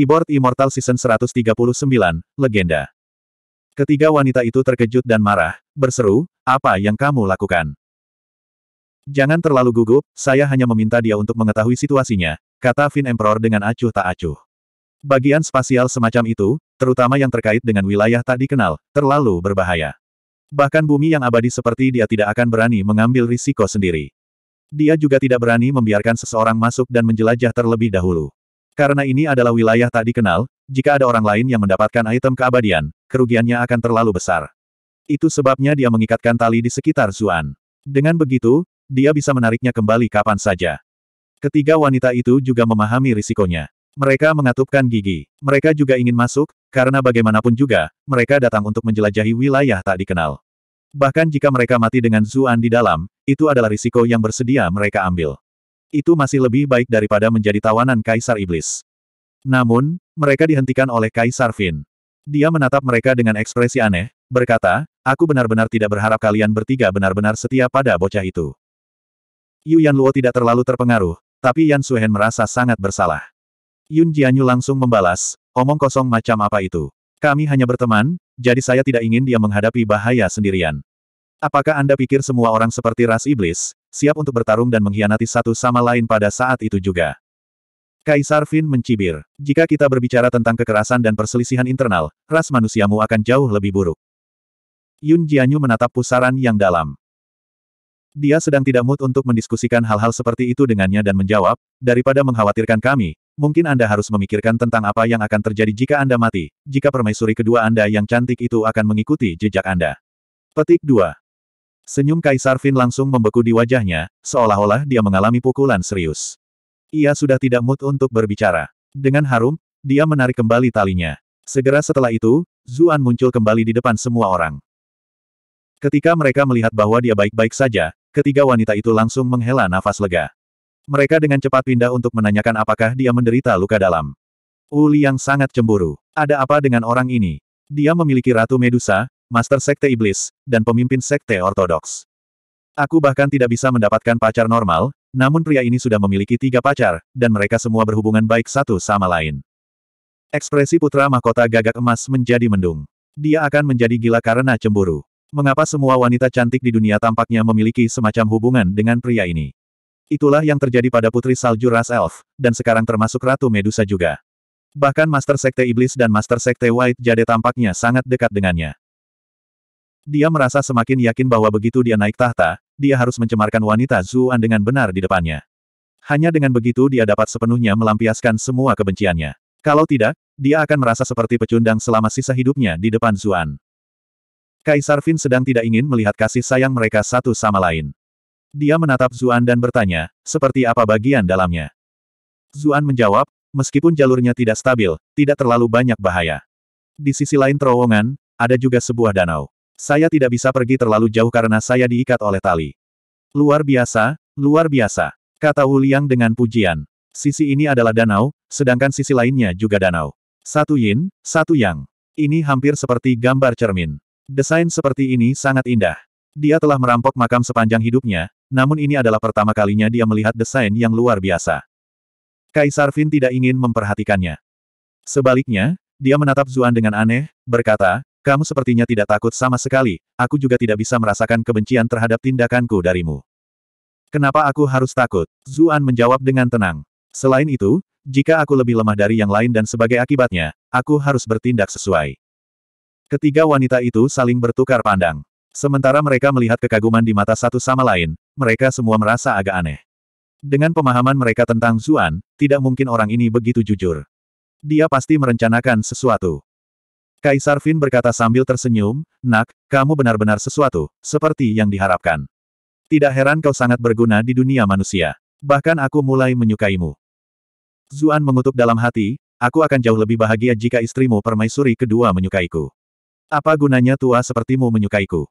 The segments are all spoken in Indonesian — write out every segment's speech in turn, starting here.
Keyboard Immortal Season 139, Legenda. Ketiga wanita itu terkejut dan marah, berseru, apa yang kamu lakukan? Jangan terlalu gugup, saya hanya meminta dia untuk mengetahui situasinya, kata Fin Emperor dengan acuh tak acuh. Bagian spasial semacam itu, terutama yang terkait dengan wilayah tak dikenal, terlalu berbahaya. Bahkan bumi yang abadi seperti dia tidak akan berani mengambil risiko sendiri. Dia juga tidak berani membiarkan seseorang masuk dan menjelajah terlebih dahulu. Karena ini adalah wilayah tak dikenal, jika ada orang lain yang mendapatkan item keabadian, kerugiannya akan terlalu besar. Itu sebabnya dia mengikatkan tali di sekitar Zuan. Dengan begitu, dia bisa menariknya kembali kapan saja. Ketiga wanita itu juga memahami risikonya. Mereka mengatupkan gigi. Mereka juga ingin masuk, karena bagaimanapun juga, mereka datang untuk menjelajahi wilayah tak dikenal. Bahkan jika mereka mati dengan Zuan di dalam, itu adalah risiko yang bersedia mereka ambil. Itu masih lebih baik daripada menjadi tawanan Kaisar Iblis. Namun, mereka dihentikan oleh Kaisar Fin. Dia menatap mereka dengan ekspresi aneh, berkata, Aku benar-benar tidak berharap kalian bertiga benar-benar setia pada bocah itu. Yu Yan Luo tidak terlalu terpengaruh, tapi Yan Suhen merasa sangat bersalah. Yun Jianyu langsung membalas, omong kosong macam apa itu. Kami hanya berteman, jadi saya tidak ingin dia menghadapi bahaya sendirian. Apakah Anda pikir semua orang seperti ras iblis, siap untuk bertarung dan mengkhianati satu sama lain pada saat itu juga. Kaisar Fin mencibir, jika kita berbicara tentang kekerasan dan perselisihan internal, ras manusiamu akan jauh lebih buruk. Yun Jianyu menatap pusaran yang dalam. Dia sedang tidak mood untuk mendiskusikan hal-hal seperti itu dengannya dan menjawab, daripada mengkhawatirkan kami, mungkin Anda harus memikirkan tentang apa yang akan terjadi jika Anda mati, jika permaisuri kedua Anda yang cantik itu akan mengikuti jejak Anda. Petik 2. Senyum Kaisar Fin langsung membeku di wajahnya, seolah-olah dia mengalami pukulan serius. Ia sudah tidak mood untuk berbicara. Dengan harum, dia menarik kembali talinya. Segera setelah itu, Zuan muncul kembali di depan semua orang. Ketika mereka melihat bahwa dia baik-baik saja, ketiga wanita itu langsung menghela nafas lega. Mereka dengan cepat pindah untuk menanyakan apakah dia menderita luka dalam. Uli yang sangat cemburu. Ada apa dengan orang ini? Dia memiliki Ratu Medusa, Master Sekte Iblis, dan pemimpin Sekte Ortodoks. Aku bahkan tidak bisa mendapatkan pacar normal, namun pria ini sudah memiliki tiga pacar, dan mereka semua berhubungan baik satu sama lain. Ekspresi putra mahkota gagak emas menjadi mendung. Dia akan menjadi gila karena cemburu. Mengapa semua wanita cantik di dunia tampaknya memiliki semacam hubungan dengan pria ini? Itulah yang terjadi pada putri salju ras elf, dan sekarang termasuk Ratu Medusa juga. Bahkan Master Sekte Iblis dan Master Sekte White Jade tampaknya sangat dekat dengannya. Dia merasa semakin yakin bahwa begitu dia naik tahta, dia harus mencemarkan wanita Zuan dengan benar di depannya. Hanya dengan begitu dia dapat sepenuhnya melampiaskan semua kebenciannya. Kalau tidak, dia akan merasa seperti pecundang selama sisa hidupnya di depan Zuan. Kaisar Vin sedang tidak ingin melihat kasih sayang mereka satu sama lain. Dia menatap Zuan dan bertanya, seperti apa bagian dalamnya. Zuan menjawab, meskipun jalurnya tidak stabil, tidak terlalu banyak bahaya. Di sisi lain terowongan, ada juga sebuah danau. Saya tidak bisa pergi terlalu jauh karena saya diikat oleh tali. Luar biasa, luar biasa, kata Wuliang dengan pujian. Sisi ini adalah danau, sedangkan sisi lainnya juga danau. Satu yin, satu yang. Ini hampir seperti gambar cermin. Desain seperti ini sangat indah. Dia telah merampok makam sepanjang hidupnya, namun ini adalah pertama kalinya dia melihat desain yang luar biasa. Kaisar Vin tidak ingin memperhatikannya. Sebaliknya, dia menatap Zuan dengan aneh, berkata, kamu sepertinya tidak takut sama sekali, aku juga tidak bisa merasakan kebencian terhadap tindakanku darimu. Kenapa aku harus takut? Zuan menjawab dengan tenang. Selain itu, jika aku lebih lemah dari yang lain dan sebagai akibatnya, aku harus bertindak sesuai. Ketiga wanita itu saling bertukar pandang. Sementara mereka melihat kekaguman di mata satu sama lain, mereka semua merasa agak aneh. Dengan pemahaman mereka tentang Zuan, tidak mungkin orang ini begitu jujur. Dia pasti merencanakan sesuatu. Kaisar Fin berkata sambil tersenyum, Nak, kamu benar-benar sesuatu, seperti yang diharapkan. Tidak heran kau sangat berguna di dunia manusia. Bahkan aku mulai menyukaimu. Zuan mengutuk dalam hati, aku akan jauh lebih bahagia jika istrimu permaisuri kedua menyukaiku. Apa gunanya tua sepertimu menyukaiku?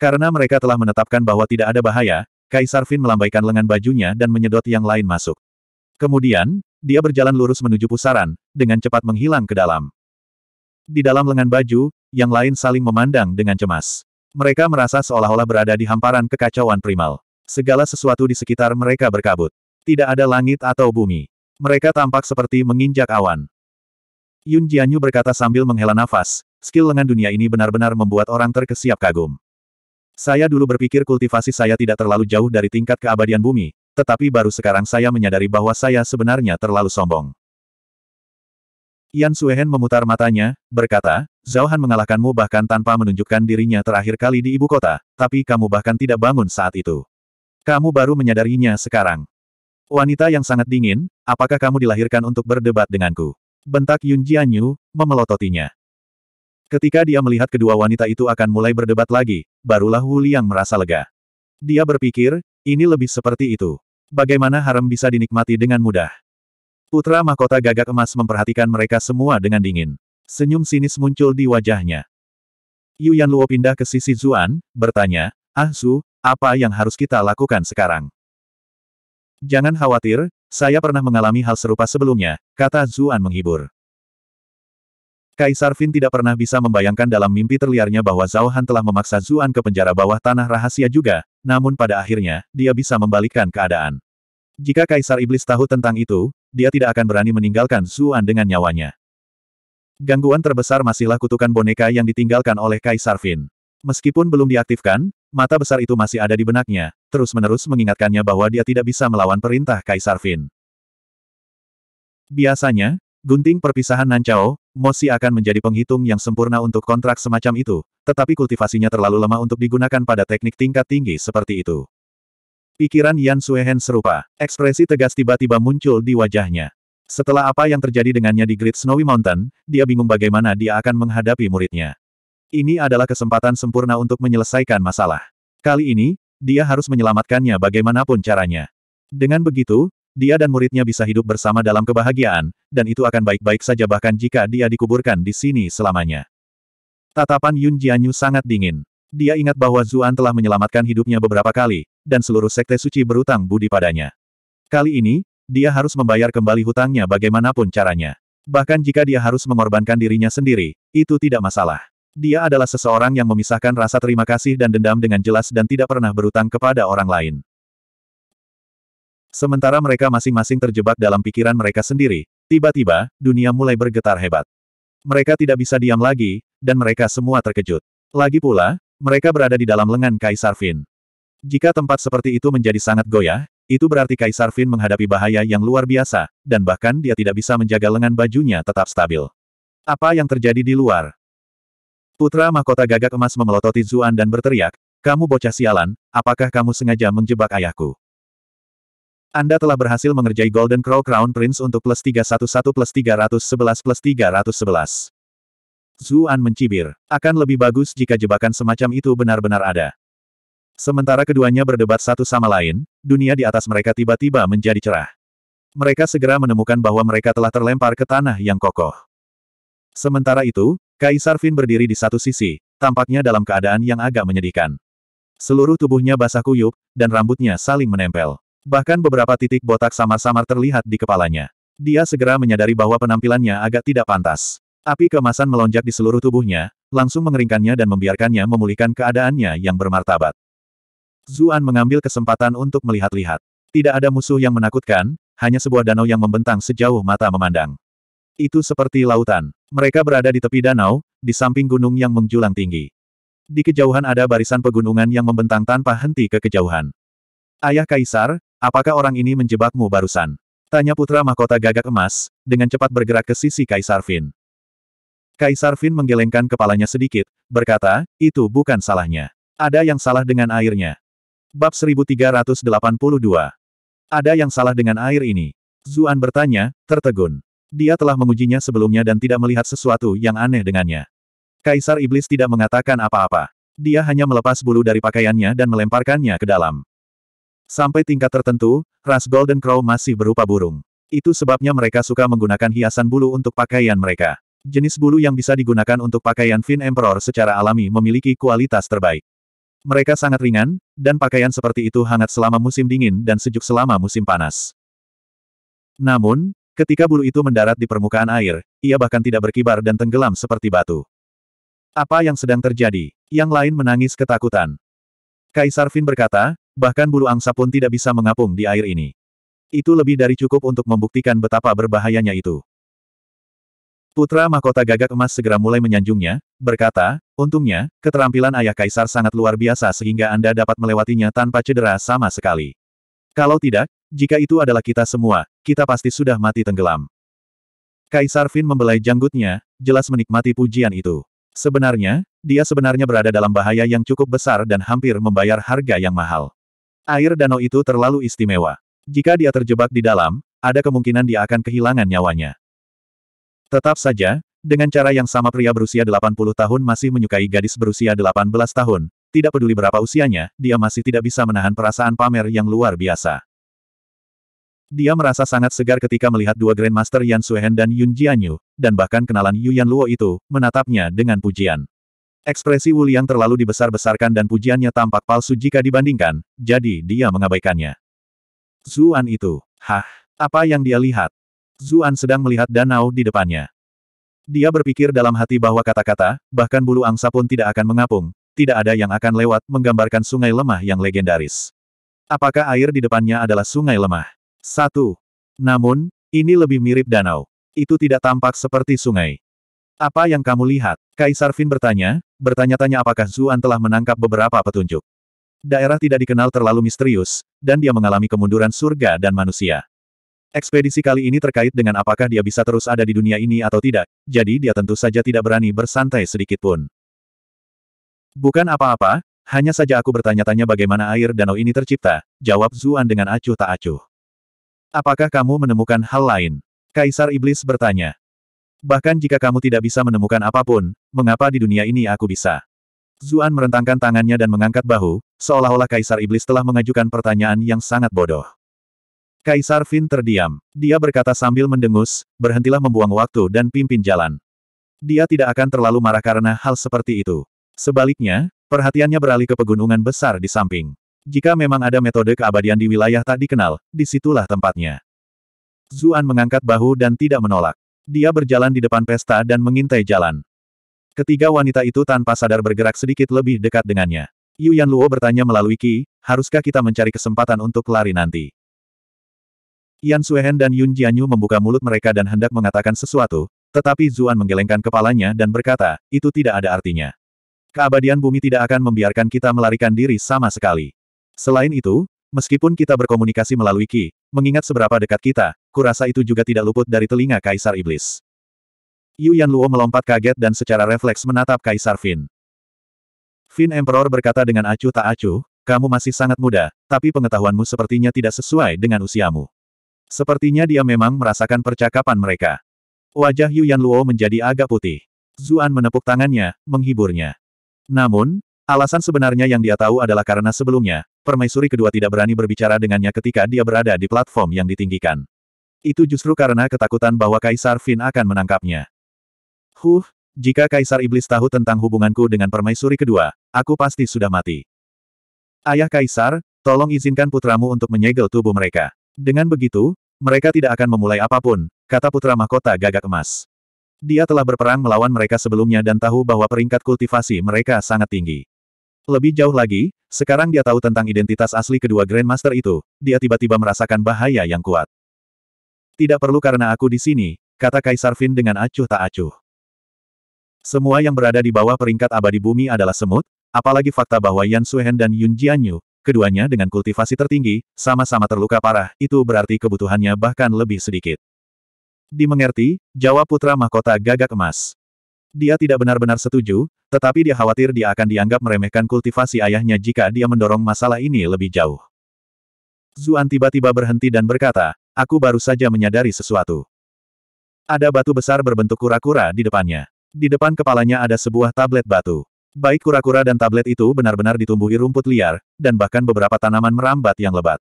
Karena mereka telah menetapkan bahwa tidak ada bahaya, Kaisar Fin melambaikan lengan bajunya dan menyedot yang lain masuk. Kemudian, dia berjalan lurus menuju pusaran, dengan cepat menghilang ke dalam. Di dalam lengan baju, yang lain saling memandang dengan cemas. Mereka merasa seolah-olah berada di hamparan kekacauan primal. Segala sesuatu di sekitar mereka berkabut. Tidak ada langit atau bumi. Mereka tampak seperti menginjak awan. Yun Jianyu berkata sambil menghela nafas, skill lengan dunia ini benar-benar membuat orang terkesiap kagum. Saya dulu berpikir kultivasi saya tidak terlalu jauh dari tingkat keabadian bumi, tetapi baru sekarang saya menyadari bahwa saya sebenarnya terlalu sombong. Yan Suehen memutar matanya, berkata, Zhao Han mengalahkanmu bahkan tanpa menunjukkan dirinya terakhir kali di ibu kota, tapi kamu bahkan tidak bangun saat itu. Kamu baru menyadarinya sekarang. Wanita yang sangat dingin, apakah kamu dilahirkan untuk berdebat denganku? Bentak Yun Jianyu, memelototinya. Ketika dia melihat kedua wanita itu akan mulai berdebat lagi, barulah Wu Liang merasa lega. Dia berpikir, ini lebih seperti itu. Bagaimana harem bisa dinikmati dengan mudah? Putra mahkota gagak emas memperhatikan mereka semua dengan dingin. Senyum sinis muncul di wajahnya. Yu Yan Luo pindah ke sisi Zuan, bertanya, Ah Su, apa yang harus kita lakukan sekarang? Jangan khawatir, saya pernah mengalami hal serupa sebelumnya, kata Zuan menghibur. Kaisar Fin tidak pernah bisa membayangkan dalam mimpi terliarnya bahwa Zhao Han telah memaksa Zuan ke penjara bawah tanah rahasia juga, namun pada akhirnya, dia bisa membalikkan keadaan. Jika Kaisar Iblis tahu tentang itu, dia tidak akan berani meninggalkan Zuan dengan nyawanya. Gangguan terbesar masihlah kutukan boneka yang ditinggalkan oleh Kaisar Fin. Meskipun belum diaktifkan, mata besar itu masih ada di benaknya, terus-menerus mengingatkannya bahwa dia tidak bisa melawan perintah Kaisar Fin. Biasanya, gunting perpisahan Nancao, Mosi akan menjadi penghitung yang sempurna untuk kontrak semacam itu, tetapi kultivasinya terlalu lemah untuk digunakan pada teknik tingkat tinggi seperti itu. Pikiran Yan Suehen serupa. Ekspresi tegas tiba-tiba muncul di wajahnya. Setelah apa yang terjadi dengannya di Great Snowy Mountain, dia bingung bagaimana dia akan menghadapi muridnya. Ini adalah kesempatan sempurna untuk menyelesaikan masalah. Kali ini, dia harus menyelamatkannya bagaimanapun caranya. Dengan begitu, dia dan muridnya bisa hidup bersama dalam kebahagiaan, dan itu akan baik-baik saja bahkan jika dia dikuburkan di sini selamanya. Tatapan Yun Jianyu sangat dingin. Dia ingat bahwa Zuan telah menyelamatkan hidupnya beberapa kali, dan seluruh sekte suci berutang budi padanya. Kali ini, dia harus membayar kembali hutangnya bagaimanapun caranya. Bahkan jika dia harus mengorbankan dirinya sendiri, itu tidak masalah. Dia adalah seseorang yang memisahkan rasa terima kasih dan dendam dengan jelas dan tidak pernah berutang kepada orang lain. Sementara mereka masing-masing terjebak dalam pikiran mereka sendiri, tiba-tiba, dunia mulai bergetar hebat. Mereka tidak bisa diam lagi, dan mereka semua terkejut. Lagi pula, mereka berada di dalam lengan Kaisar Fin. Jika tempat seperti itu menjadi sangat goyah, itu berarti Kaisar Fin menghadapi bahaya yang luar biasa, dan bahkan dia tidak bisa menjaga lengan bajunya tetap stabil. Apa yang terjadi di luar? Putra mahkota gagak emas memelototi Zuan dan berteriak, Kamu bocah sialan, apakah kamu sengaja menjebak ayahku? Anda telah berhasil mengerjai Golden Crow Crown Prince untuk plus 311 plus 311 plus 311. Zuan mencibir. Akan lebih bagus jika jebakan semacam itu benar-benar ada. Sementara keduanya berdebat satu sama lain, dunia di atas mereka tiba-tiba menjadi cerah. Mereka segera menemukan bahwa mereka telah terlempar ke tanah yang kokoh. Sementara itu, Kaisar Fin berdiri di satu sisi, tampaknya dalam keadaan yang agak menyedihkan. Seluruh tubuhnya basah kuyup, dan rambutnya saling menempel. Bahkan beberapa titik botak samar-samar terlihat di kepalanya. Dia segera menyadari bahwa penampilannya agak tidak pantas. Api kemasan melonjak di seluruh tubuhnya, langsung mengeringkannya dan membiarkannya memulihkan keadaannya yang bermartabat. Zuan mengambil kesempatan untuk melihat-lihat. Tidak ada musuh yang menakutkan, hanya sebuah danau yang membentang sejauh mata memandang. Itu seperti lautan. Mereka berada di tepi danau, di samping gunung yang menjulang tinggi. Di kejauhan ada barisan pegunungan yang membentang tanpa henti ke kejauhan. Ayah Kaisar, apakah orang ini menjebakmu barusan? Tanya putra mahkota gagak emas, dengan cepat bergerak ke sisi Kaisar Fin. Kaisar Fin menggelengkan kepalanya sedikit, berkata, itu bukan salahnya. Ada yang salah dengan airnya. Bab 1382. Ada yang salah dengan air ini. Zuan bertanya, tertegun. Dia telah mengujinya sebelumnya dan tidak melihat sesuatu yang aneh dengannya. Kaisar Iblis tidak mengatakan apa-apa. Dia hanya melepas bulu dari pakaiannya dan melemparkannya ke dalam. Sampai tingkat tertentu, ras Golden Crow masih berupa burung. Itu sebabnya mereka suka menggunakan hiasan bulu untuk pakaian mereka jenis bulu yang bisa digunakan untuk pakaian Fin Emperor secara alami memiliki kualitas terbaik. Mereka sangat ringan, dan pakaian seperti itu hangat selama musim dingin dan sejuk selama musim panas. Namun, ketika bulu itu mendarat di permukaan air, ia bahkan tidak berkibar dan tenggelam seperti batu. Apa yang sedang terjadi? Yang lain menangis ketakutan. Kaisar Fin berkata, bahkan bulu angsa pun tidak bisa mengapung di air ini. Itu lebih dari cukup untuk membuktikan betapa berbahayanya itu. Putra mahkota gagak emas segera mulai menyanjungnya, berkata, untungnya, keterampilan ayah kaisar sangat luar biasa sehingga Anda dapat melewatinya tanpa cedera sama sekali. Kalau tidak, jika itu adalah kita semua, kita pasti sudah mati tenggelam. Kaisar Fin membelai janggutnya, jelas menikmati pujian itu. Sebenarnya, dia sebenarnya berada dalam bahaya yang cukup besar dan hampir membayar harga yang mahal. Air danau itu terlalu istimewa. Jika dia terjebak di dalam, ada kemungkinan dia akan kehilangan nyawanya. Tetap saja, dengan cara yang sama pria berusia 80 tahun masih menyukai gadis berusia 18 tahun, tidak peduli berapa usianya, dia masih tidak bisa menahan perasaan pamer yang luar biasa. Dia merasa sangat segar ketika melihat dua Grandmaster Yan Suehen dan Yun Jianyu, dan bahkan kenalan Yu Yan Luo itu, menatapnya dengan pujian. Ekspresi Wu Liang terlalu dibesar-besarkan dan pujiannya tampak palsu jika dibandingkan, jadi dia mengabaikannya. Zuan itu, hah, apa yang dia lihat? Zuan sedang melihat danau di depannya. Dia berpikir dalam hati bahwa kata-kata, bahkan bulu angsa pun tidak akan mengapung, tidak ada yang akan lewat menggambarkan sungai lemah yang legendaris. Apakah air di depannya adalah sungai lemah? Satu. Namun, ini lebih mirip danau. Itu tidak tampak seperti sungai. Apa yang kamu lihat? Kaisar Fin bertanya, bertanya-tanya apakah Zuan telah menangkap beberapa petunjuk. Daerah tidak dikenal terlalu misterius, dan dia mengalami kemunduran surga dan manusia. Ekspedisi kali ini terkait dengan apakah dia bisa terus ada di dunia ini atau tidak, jadi dia tentu saja tidak berani bersantai sedikit pun. Bukan apa-apa, hanya saja aku bertanya-tanya bagaimana air danau ini tercipta, jawab Zuan dengan acuh tak acuh. Apakah kamu menemukan hal lain? Kaisar Iblis bertanya. Bahkan jika kamu tidak bisa menemukan apapun, mengapa di dunia ini aku bisa? Zuan merentangkan tangannya dan mengangkat bahu, seolah-olah Kaisar Iblis telah mengajukan pertanyaan yang sangat bodoh. Kaisar Fin terdiam. Dia berkata sambil mendengus, berhentilah membuang waktu dan pimpin jalan. Dia tidak akan terlalu marah karena hal seperti itu. Sebaliknya, perhatiannya beralih ke pegunungan besar di samping. Jika memang ada metode keabadian di wilayah tak dikenal, disitulah tempatnya. Zuan mengangkat bahu dan tidak menolak. Dia berjalan di depan pesta dan mengintai jalan. Ketiga wanita itu tanpa sadar bergerak sedikit lebih dekat dengannya. Yu Yan Luo bertanya melalui Ki, haruskah kita mencari kesempatan untuk lari nanti? Yan Suehen dan Yun Jianyu membuka mulut mereka dan hendak mengatakan sesuatu, tetapi Zuan menggelengkan kepalanya dan berkata, itu tidak ada artinya. Keabadian bumi tidak akan membiarkan kita melarikan diri sama sekali. Selain itu, meskipun kita berkomunikasi melalui Ki, mengingat seberapa dekat kita, kurasa itu juga tidak luput dari telinga Kaisar Iblis. Yu Yan Luo melompat kaget dan secara refleks menatap Kaisar Fin. Fin Emperor berkata dengan acuh tak acuh, kamu masih sangat muda, tapi pengetahuanmu sepertinya tidak sesuai dengan usiamu. Sepertinya dia memang merasakan percakapan mereka. Wajah Yuan Luo menjadi agak putih. Zuan menepuk tangannya, menghiburnya. Namun, alasan sebenarnya yang dia tahu adalah karena sebelumnya, permaisuri kedua tidak berani berbicara dengannya ketika dia berada di platform yang ditinggikan. Itu justru karena ketakutan bahwa Kaisar Fin akan menangkapnya. Huh, jika Kaisar Iblis tahu tentang hubunganku dengan permaisuri kedua, aku pasti sudah mati. Ayah Kaisar, tolong izinkan putramu untuk menyegel tubuh mereka. Dengan begitu, mereka tidak akan memulai apapun, kata putra mahkota gagak emas. Dia telah berperang melawan mereka sebelumnya dan tahu bahwa peringkat kultivasi mereka sangat tinggi. Lebih jauh lagi, sekarang dia tahu tentang identitas asli kedua Grandmaster itu, dia tiba-tiba merasakan bahaya yang kuat. Tidak perlu karena aku di sini, kata Kaisar Finn dengan acuh tak acuh. Semua yang berada di bawah peringkat abadi bumi adalah semut, apalagi fakta bahwa Yan Suhen dan Yun Jianyu, keduanya dengan kultivasi tertinggi, sama-sama terluka parah, itu berarti kebutuhannya bahkan lebih sedikit. Dimengerti, jawab putra mahkota gagak emas. Dia tidak benar-benar setuju, tetapi dia khawatir dia akan dianggap meremehkan kultivasi ayahnya jika dia mendorong masalah ini lebih jauh. Zuan tiba-tiba berhenti dan berkata, aku baru saja menyadari sesuatu. Ada batu besar berbentuk kura-kura di depannya. Di depan kepalanya ada sebuah tablet batu. Baik kura-kura dan tablet itu benar-benar ditumbuhi rumput liar, dan bahkan beberapa tanaman merambat yang lebat.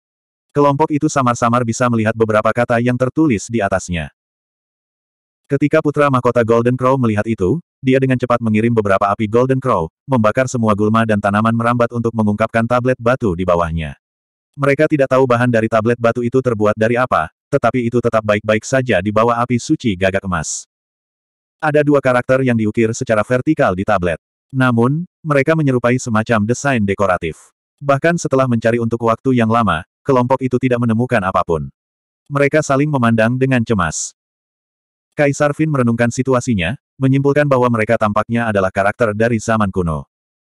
Kelompok itu samar-samar bisa melihat beberapa kata yang tertulis di atasnya. Ketika putra mahkota Golden Crow melihat itu, dia dengan cepat mengirim beberapa api Golden Crow, membakar semua gulma dan tanaman merambat untuk mengungkapkan tablet batu di bawahnya. Mereka tidak tahu bahan dari tablet batu itu terbuat dari apa, tetapi itu tetap baik-baik saja di bawah api suci gagak emas. Ada dua karakter yang diukir secara vertikal di tablet. Namun, mereka menyerupai semacam desain dekoratif. Bahkan setelah mencari untuk waktu yang lama, kelompok itu tidak menemukan apapun. Mereka saling memandang dengan cemas. Kaisar Fin merenungkan situasinya, menyimpulkan bahwa mereka tampaknya adalah karakter dari zaman kuno.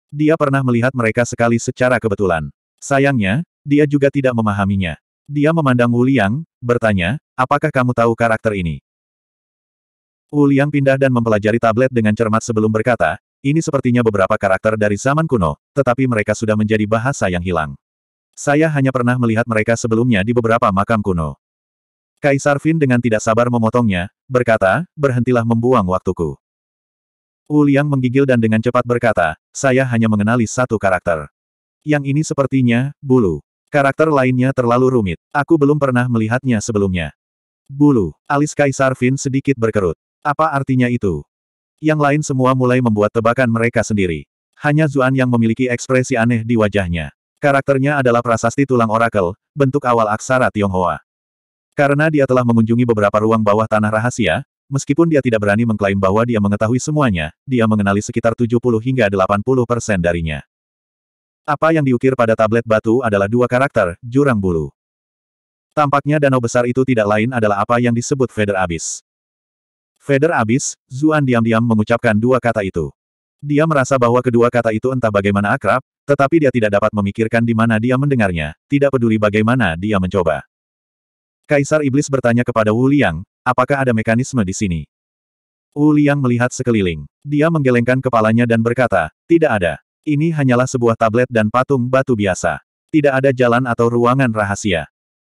Dia pernah melihat mereka sekali secara kebetulan. Sayangnya, dia juga tidak memahaminya. Dia memandang Wu Liang, bertanya, apakah kamu tahu karakter ini? Wu Liang pindah dan mempelajari tablet dengan cermat sebelum berkata, ini sepertinya beberapa karakter dari zaman kuno, tetapi mereka sudah menjadi bahasa yang hilang. Saya hanya pernah melihat mereka sebelumnya di beberapa makam kuno. Kaisar Fin dengan tidak sabar memotongnya, berkata, berhentilah membuang waktuku. Uliang menggigil dan dengan cepat berkata, saya hanya mengenali satu karakter. Yang ini sepertinya, bulu. Karakter lainnya terlalu rumit. Aku belum pernah melihatnya sebelumnya. Bulu, alis Kaisar Fin sedikit berkerut. Apa artinya itu? Yang lain semua mulai membuat tebakan mereka sendiri. Hanya Zuan yang memiliki ekspresi aneh di wajahnya. Karakternya adalah prasasti tulang orakel, bentuk awal aksara Tionghoa. Karena dia telah mengunjungi beberapa ruang bawah tanah rahasia, meskipun dia tidak berani mengklaim bahwa dia mengetahui semuanya, dia mengenali sekitar 70 hingga 80 persen darinya. Apa yang diukir pada tablet batu adalah dua karakter, jurang bulu. Tampaknya danau besar itu tidak lain adalah apa yang disebut Feather Abyss. Feeder abis, Zuan diam-diam mengucapkan dua kata itu. Dia merasa bahwa kedua kata itu entah bagaimana akrab, tetapi dia tidak dapat memikirkan di mana dia mendengarnya, tidak peduli bagaimana dia mencoba. Kaisar Iblis bertanya kepada Wu Liang, apakah ada mekanisme di sini? Wu Liang melihat sekeliling. Dia menggelengkan kepalanya dan berkata, tidak ada. Ini hanyalah sebuah tablet dan patung batu biasa. Tidak ada jalan atau ruangan rahasia.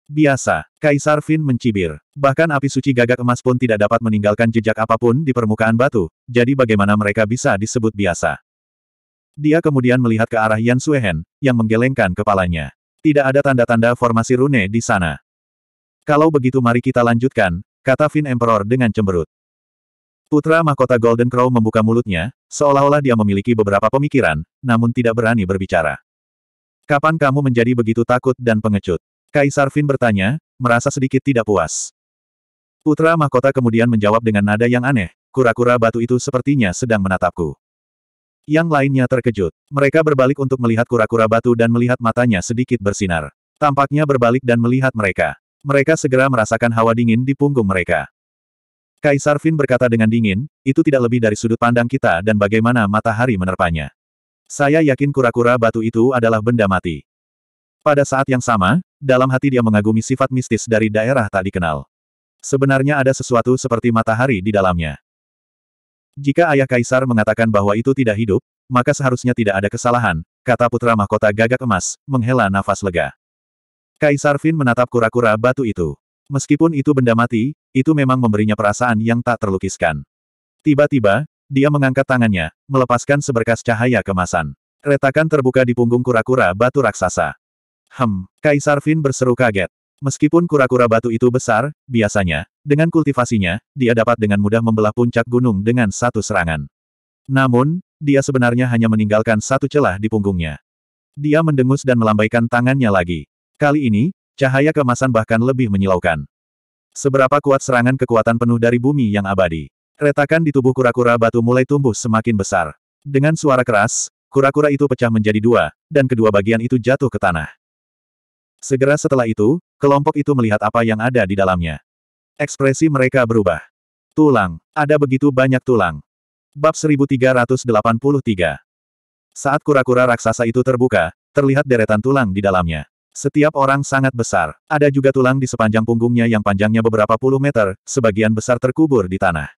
Biasa, Kaisar Fin mencibir. Bahkan api suci gagak emas pun tidak dapat meninggalkan jejak apapun di permukaan batu, jadi bagaimana mereka bisa disebut biasa? Dia kemudian melihat ke arah Yan Suehen, yang menggelengkan kepalanya. Tidak ada tanda-tanda formasi rune di sana. Kalau begitu mari kita lanjutkan, kata Fin Emperor dengan cemberut. Putra mahkota Golden Crow membuka mulutnya, seolah-olah dia memiliki beberapa pemikiran, namun tidak berani berbicara. Kapan kamu menjadi begitu takut dan pengecut? Kaisar Vin bertanya, merasa sedikit tidak puas. Putra mahkota kemudian menjawab dengan nada yang aneh, kura-kura batu itu sepertinya sedang menatapku. Yang lainnya terkejut. Mereka berbalik untuk melihat kura-kura batu dan melihat matanya sedikit bersinar. Tampaknya berbalik dan melihat mereka. Mereka segera merasakan hawa dingin di punggung mereka. Kaisar Vin berkata dengan dingin, itu tidak lebih dari sudut pandang kita dan bagaimana matahari menerpanya. Saya yakin kura-kura batu itu adalah benda mati. Pada saat yang sama, dalam hati dia mengagumi sifat mistis dari daerah tak dikenal. Sebenarnya ada sesuatu seperti matahari di dalamnya. Jika ayah kaisar mengatakan bahwa itu tidak hidup, maka seharusnya tidak ada kesalahan, kata putra mahkota gagak emas, menghela nafas lega. Kaisar Vin menatap kura-kura batu itu. Meskipun itu benda mati, itu memang memberinya perasaan yang tak terlukiskan. Tiba-tiba, dia mengangkat tangannya, melepaskan seberkas cahaya kemasan. Retakan terbuka di punggung kura-kura batu raksasa. Hem, Kaisar Fin berseru kaget. Meskipun kura-kura batu itu besar, biasanya, dengan kultivasinya, dia dapat dengan mudah membelah puncak gunung dengan satu serangan. Namun, dia sebenarnya hanya meninggalkan satu celah di punggungnya. Dia mendengus dan melambaikan tangannya lagi. Kali ini, cahaya kemasan bahkan lebih menyilaukan. Seberapa kuat serangan kekuatan penuh dari bumi yang abadi. Retakan di tubuh kura-kura batu mulai tumbuh semakin besar. Dengan suara keras, kura-kura itu pecah menjadi dua, dan kedua bagian itu jatuh ke tanah. Segera setelah itu, kelompok itu melihat apa yang ada di dalamnya. Ekspresi mereka berubah. Tulang. Ada begitu banyak tulang. Bab 1383. Saat kura-kura raksasa itu terbuka, terlihat deretan tulang di dalamnya. Setiap orang sangat besar. Ada juga tulang di sepanjang punggungnya yang panjangnya beberapa puluh meter, sebagian besar terkubur di tanah.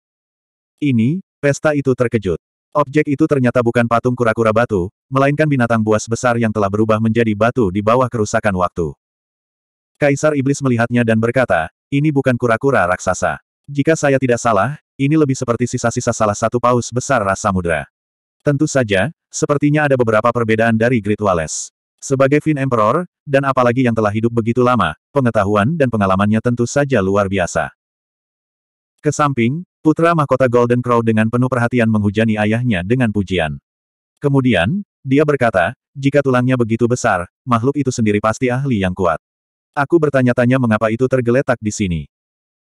Ini, pesta itu terkejut. Objek itu ternyata bukan patung kura-kura batu, melainkan binatang buas besar yang telah berubah menjadi batu di bawah kerusakan waktu. Kaisar Iblis melihatnya dan berkata, ini bukan kura-kura raksasa. Jika saya tidak salah, ini lebih seperti sisa-sisa salah satu paus besar ras samudera. Tentu saja, sepertinya ada beberapa perbedaan dari Great Wallace. Sebagai Fin Emperor, dan apalagi yang telah hidup begitu lama, pengetahuan dan pengalamannya tentu saja luar biasa. Kesamping, Putra mahkota Golden Crow dengan penuh perhatian menghujani ayahnya dengan pujian. Kemudian, dia berkata, jika tulangnya begitu besar, makhluk itu sendiri pasti ahli yang kuat. Aku bertanya-tanya mengapa itu tergeletak di sini.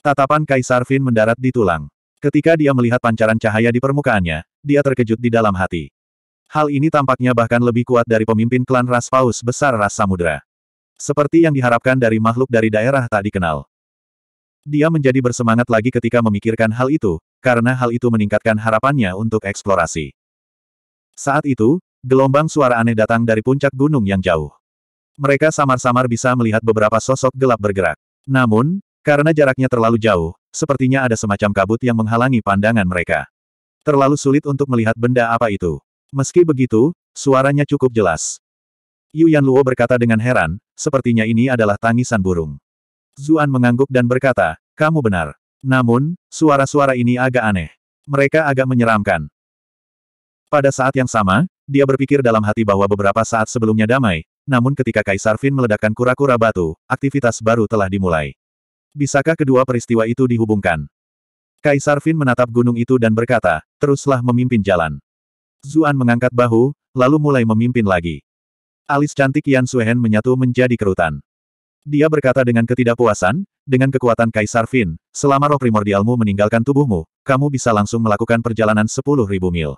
Tatapan Kaisar Vin mendarat di tulang. Ketika dia melihat pancaran cahaya di permukaannya, dia terkejut di dalam hati. Hal ini tampaknya bahkan lebih kuat dari pemimpin klan Ras Paus besar Ras Samudra. Seperti yang diharapkan dari makhluk dari daerah tak dikenal. Dia menjadi bersemangat lagi ketika memikirkan hal itu, karena hal itu meningkatkan harapannya untuk eksplorasi. Saat itu, gelombang suara aneh datang dari puncak gunung yang jauh. Mereka samar-samar bisa melihat beberapa sosok gelap bergerak. Namun, karena jaraknya terlalu jauh, sepertinya ada semacam kabut yang menghalangi pandangan mereka. Terlalu sulit untuk melihat benda apa itu. Meski begitu, suaranya cukup jelas. Yu Yan Luo berkata dengan heran, sepertinya ini adalah tangisan burung. Zuan mengangguk dan berkata, kamu benar. Namun, suara-suara ini agak aneh. Mereka agak menyeramkan. Pada saat yang sama, dia berpikir dalam hati bahwa beberapa saat sebelumnya damai, namun ketika Kaisar Fin meledakkan kura-kura batu, aktivitas baru telah dimulai. Bisakah kedua peristiwa itu dihubungkan? Kaisar Fin menatap gunung itu dan berkata, teruslah memimpin jalan. Zuan mengangkat bahu, lalu mulai memimpin lagi. Alis cantik Yan Suhen menyatu menjadi kerutan. Dia berkata dengan ketidakpuasan, dengan kekuatan Kaisar Fin, selama roh primordialmu meninggalkan tubuhmu, kamu bisa langsung melakukan perjalanan sepuluh ribu mil.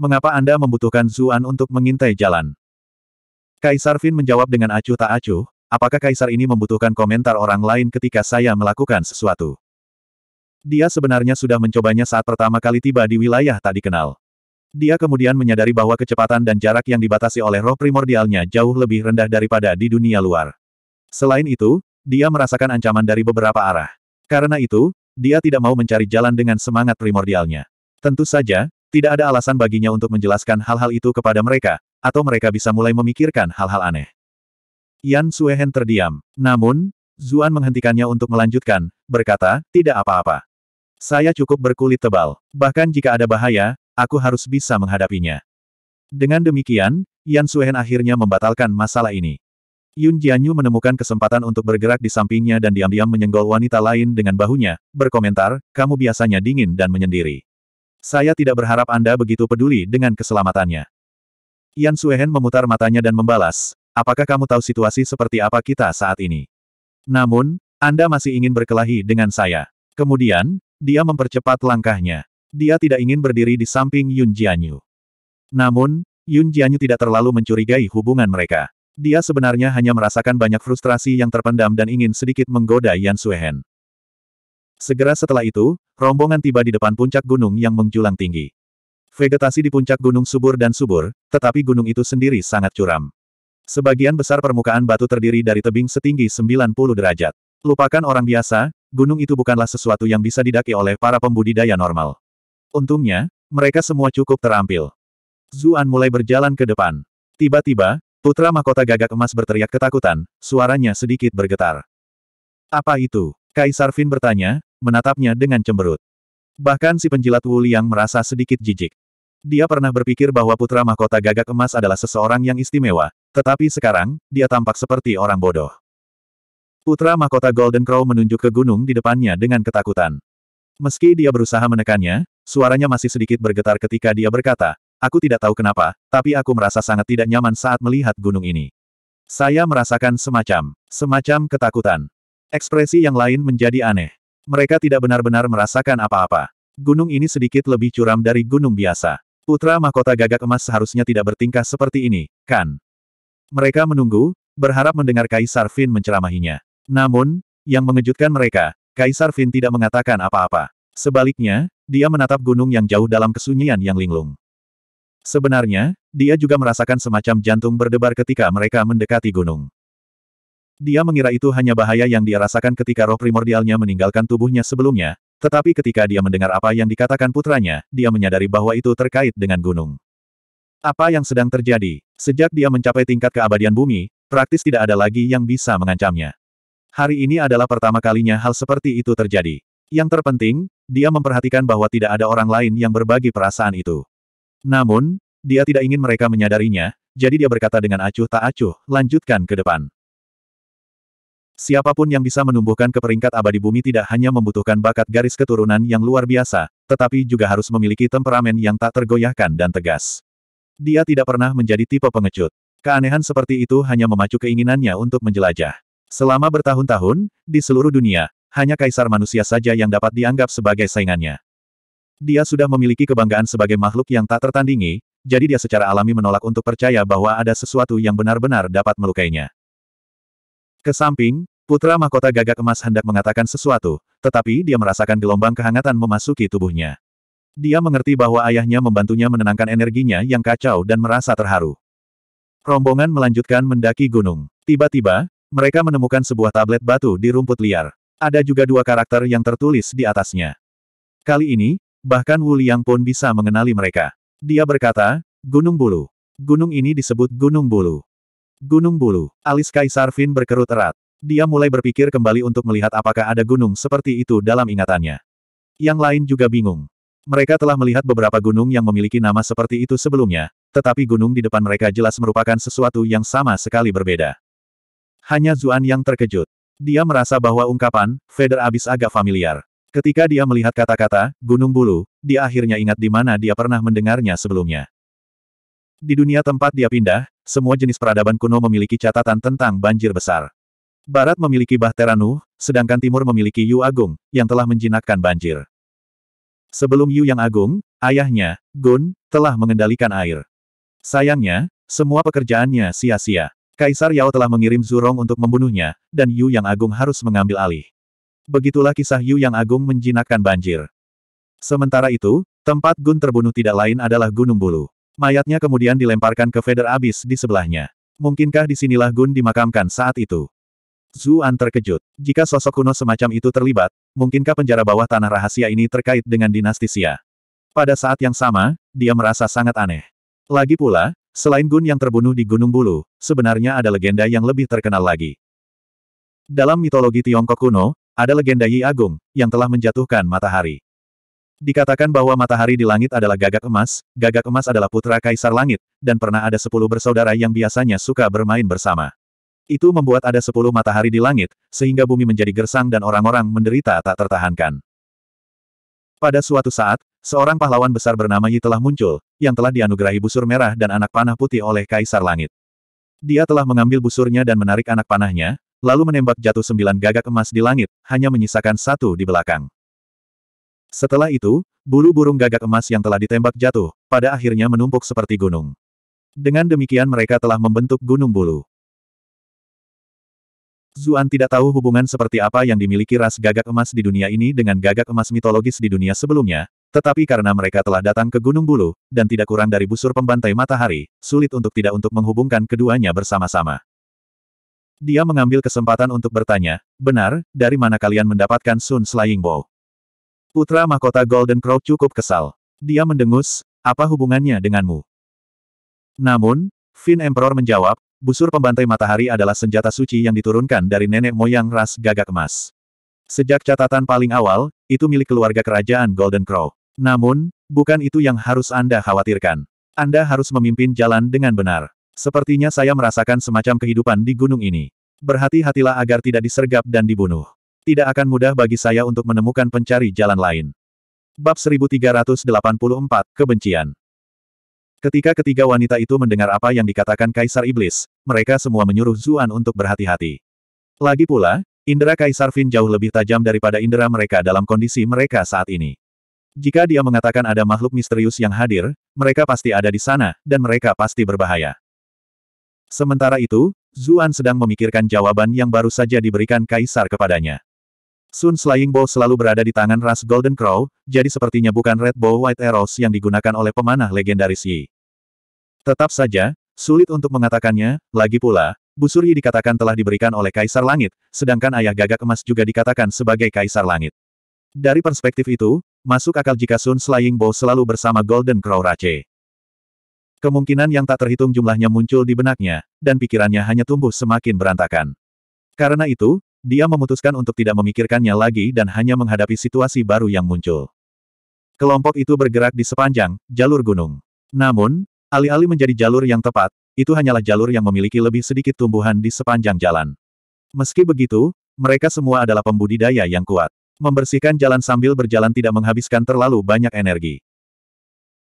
Mengapa Anda membutuhkan Zuan untuk mengintai jalan? Kaisar Fin menjawab dengan acuh tak acuh, apakah Kaisar ini membutuhkan komentar orang lain ketika saya melakukan sesuatu? Dia sebenarnya sudah mencobanya saat pertama kali tiba di wilayah tak dikenal. Dia kemudian menyadari bahwa kecepatan dan jarak yang dibatasi oleh roh primordialnya jauh lebih rendah daripada di dunia luar. Selain itu, dia merasakan ancaman dari beberapa arah. Karena itu, dia tidak mau mencari jalan dengan semangat primordialnya. Tentu saja, tidak ada alasan baginya untuk menjelaskan hal-hal itu kepada mereka, atau mereka bisa mulai memikirkan hal-hal aneh. Yan Suehen terdiam. Namun, Zuan menghentikannya untuk melanjutkan, berkata, tidak apa-apa. Saya cukup berkulit tebal. Bahkan jika ada bahaya, aku harus bisa menghadapinya. Dengan demikian, Yan Suehen akhirnya membatalkan masalah ini. Yun Jianyu menemukan kesempatan untuk bergerak di sampingnya dan diam-diam menyenggol wanita lain dengan bahunya, berkomentar, kamu biasanya dingin dan menyendiri. Saya tidak berharap Anda begitu peduli dengan keselamatannya. Yan Suehen memutar matanya dan membalas, apakah kamu tahu situasi seperti apa kita saat ini? Namun, Anda masih ingin berkelahi dengan saya. Kemudian, dia mempercepat langkahnya. Dia tidak ingin berdiri di samping Yun Jianyu. Namun, Yun Jianyu tidak terlalu mencurigai hubungan mereka. Dia sebenarnya hanya merasakan banyak frustrasi yang terpendam dan ingin sedikit menggoda Yan Suehen. Segera setelah itu, rombongan tiba di depan puncak gunung yang menjulang tinggi. Vegetasi di puncak gunung subur dan subur, tetapi gunung itu sendiri sangat curam. Sebagian besar permukaan batu terdiri dari tebing setinggi 90 derajat. Lupakan orang biasa, gunung itu bukanlah sesuatu yang bisa didaki oleh para pembudidaya normal. Untungnya, mereka semua cukup terampil. Zuan mulai berjalan ke depan. Tiba-tiba, Putra mahkota gagak emas berteriak ketakutan, suaranya sedikit bergetar. Apa itu? Kaisar Fin bertanya, menatapnya dengan cemberut. Bahkan si penjilat Wu yang merasa sedikit jijik. Dia pernah berpikir bahwa putra mahkota gagak emas adalah seseorang yang istimewa, tetapi sekarang, dia tampak seperti orang bodoh. Putra mahkota Golden Crow menunjuk ke gunung di depannya dengan ketakutan. Meski dia berusaha menekannya, suaranya masih sedikit bergetar ketika dia berkata, Aku tidak tahu kenapa, tapi aku merasa sangat tidak nyaman saat melihat gunung ini. Saya merasakan semacam, semacam ketakutan. Ekspresi yang lain menjadi aneh. Mereka tidak benar-benar merasakan apa-apa. Gunung ini sedikit lebih curam dari gunung biasa. Putra mahkota gagak emas seharusnya tidak bertingkah seperti ini, kan? Mereka menunggu, berharap mendengar Kaisar Finn menceramahinya. Namun, yang mengejutkan mereka, Kaisar Finn tidak mengatakan apa-apa. Sebaliknya, dia menatap gunung yang jauh dalam kesunyian yang linglung. Sebenarnya, dia juga merasakan semacam jantung berdebar ketika mereka mendekati gunung. Dia mengira itu hanya bahaya yang dia rasakan ketika roh primordialnya meninggalkan tubuhnya sebelumnya, tetapi ketika dia mendengar apa yang dikatakan putranya, dia menyadari bahwa itu terkait dengan gunung. Apa yang sedang terjadi? Sejak dia mencapai tingkat keabadian bumi, praktis tidak ada lagi yang bisa mengancamnya. Hari ini adalah pertama kalinya hal seperti itu terjadi. Yang terpenting, dia memperhatikan bahwa tidak ada orang lain yang berbagi perasaan itu. Namun, dia tidak ingin mereka menyadarinya, jadi dia berkata dengan acuh tak acuh, lanjutkan ke depan. Siapapun yang bisa menumbuhkan ke peringkat abadi bumi tidak hanya membutuhkan bakat garis keturunan yang luar biasa, tetapi juga harus memiliki temperamen yang tak tergoyahkan dan tegas. Dia tidak pernah menjadi tipe pengecut. Keanehan seperti itu hanya memacu keinginannya untuk menjelajah. Selama bertahun-tahun, di seluruh dunia, hanya kaisar manusia saja yang dapat dianggap sebagai saingannya. Dia sudah memiliki kebanggaan sebagai makhluk yang tak tertandingi, jadi dia secara alami menolak untuk percaya bahwa ada sesuatu yang benar-benar dapat melukainya. Kesamping, putra mahkota gagak emas hendak mengatakan sesuatu, tetapi dia merasakan gelombang kehangatan memasuki tubuhnya. Dia mengerti bahwa ayahnya membantunya menenangkan energinya yang kacau dan merasa terharu. Rombongan melanjutkan mendaki gunung. Tiba-tiba, mereka menemukan sebuah tablet batu di rumput liar. Ada juga dua karakter yang tertulis di atasnya. Kali ini, Bahkan Wu Liang pun bisa mengenali mereka. Dia berkata, Gunung Bulu. Gunung ini disebut Gunung Bulu. Gunung Bulu. Alis Kaisar Fin berkerut erat. Dia mulai berpikir kembali untuk melihat apakah ada gunung seperti itu dalam ingatannya. Yang lain juga bingung. Mereka telah melihat beberapa gunung yang memiliki nama seperti itu sebelumnya, tetapi gunung di depan mereka jelas merupakan sesuatu yang sama sekali berbeda. Hanya Zuan yang terkejut. Dia merasa bahwa ungkapan, Feder abis agak familiar. Ketika dia melihat kata-kata, Gunung Bulu, dia akhirnya ingat di mana dia pernah mendengarnya sebelumnya. Di dunia tempat dia pindah, semua jenis peradaban kuno memiliki catatan tentang banjir besar. Barat memiliki Bahteranu, sedangkan timur memiliki Yu Agung, yang telah menjinakkan banjir. Sebelum Yu Yang Agung, ayahnya, Gun, telah mengendalikan air. Sayangnya, semua pekerjaannya sia-sia. Kaisar Yao telah mengirim Zurong untuk membunuhnya, dan Yu Yang Agung harus mengambil alih. Begitulah kisah Yu yang agung menjinakkan banjir. Sementara itu, tempat Gun terbunuh tidak lain adalah Gunung Bulu. Mayatnya kemudian dilemparkan ke Feder Abis di sebelahnya. Mungkinkah disinilah Gun dimakamkan saat itu? Zuan terkejut. Jika sosok kuno semacam itu terlibat, mungkinkah penjara bawah tanah rahasia ini terkait dengan dinasti Xia? Pada saat yang sama, dia merasa sangat aneh. Lagi pula, selain Gun yang terbunuh di Gunung Bulu, sebenarnya ada legenda yang lebih terkenal lagi. Dalam mitologi Tiongkok kuno, ada legenda Yi Agung, yang telah menjatuhkan matahari. Dikatakan bahwa matahari di langit adalah gagak emas, gagak emas adalah putra kaisar langit, dan pernah ada sepuluh bersaudara yang biasanya suka bermain bersama. Itu membuat ada sepuluh matahari di langit, sehingga bumi menjadi gersang dan orang-orang menderita tak tertahankan. Pada suatu saat, seorang pahlawan besar bernama Yi telah muncul, yang telah dianugerahi busur merah dan anak panah putih oleh kaisar langit. Dia telah mengambil busurnya dan menarik anak panahnya, lalu menembak jatuh sembilan gagak emas di langit, hanya menyisakan satu di belakang. Setelah itu, bulu burung gagak emas yang telah ditembak jatuh, pada akhirnya menumpuk seperti gunung. Dengan demikian mereka telah membentuk gunung bulu. Zuan tidak tahu hubungan seperti apa yang dimiliki ras gagak emas di dunia ini dengan gagak emas mitologis di dunia sebelumnya, tetapi karena mereka telah datang ke Gunung Bulu, dan tidak kurang dari busur pembantai matahari, sulit untuk tidak untuk menghubungkan keduanya bersama-sama. Dia mengambil kesempatan untuk bertanya, benar, dari mana kalian mendapatkan Sun Slaying Bow? Putra mahkota Golden Crow cukup kesal. Dia mendengus, apa hubungannya denganmu? Namun, Finn Emperor menjawab, busur pembantai matahari adalah senjata suci yang diturunkan dari nenek moyang ras gagak emas. Sejak catatan paling awal, itu milik keluarga kerajaan Golden Crow. Namun, bukan itu yang harus Anda khawatirkan. Anda harus memimpin jalan dengan benar. Sepertinya saya merasakan semacam kehidupan di gunung ini. Berhati-hatilah agar tidak disergap dan dibunuh. Tidak akan mudah bagi saya untuk menemukan pencari jalan lain. Bab 1384, Kebencian Ketika ketiga wanita itu mendengar apa yang dikatakan Kaisar Iblis, mereka semua menyuruh Zuan untuk berhati-hati. Lagi pula, indera Kaisar Fin jauh lebih tajam daripada indera mereka dalam kondisi mereka saat ini. Jika dia mengatakan ada makhluk misterius yang hadir, mereka pasti ada di sana, dan mereka pasti berbahaya. Sementara itu, Zuan sedang memikirkan jawaban yang baru saja diberikan kaisar kepadanya. Sun Slaying Bow selalu berada di tangan ras Golden Crow, jadi sepertinya bukan Red Bow White Arrows yang digunakan oleh pemanah legendaris Yi. Tetap saja, sulit untuk mengatakannya, lagi pula, Busur Yi dikatakan telah diberikan oleh Kaisar Langit, sedangkan Ayah Gagak Emas juga dikatakan sebagai Kaisar Langit. Dari perspektif itu, masuk akal jika Sun Slaying Bow selalu bersama Golden Crow Rache. Kemungkinan yang tak terhitung jumlahnya muncul di benaknya, dan pikirannya hanya tumbuh semakin berantakan. Karena itu, dia memutuskan untuk tidak memikirkannya lagi dan hanya menghadapi situasi baru yang muncul. Kelompok itu bergerak di sepanjang jalur gunung. Namun, alih-alih menjadi jalur yang tepat, itu hanyalah jalur yang memiliki lebih sedikit tumbuhan di sepanjang jalan. Meski begitu, mereka semua adalah pembudidaya yang kuat. Membersihkan jalan sambil berjalan tidak menghabiskan terlalu banyak energi.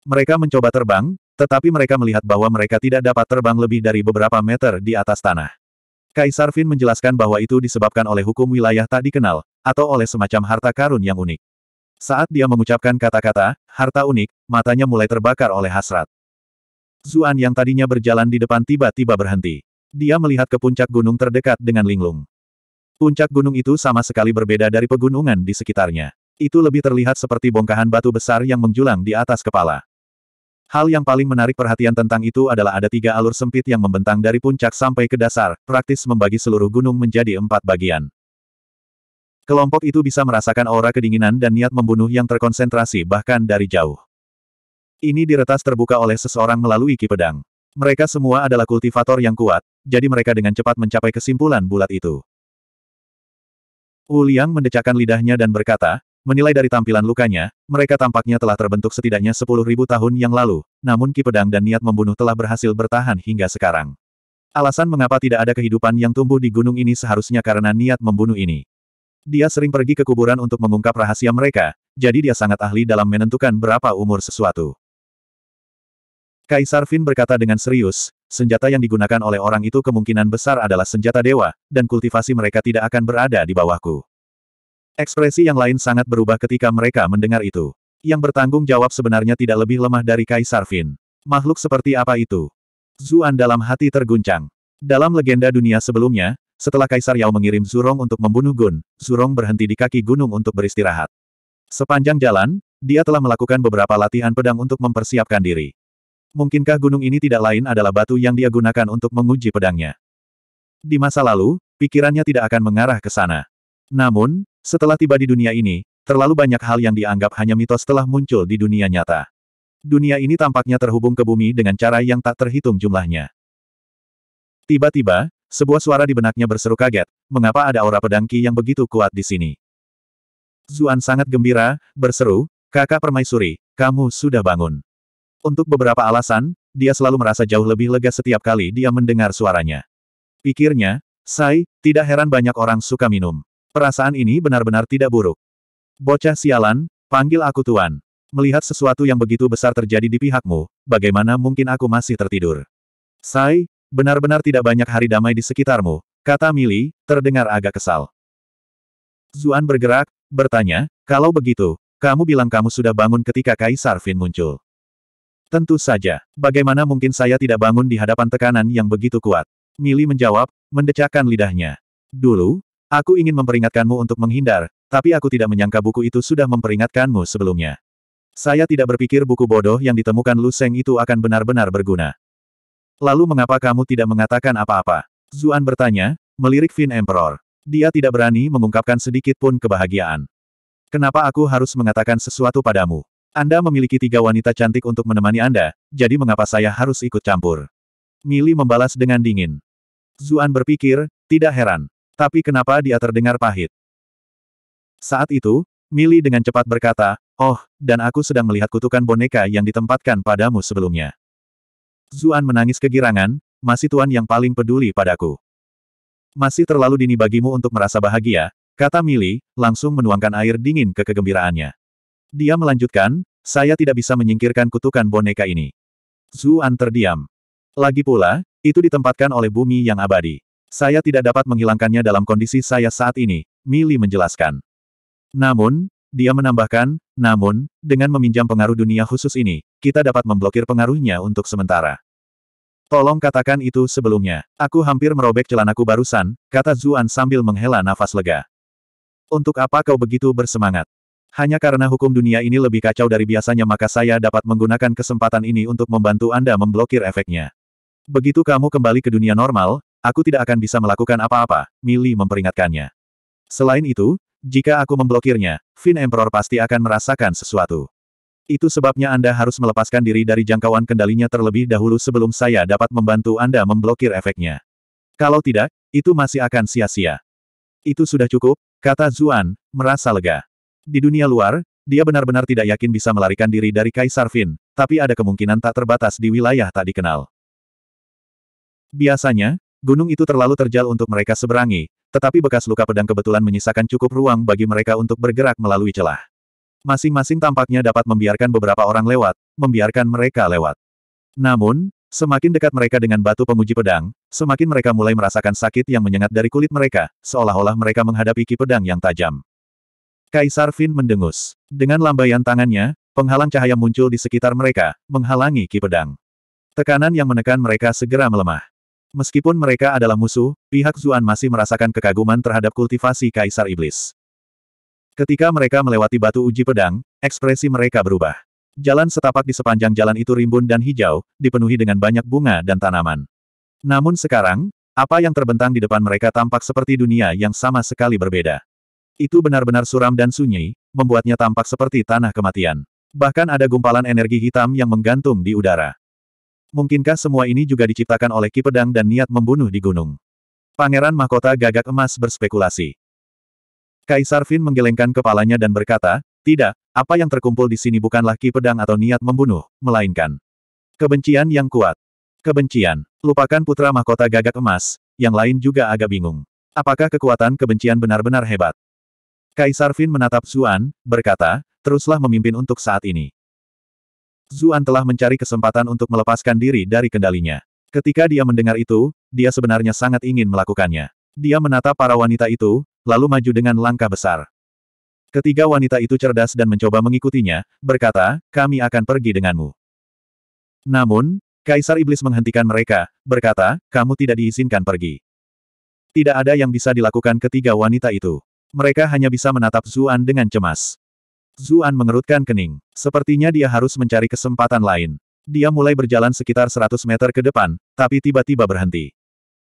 Mereka mencoba terbang, tetapi mereka melihat bahwa mereka tidak dapat terbang lebih dari beberapa meter di atas tanah. Kaisar Vin menjelaskan bahwa itu disebabkan oleh hukum wilayah tak dikenal, atau oleh semacam harta karun yang unik. Saat dia mengucapkan kata-kata, harta unik, matanya mulai terbakar oleh hasrat. Zuan yang tadinya berjalan di depan tiba-tiba berhenti. Dia melihat ke puncak gunung terdekat dengan linglung. Puncak gunung itu sama sekali berbeda dari pegunungan di sekitarnya. Itu lebih terlihat seperti bongkahan batu besar yang menjulang di atas kepala. Hal yang paling menarik perhatian tentang itu adalah ada tiga alur sempit yang membentang dari puncak sampai ke dasar, praktis membagi seluruh gunung menjadi empat bagian. Kelompok itu bisa merasakan aura kedinginan dan niat membunuh yang terkonsentrasi bahkan dari jauh. Ini diretas terbuka oleh seseorang melalui ki pedang. Mereka semua adalah kultivator yang kuat, jadi mereka dengan cepat mencapai kesimpulan bulat itu. Wu Liang mendecakkan lidahnya dan berkata, Menilai dari tampilan lukanya, mereka tampaknya telah terbentuk setidaknya sepuluh ribu tahun yang lalu, namun ki pedang dan niat membunuh telah berhasil bertahan hingga sekarang. Alasan mengapa tidak ada kehidupan yang tumbuh di gunung ini seharusnya karena niat membunuh ini. Dia sering pergi ke kuburan untuk mengungkap rahasia mereka, jadi dia sangat ahli dalam menentukan berapa umur sesuatu. Kaisar Finn berkata dengan serius, senjata yang digunakan oleh orang itu kemungkinan besar adalah senjata dewa, dan kultivasi mereka tidak akan berada di bawahku. Ekspresi yang lain sangat berubah ketika mereka mendengar itu. Yang bertanggung jawab sebenarnya tidak lebih lemah dari Kaisar Fin. Makhluk seperti apa itu? Zuan dalam hati terguncang. Dalam legenda dunia sebelumnya, setelah Kaisar Yao mengirim Zurong untuk membunuh Gun, Zurong berhenti di kaki gunung untuk beristirahat. Sepanjang jalan, dia telah melakukan beberapa latihan pedang untuk mempersiapkan diri. Mungkinkah gunung ini tidak lain adalah batu yang dia gunakan untuk menguji pedangnya? Di masa lalu, pikirannya tidak akan mengarah ke sana. Namun, setelah tiba di dunia ini, terlalu banyak hal yang dianggap hanya mitos telah muncul di dunia nyata. Dunia ini tampaknya terhubung ke bumi dengan cara yang tak terhitung jumlahnya. Tiba-tiba, sebuah suara di benaknya berseru kaget, mengapa ada aura pedangki yang begitu kuat di sini? Zuan sangat gembira, berseru, kakak permaisuri, kamu sudah bangun. Untuk beberapa alasan, dia selalu merasa jauh lebih lega setiap kali dia mendengar suaranya. Pikirnya, Sai, tidak heran banyak orang suka minum. Perasaan ini benar-benar tidak buruk. Bocah sialan, panggil aku tuan. Melihat sesuatu yang begitu besar terjadi di pihakmu, bagaimana mungkin aku masih tertidur? Sai, benar-benar tidak banyak hari damai di sekitarmu, kata Mili, terdengar agak kesal. Zuan bergerak, bertanya, kalau begitu, kamu bilang kamu sudah bangun ketika Kaisar Fin muncul. Tentu saja, bagaimana mungkin saya tidak bangun di hadapan tekanan yang begitu kuat? Mili menjawab, mendecakkan lidahnya. Dulu, Aku ingin memperingatkanmu untuk menghindar, tapi aku tidak menyangka buku itu sudah memperingatkanmu sebelumnya. Saya tidak berpikir buku bodoh yang ditemukan Lu Seng itu akan benar-benar berguna. Lalu mengapa kamu tidak mengatakan apa-apa? Zuan bertanya, melirik Finn Emperor. Dia tidak berani mengungkapkan sedikit pun kebahagiaan. Kenapa aku harus mengatakan sesuatu padamu? Anda memiliki tiga wanita cantik untuk menemani Anda, jadi mengapa saya harus ikut campur? Mili membalas dengan dingin. Zuan berpikir, tidak heran. Tapi kenapa dia terdengar pahit? Saat itu, Mili dengan cepat berkata, Oh, dan aku sedang melihat kutukan boneka yang ditempatkan padamu sebelumnya. Zuan menangis kegirangan, masih Tuan yang paling peduli padaku. Masih terlalu dini bagimu untuk merasa bahagia, kata Mili, langsung menuangkan air dingin ke kegembiraannya. Dia melanjutkan, saya tidak bisa menyingkirkan kutukan boneka ini. Zuan terdiam. Lagi pula, itu ditempatkan oleh bumi yang abadi. Saya tidak dapat menghilangkannya dalam kondisi saya saat ini, Mili menjelaskan. Namun, dia menambahkan, namun, dengan meminjam pengaruh dunia khusus ini, kita dapat memblokir pengaruhnya untuk sementara. Tolong katakan itu sebelumnya. Aku hampir merobek celanaku barusan, kata Zuan sambil menghela nafas lega. Untuk apa kau begitu bersemangat? Hanya karena hukum dunia ini lebih kacau dari biasanya maka saya dapat menggunakan kesempatan ini untuk membantu Anda memblokir efeknya. Begitu kamu kembali ke dunia normal, Aku tidak akan bisa melakukan apa-apa, Mili memperingatkannya. Selain itu, jika aku memblokirnya, Fin Emperor pasti akan merasakan sesuatu. Itu sebabnya Anda harus melepaskan diri dari jangkauan kendalinya terlebih dahulu sebelum saya dapat membantu Anda memblokir efeknya. Kalau tidak, itu masih akan sia-sia. Itu sudah cukup, kata Zuan, merasa lega. Di dunia luar, dia benar-benar tidak yakin bisa melarikan diri dari Kaisar Fin, tapi ada kemungkinan tak terbatas di wilayah tak dikenal. Biasanya, Gunung itu terlalu terjal untuk mereka seberangi, tetapi bekas luka pedang kebetulan menyisakan cukup ruang bagi mereka untuk bergerak melalui celah. Masing-masing tampaknya dapat membiarkan beberapa orang lewat, membiarkan mereka lewat. Namun, semakin dekat mereka dengan batu penguji pedang, semakin mereka mulai merasakan sakit yang menyengat dari kulit mereka, seolah-olah mereka menghadapi ki pedang yang tajam. Kaisar Finn mendengus. Dengan lambaian tangannya, penghalang cahaya muncul di sekitar mereka, menghalangi ki pedang. Tekanan yang menekan mereka segera melemah. Meskipun mereka adalah musuh, pihak Zuan masih merasakan kekaguman terhadap kultivasi Kaisar Iblis. Ketika mereka melewati batu uji pedang, ekspresi mereka berubah. Jalan setapak di sepanjang jalan itu rimbun dan hijau, dipenuhi dengan banyak bunga dan tanaman. Namun sekarang, apa yang terbentang di depan mereka tampak seperti dunia yang sama sekali berbeda. Itu benar-benar suram dan sunyi, membuatnya tampak seperti tanah kematian. Bahkan ada gumpalan energi hitam yang menggantung di udara. Mungkinkah semua ini juga diciptakan oleh Ki Pedang dan niat membunuh di gunung? Pangeran Mahkota Gagak Emas berspekulasi. Kaisar Fin menggelengkan kepalanya dan berkata, tidak, apa yang terkumpul di sini bukanlah Ki Pedang atau niat membunuh, melainkan kebencian yang kuat. Kebencian. Lupakan putra mahkota gagak emas, yang lain juga agak bingung. Apakah kekuatan kebencian benar-benar hebat? Kaisar Fin menatap Zuan, berkata, teruslah memimpin untuk saat ini. Zuan telah mencari kesempatan untuk melepaskan diri dari kendalinya. Ketika dia mendengar itu, dia sebenarnya sangat ingin melakukannya. Dia menatap para wanita itu, lalu maju dengan langkah besar. Ketiga wanita itu cerdas dan mencoba mengikutinya, berkata, kami akan pergi denganmu. Namun, Kaisar Iblis menghentikan mereka, berkata, kamu tidak diizinkan pergi. Tidak ada yang bisa dilakukan ketiga wanita itu. Mereka hanya bisa menatap Zuan dengan cemas. Zuan mengerutkan kening. Sepertinya dia harus mencari kesempatan lain. Dia mulai berjalan sekitar 100 meter ke depan, tapi tiba-tiba berhenti.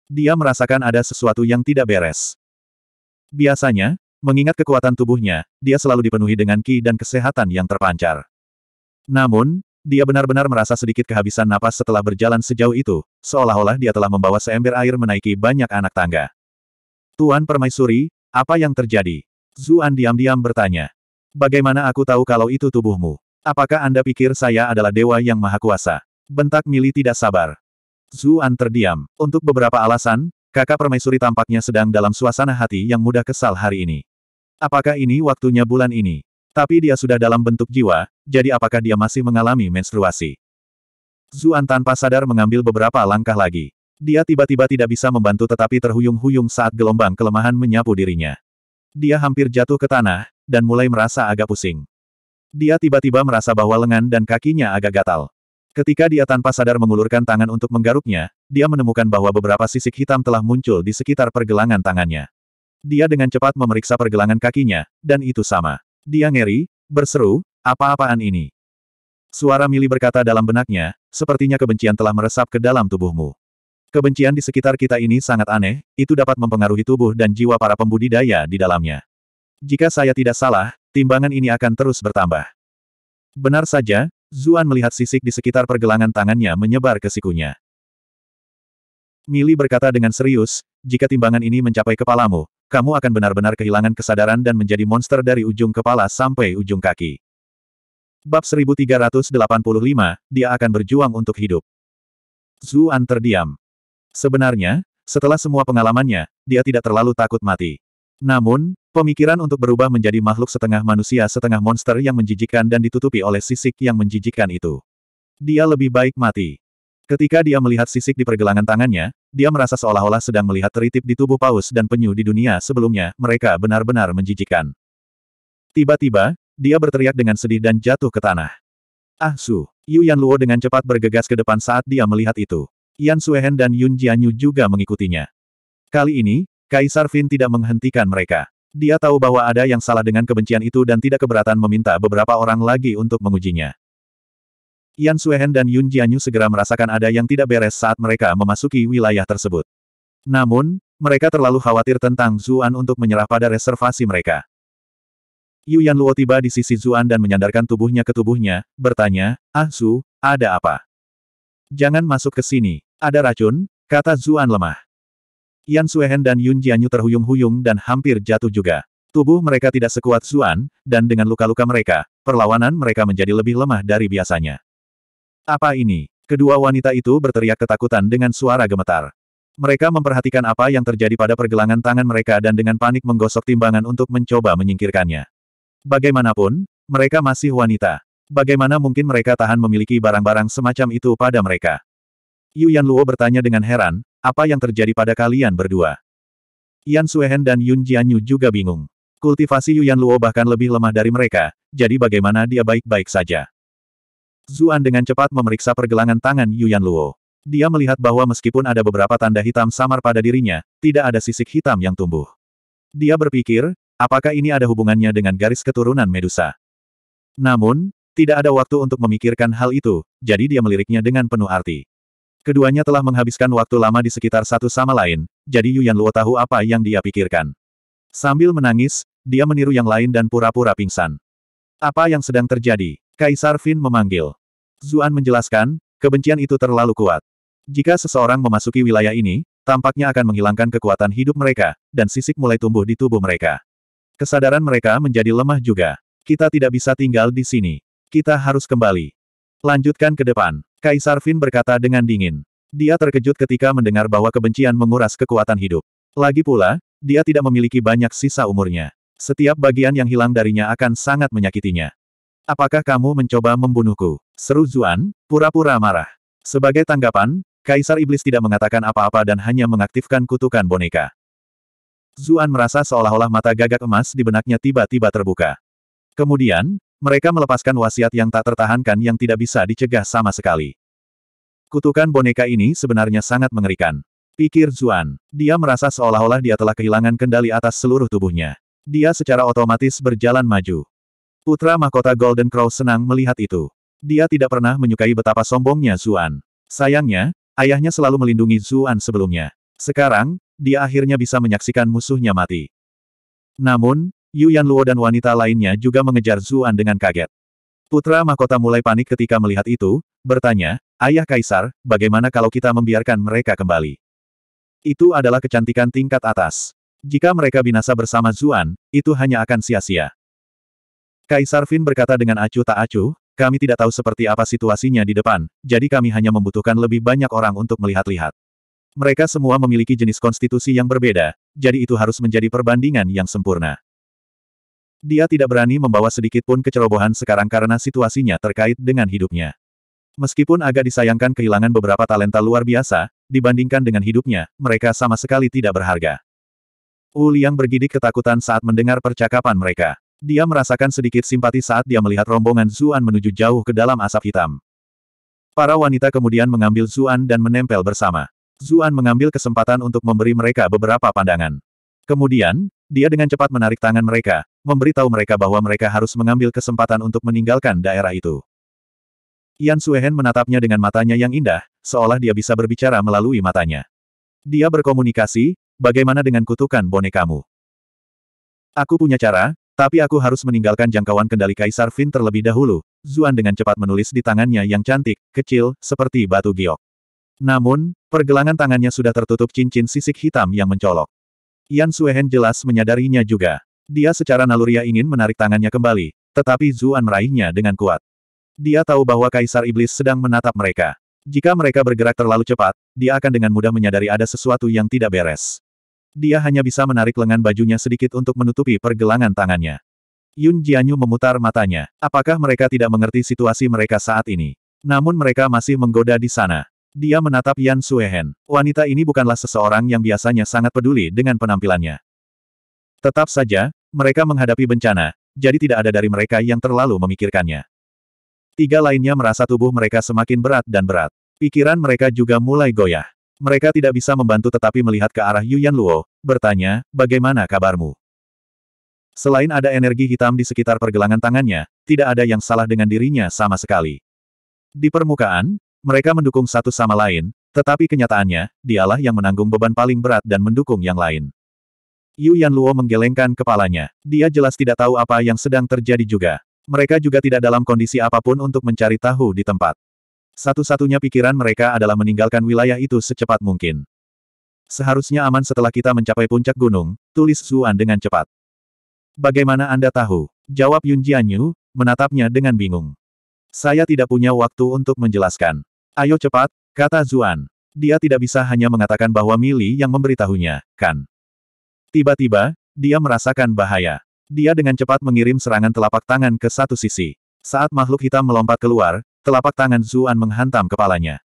Dia merasakan ada sesuatu yang tidak beres. Biasanya, mengingat kekuatan tubuhnya, dia selalu dipenuhi dengan ki dan kesehatan yang terpancar. Namun, dia benar-benar merasa sedikit kehabisan napas setelah berjalan sejauh itu, seolah-olah dia telah membawa seember air menaiki banyak anak tangga. Tuan Permaisuri, apa yang terjadi? Zuan diam-diam bertanya. Bagaimana aku tahu kalau itu tubuhmu? Apakah Anda pikir saya adalah dewa yang maha kuasa? Bentak Mili tidak sabar. Zuan terdiam. Untuk beberapa alasan, kakak permaisuri tampaknya sedang dalam suasana hati yang mudah kesal hari ini. Apakah ini waktunya bulan ini? Tapi dia sudah dalam bentuk jiwa, jadi apakah dia masih mengalami menstruasi? Zuan tanpa sadar mengambil beberapa langkah lagi. Dia tiba-tiba tidak bisa membantu tetapi terhuyung-huyung saat gelombang kelemahan menyapu dirinya. Dia hampir jatuh ke tanah, dan mulai merasa agak pusing. Dia tiba-tiba merasa bahwa lengan dan kakinya agak gatal. Ketika dia tanpa sadar mengulurkan tangan untuk menggaruknya, dia menemukan bahwa beberapa sisik hitam telah muncul di sekitar pergelangan tangannya. Dia dengan cepat memeriksa pergelangan kakinya, dan itu sama. Dia ngeri, berseru, apa-apaan ini? Suara Mili berkata dalam benaknya, sepertinya kebencian telah meresap ke dalam tubuhmu. Kebencian di sekitar kita ini sangat aneh, itu dapat mempengaruhi tubuh dan jiwa para pembudidaya di dalamnya. Jika saya tidak salah, timbangan ini akan terus bertambah. Benar saja, Zuan melihat sisik di sekitar pergelangan tangannya menyebar ke sikunya. Mili berkata dengan serius, jika timbangan ini mencapai kepalamu, kamu akan benar-benar kehilangan kesadaran dan menjadi monster dari ujung kepala sampai ujung kaki. Bab 1385, dia akan berjuang untuk hidup. Zuan terdiam. Sebenarnya, setelah semua pengalamannya, dia tidak terlalu takut mati. Namun, Pemikiran untuk berubah menjadi makhluk setengah manusia setengah monster yang menjijikan dan ditutupi oleh sisik yang menjijikan itu. Dia lebih baik mati. Ketika dia melihat sisik di pergelangan tangannya, dia merasa seolah-olah sedang melihat teritip di tubuh paus dan penyu di dunia sebelumnya, mereka benar-benar menjijikan. Tiba-tiba, dia berteriak dengan sedih dan jatuh ke tanah. Ah Su, Yu Yan Luo dengan cepat bergegas ke depan saat dia melihat itu. Yan Suehen dan Yun Jianyu juga mengikutinya. Kali ini, Kaisar Fin tidak menghentikan mereka. Dia tahu bahwa ada yang salah dengan kebencian itu dan tidak keberatan meminta beberapa orang lagi untuk mengujinya. Yan Suehen dan Yun Jianyu segera merasakan ada yang tidak beres saat mereka memasuki wilayah tersebut. Namun, mereka terlalu khawatir tentang Zuan untuk menyerah pada reservasi mereka. Yu Yan Luo tiba di sisi Zuan dan menyandarkan tubuhnya ke tubuhnya, bertanya, Ah Zu, ada apa? Jangan masuk ke sini, ada racun, kata Zuan lemah. Yan Suehen dan Yun Jianyu terhuyung-huyung dan hampir jatuh juga. Tubuh mereka tidak sekuat Zuan, dan dengan luka-luka mereka, perlawanan mereka menjadi lebih lemah dari biasanya. Apa ini? Kedua wanita itu berteriak ketakutan dengan suara gemetar. Mereka memperhatikan apa yang terjadi pada pergelangan tangan mereka dan dengan panik menggosok timbangan untuk mencoba menyingkirkannya. Bagaimanapun, mereka masih wanita. Bagaimana mungkin mereka tahan memiliki barang-barang semacam itu pada mereka? Yu Luo bertanya dengan heran, apa yang terjadi pada kalian berdua? Yan Suehen dan Yun Jianyu juga bingung. Kultivasi Yuan Luo bahkan lebih lemah dari mereka, jadi bagaimana dia baik-baik saja? Zuan dengan cepat memeriksa pergelangan tangan Yuan Luo. Dia melihat bahwa meskipun ada beberapa tanda hitam samar pada dirinya, tidak ada sisik hitam yang tumbuh. Dia berpikir, apakah ini ada hubungannya dengan garis keturunan Medusa? Namun, tidak ada waktu untuk memikirkan hal itu, jadi dia meliriknya dengan penuh arti. Keduanya telah menghabiskan waktu lama di sekitar satu sama lain, jadi Yuan Luo tahu apa yang dia pikirkan. Sambil menangis, dia meniru yang lain dan pura-pura pingsan. Apa yang sedang terjadi? Kaisar Fin memanggil. Zuan menjelaskan, kebencian itu terlalu kuat. Jika seseorang memasuki wilayah ini, tampaknya akan menghilangkan kekuatan hidup mereka, dan sisik mulai tumbuh di tubuh mereka. Kesadaran mereka menjadi lemah juga. Kita tidak bisa tinggal di sini. Kita harus kembali. Lanjutkan ke depan. Kaisar Fin berkata dengan dingin. Dia terkejut ketika mendengar bahwa kebencian menguras kekuatan hidup. Lagi pula, dia tidak memiliki banyak sisa umurnya. Setiap bagian yang hilang darinya akan sangat menyakitinya. Apakah kamu mencoba membunuhku? Seru Zuan, pura-pura marah. Sebagai tanggapan, Kaisar Iblis tidak mengatakan apa-apa dan hanya mengaktifkan kutukan boneka. Zuan merasa seolah-olah mata gagak emas di benaknya tiba-tiba terbuka. Kemudian, mereka melepaskan wasiat yang tak tertahankan yang tidak bisa dicegah sama sekali. Kutukan boneka ini sebenarnya sangat mengerikan. Pikir Zuan. Dia merasa seolah-olah dia telah kehilangan kendali atas seluruh tubuhnya. Dia secara otomatis berjalan maju. Putra mahkota Golden Crow senang melihat itu. Dia tidak pernah menyukai betapa sombongnya Zuan. Sayangnya, ayahnya selalu melindungi Zuan sebelumnya. Sekarang, dia akhirnya bisa menyaksikan musuhnya mati. Namun, Yu Yanluo dan wanita lainnya juga mengejar Zuan dengan kaget. Putra mahkota mulai panik ketika melihat itu, bertanya, Ayah Kaisar, bagaimana kalau kita membiarkan mereka kembali? Itu adalah kecantikan tingkat atas. Jika mereka binasa bersama Zuan, itu hanya akan sia-sia. Kaisar Fin berkata dengan acuh tak acuh, kami tidak tahu seperti apa situasinya di depan, jadi kami hanya membutuhkan lebih banyak orang untuk melihat-lihat. Mereka semua memiliki jenis konstitusi yang berbeda, jadi itu harus menjadi perbandingan yang sempurna. Dia tidak berani membawa sedikit pun kecerobohan sekarang karena situasinya terkait dengan hidupnya. Meskipun agak disayangkan kehilangan beberapa talenta luar biasa, dibandingkan dengan hidupnya, mereka sama sekali tidak berharga. Wu Liang bergidik ketakutan saat mendengar percakapan mereka. Dia merasakan sedikit simpati saat dia melihat rombongan Zuan menuju jauh ke dalam asap hitam. Para wanita kemudian mengambil Zuan dan menempel bersama. Zuan mengambil kesempatan untuk memberi mereka beberapa pandangan. Kemudian, dia dengan cepat menarik tangan mereka, memberitahu mereka bahwa mereka harus mengambil kesempatan untuk meninggalkan daerah itu. Yan Suehen menatapnya dengan matanya yang indah, seolah dia bisa berbicara melalui matanya. Dia berkomunikasi, bagaimana dengan kutukan bonekamu? Aku punya cara, tapi aku harus meninggalkan jangkauan kendali Kaisar Fin terlebih dahulu. Zuan dengan cepat menulis di tangannya yang cantik, kecil, seperti batu giok. Namun, pergelangan tangannya sudah tertutup cincin sisik hitam yang mencolok. Yan Suehen jelas menyadarinya juga. Dia secara naluria ingin menarik tangannya kembali, tetapi Zuan meraihnya dengan kuat. Dia tahu bahwa Kaisar Iblis sedang menatap mereka. Jika mereka bergerak terlalu cepat, dia akan dengan mudah menyadari ada sesuatu yang tidak beres. Dia hanya bisa menarik lengan bajunya sedikit untuk menutupi pergelangan tangannya. Yun Jianyu memutar matanya. Apakah mereka tidak mengerti situasi mereka saat ini? Namun mereka masih menggoda di sana. Dia menatap Yan Suehen. Wanita ini bukanlah seseorang yang biasanya sangat peduli dengan penampilannya. Tetap saja, mereka menghadapi bencana, jadi tidak ada dari mereka yang terlalu memikirkannya. Tiga lainnya merasa tubuh mereka semakin berat dan berat. Pikiran mereka juga mulai goyah. Mereka tidak bisa membantu tetapi melihat ke arah Yuan Luo, bertanya, bagaimana kabarmu? Selain ada energi hitam di sekitar pergelangan tangannya, tidak ada yang salah dengan dirinya sama sekali. Di permukaan, mereka mendukung satu sama lain, tetapi kenyataannya, dialah yang menanggung beban paling berat dan mendukung yang lain. Yu Luo menggelengkan kepalanya. Dia jelas tidak tahu apa yang sedang terjadi juga. Mereka juga tidak dalam kondisi apapun untuk mencari tahu di tempat. Satu-satunya pikiran mereka adalah meninggalkan wilayah itu secepat mungkin. Seharusnya aman setelah kita mencapai puncak gunung, tulis Zuan dengan cepat. Bagaimana Anda tahu? Jawab Yun Jianyu, menatapnya dengan bingung. Saya tidak punya waktu untuk menjelaskan. Ayo cepat, kata Zuan. Dia tidak bisa hanya mengatakan bahwa Mili yang memberitahunya, kan? Tiba-tiba, dia merasakan bahaya. Dia dengan cepat mengirim serangan telapak tangan ke satu sisi. Saat makhluk hitam melompat keluar, telapak tangan Zuan menghantam kepalanya.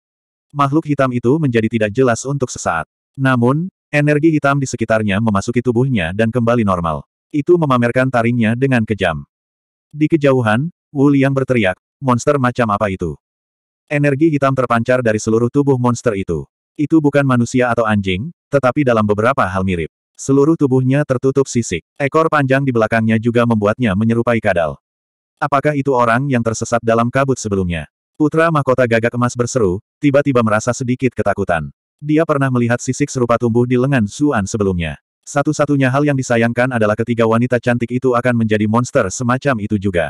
Makhluk hitam itu menjadi tidak jelas untuk sesaat. Namun, energi hitam di sekitarnya memasuki tubuhnya dan kembali normal. Itu memamerkan taringnya dengan kejam. Di kejauhan, Wu Liang berteriak, monster macam apa itu? Energi hitam terpancar dari seluruh tubuh monster itu. Itu bukan manusia atau anjing, tetapi dalam beberapa hal mirip. Seluruh tubuhnya tertutup sisik. Ekor panjang di belakangnya juga membuatnya menyerupai kadal. Apakah itu orang yang tersesat dalam kabut sebelumnya? Putra mahkota gagak emas berseru, tiba-tiba merasa sedikit ketakutan. Dia pernah melihat sisik serupa tumbuh di lengan Suan sebelumnya. Satu-satunya hal yang disayangkan adalah ketiga wanita cantik itu akan menjadi monster semacam itu juga.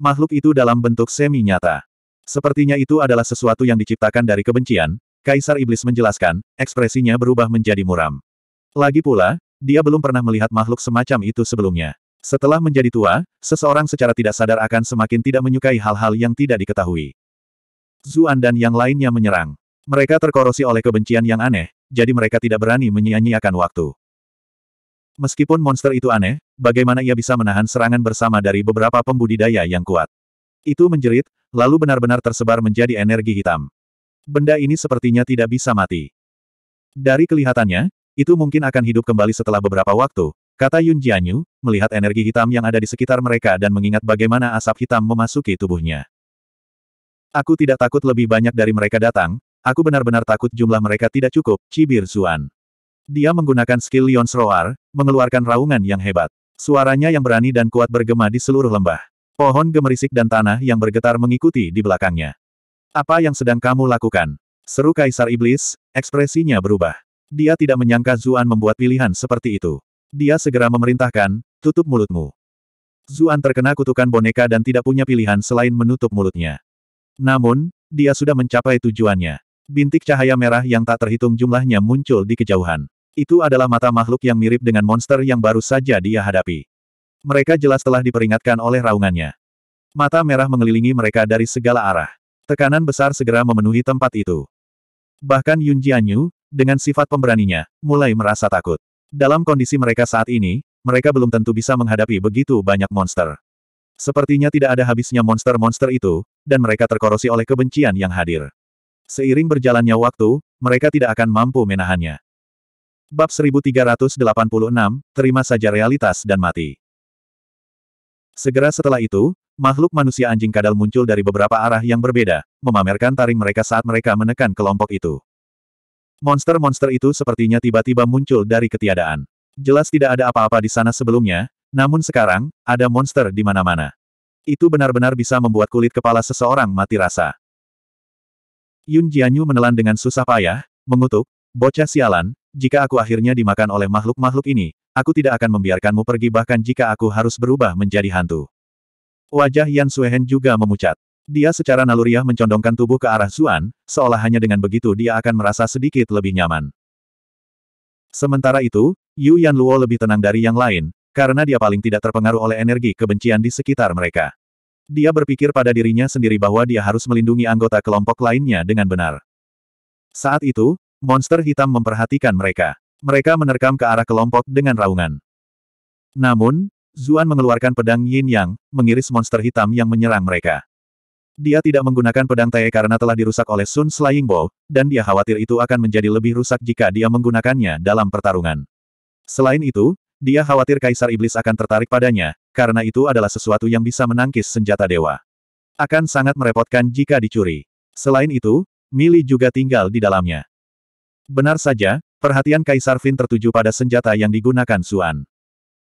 Makhluk itu dalam bentuk semi-nyata. Sepertinya itu adalah sesuatu yang diciptakan dari kebencian, Kaisar Iblis menjelaskan, ekspresinya berubah menjadi muram. Lagi pula, dia belum pernah melihat makhluk semacam itu sebelumnya. Setelah menjadi tua, seseorang secara tidak sadar akan semakin tidak menyukai hal-hal yang tidak diketahui. Zuan dan yang lainnya menyerang. Mereka terkorosi oleh kebencian yang aneh, jadi mereka tidak berani menyia-nyiakan waktu. Meskipun monster itu aneh, bagaimana ia bisa menahan serangan bersama dari beberapa pembudidaya yang kuat? Itu menjerit, lalu benar-benar tersebar menjadi energi hitam. Benda ini sepertinya tidak bisa mati. Dari kelihatannya, itu mungkin akan hidup kembali setelah beberapa waktu, kata Yun Jianyu, melihat energi hitam yang ada di sekitar mereka dan mengingat bagaimana asap hitam memasuki tubuhnya. Aku tidak takut lebih banyak dari mereka datang, aku benar-benar takut jumlah mereka tidak cukup, cibir Zuan. Dia menggunakan skill Lion's Roar, mengeluarkan raungan yang hebat. Suaranya yang berani dan kuat bergema di seluruh lembah. Pohon gemerisik dan tanah yang bergetar mengikuti di belakangnya. Apa yang sedang kamu lakukan? Seru Kaisar Iblis, ekspresinya berubah. Dia tidak menyangka Zuan membuat pilihan seperti itu. Dia segera memerintahkan, tutup mulutmu. Zuan terkena kutukan boneka dan tidak punya pilihan selain menutup mulutnya. Namun, dia sudah mencapai tujuannya. Bintik cahaya merah yang tak terhitung jumlahnya muncul di kejauhan. Itu adalah mata makhluk yang mirip dengan monster yang baru saja dia hadapi. Mereka jelas telah diperingatkan oleh raungannya. Mata merah mengelilingi mereka dari segala arah. Tekanan besar segera memenuhi tempat itu. Bahkan Yun Jianyu, dengan sifat pemberaninya, mulai merasa takut. Dalam kondisi mereka saat ini, mereka belum tentu bisa menghadapi begitu banyak monster. Sepertinya tidak ada habisnya monster-monster itu, dan mereka terkorosi oleh kebencian yang hadir. Seiring berjalannya waktu, mereka tidak akan mampu menahannya. Bab 1386, terima saja realitas dan mati. Segera setelah itu, makhluk manusia anjing kadal muncul dari beberapa arah yang berbeda, memamerkan taring mereka saat mereka menekan kelompok itu. Monster-monster itu sepertinya tiba-tiba muncul dari ketiadaan. Jelas tidak ada apa-apa di sana sebelumnya, namun sekarang, ada monster di mana-mana. Itu benar-benar bisa membuat kulit kepala seseorang mati rasa. Yun Jianyu menelan dengan susah payah, mengutuk, bocah sialan, jika aku akhirnya dimakan oleh makhluk-makhluk ini, aku tidak akan membiarkanmu pergi bahkan jika aku harus berubah menjadi hantu. Wajah Yan Suehen juga memucat. Dia secara naluriah mencondongkan tubuh ke arah Zuan, seolah hanya dengan begitu dia akan merasa sedikit lebih nyaman. Sementara itu, Yu Yan Luo lebih tenang dari yang lain, karena dia paling tidak terpengaruh oleh energi kebencian di sekitar mereka. Dia berpikir pada dirinya sendiri bahwa dia harus melindungi anggota kelompok lainnya dengan benar. Saat itu, Monster hitam memperhatikan mereka. Mereka menerkam ke arah kelompok dengan raungan. Namun, Zuan mengeluarkan pedang Yin Yang, mengiris monster hitam yang menyerang mereka. Dia tidak menggunakan pedang Tae karena telah dirusak oleh Sun Slaying Bow, dan dia khawatir itu akan menjadi lebih rusak jika dia menggunakannya dalam pertarungan. Selain itu, dia khawatir Kaisar Iblis akan tertarik padanya, karena itu adalah sesuatu yang bisa menangkis senjata dewa. Akan sangat merepotkan jika dicuri. Selain itu, Mili juga tinggal di dalamnya. Benar saja, perhatian Kaisar Vin tertuju pada senjata yang digunakan Su'an.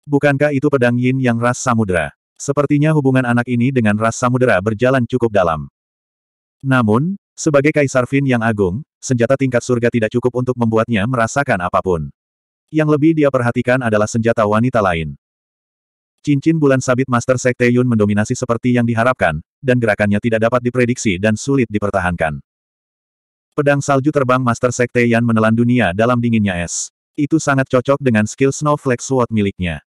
Bukankah itu pedang Yin yang ras samudera? Sepertinya hubungan anak ini dengan ras samudera berjalan cukup dalam. Namun, sebagai Kaisar Vin yang agung, senjata tingkat surga tidak cukup untuk membuatnya merasakan apapun. Yang lebih dia perhatikan adalah senjata wanita lain. Cincin bulan sabit Master Sekte Yun mendominasi seperti yang diharapkan, dan gerakannya tidak dapat diprediksi dan sulit dipertahankan. Pedang salju terbang Master Sekte Yan menelan dunia dalam dinginnya es. Itu sangat cocok dengan skill Snowflake Sword miliknya.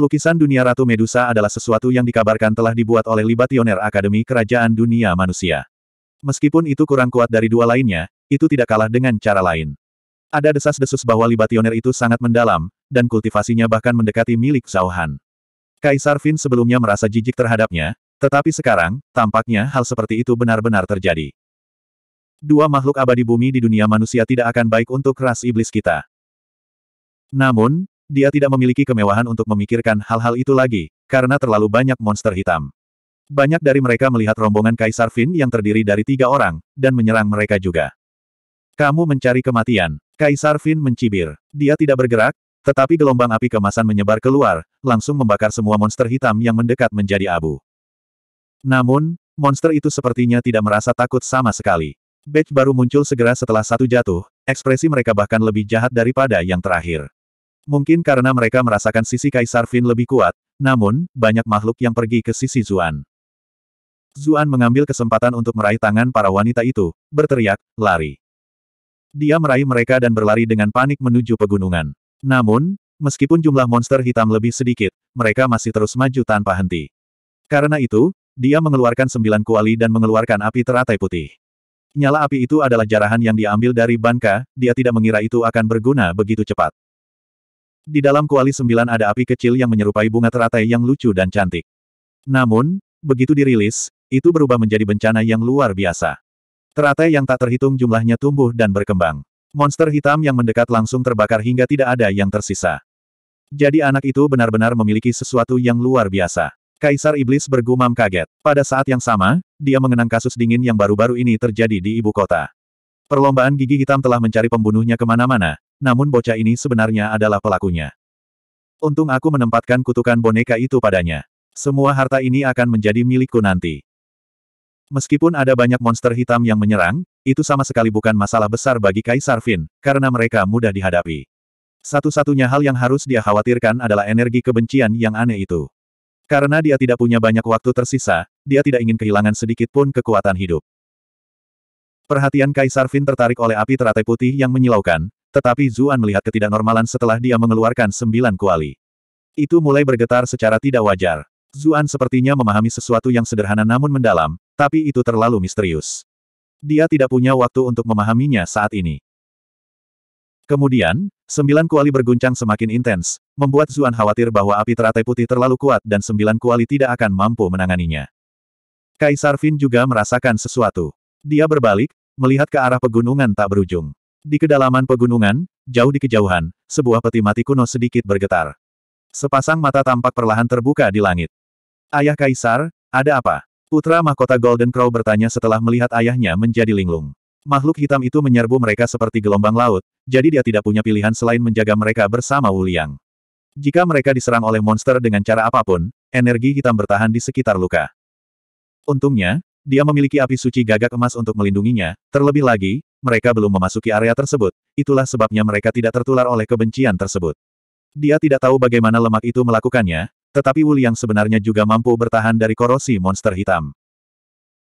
Lukisan dunia Ratu Medusa adalah sesuatu yang dikabarkan telah dibuat oleh Libationer Akademi Kerajaan Dunia Manusia. Meskipun itu kurang kuat dari dua lainnya, itu tidak kalah dengan cara lain. Ada desas-desus bahwa Libationer itu sangat mendalam, dan kultivasinya bahkan mendekati milik Zhao Han. Kaisar Finn sebelumnya merasa jijik terhadapnya, tetapi sekarang, tampaknya hal seperti itu benar-benar terjadi dua makhluk abadi bumi di dunia manusia tidak akan baik untuk ras iblis kita. Namun, dia tidak memiliki kemewahan untuk memikirkan hal-hal itu lagi, karena terlalu banyak monster hitam. Banyak dari mereka melihat rombongan Kaisar Fin yang terdiri dari tiga orang, dan menyerang mereka juga. Kamu mencari kematian. Kaisar Fin mencibir. Dia tidak bergerak, tetapi gelombang api kemasan menyebar keluar, langsung membakar semua monster hitam yang mendekat menjadi abu. Namun, monster itu sepertinya tidak merasa takut sama sekali. Batch baru muncul segera setelah satu jatuh, ekspresi mereka bahkan lebih jahat daripada yang terakhir. Mungkin karena mereka merasakan sisi Kaisar Fin lebih kuat, namun, banyak makhluk yang pergi ke sisi Zuan. Zuan mengambil kesempatan untuk meraih tangan para wanita itu, berteriak, lari. Dia meraih mereka dan berlari dengan panik menuju pegunungan. Namun, meskipun jumlah monster hitam lebih sedikit, mereka masih terus maju tanpa henti. Karena itu, dia mengeluarkan sembilan kuali dan mengeluarkan api teratai putih. Nyala api itu adalah jarahan yang diambil dari Banka, dia tidak mengira itu akan berguna begitu cepat. Di dalam kuali sembilan ada api kecil yang menyerupai bunga teratai yang lucu dan cantik. Namun, begitu dirilis, itu berubah menjadi bencana yang luar biasa. Teratai yang tak terhitung jumlahnya tumbuh dan berkembang. Monster hitam yang mendekat langsung terbakar hingga tidak ada yang tersisa. Jadi anak itu benar-benar memiliki sesuatu yang luar biasa. Kaisar Iblis bergumam kaget. Pada saat yang sama, dia mengenang kasus dingin yang baru-baru ini terjadi di ibu kota. Perlombaan gigi hitam telah mencari pembunuhnya kemana-mana, namun bocah ini sebenarnya adalah pelakunya. Untung aku menempatkan kutukan boneka itu padanya. Semua harta ini akan menjadi milikku nanti. Meskipun ada banyak monster hitam yang menyerang, itu sama sekali bukan masalah besar bagi Kaisar Finn, karena mereka mudah dihadapi. Satu-satunya hal yang harus dia khawatirkan adalah energi kebencian yang aneh itu. Karena dia tidak punya banyak waktu tersisa, dia tidak ingin kehilangan sedikit pun kekuatan hidup. Perhatian Kaisar Vin tertarik oleh api teratai putih yang menyilaukan, tetapi Zuan melihat ketidaknormalan setelah dia mengeluarkan sembilan kuali. Itu mulai bergetar secara tidak wajar. Zuan sepertinya memahami sesuatu yang sederhana namun mendalam, tapi itu terlalu misterius. Dia tidak punya waktu untuk memahaminya saat ini. Kemudian, Sembilan kuali berguncang semakin intens, membuat Zuan khawatir bahwa api teratai putih terlalu kuat dan sembilan kuali tidak akan mampu menanganinya. Kaisar Fin juga merasakan sesuatu. Dia berbalik, melihat ke arah pegunungan tak berujung. Di kedalaman pegunungan, jauh di kejauhan, sebuah peti mati kuno sedikit bergetar. Sepasang mata tampak perlahan terbuka di langit. Ayah Kaisar, ada apa? Putra mahkota Golden Crow bertanya setelah melihat ayahnya menjadi linglung. Makhluk hitam itu menyerbu mereka seperti gelombang laut, jadi dia tidak punya pilihan selain menjaga mereka bersama Wuliang. Jika mereka diserang oleh monster dengan cara apapun, energi hitam bertahan di sekitar luka. Untungnya, dia memiliki api suci gagak emas untuk melindunginya, terlebih lagi, mereka belum memasuki area tersebut, itulah sebabnya mereka tidak tertular oleh kebencian tersebut. Dia tidak tahu bagaimana lemak itu melakukannya, tetapi Wuliang sebenarnya juga mampu bertahan dari korosi monster hitam.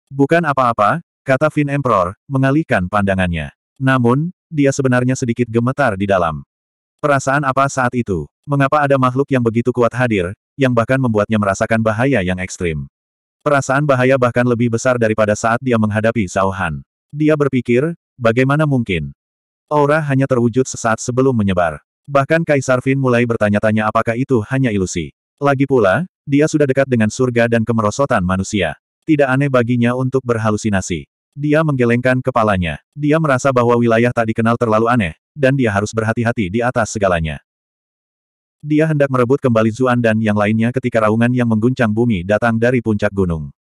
Bukan apa-apa, kata Fin Emperor, mengalihkan pandangannya. Namun, dia sebenarnya sedikit gemetar di dalam. Perasaan apa saat itu? Mengapa ada makhluk yang begitu kuat hadir, yang bahkan membuatnya merasakan bahaya yang ekstrim? Perasaan bahaya bahkan lebih besar daripada saat dia menghadapi Zhao Han. Dia berpikir, bagaimana mungkin? Aura hanya terwujud sesaat sebelum menyebar. Bahkan Kaisar Vin mulai bertanya-tanya apakah itu hanya ilusi. Lagi pula, dia sudah dekat dengan surga dan kemerosotan manusia. Tidak aneh baginya untuk berhalusinasi. Dia menggelengkan kepalanya. Dia merasa bahwa wilayah tak dikenal terlalu aneh, dan dia harus berhati-hati di atas segalanya. Dia hendak merebut kembali Zuan dan yang lainnya ketika raungan yang mengguncang bumi datang dari puncak gunung.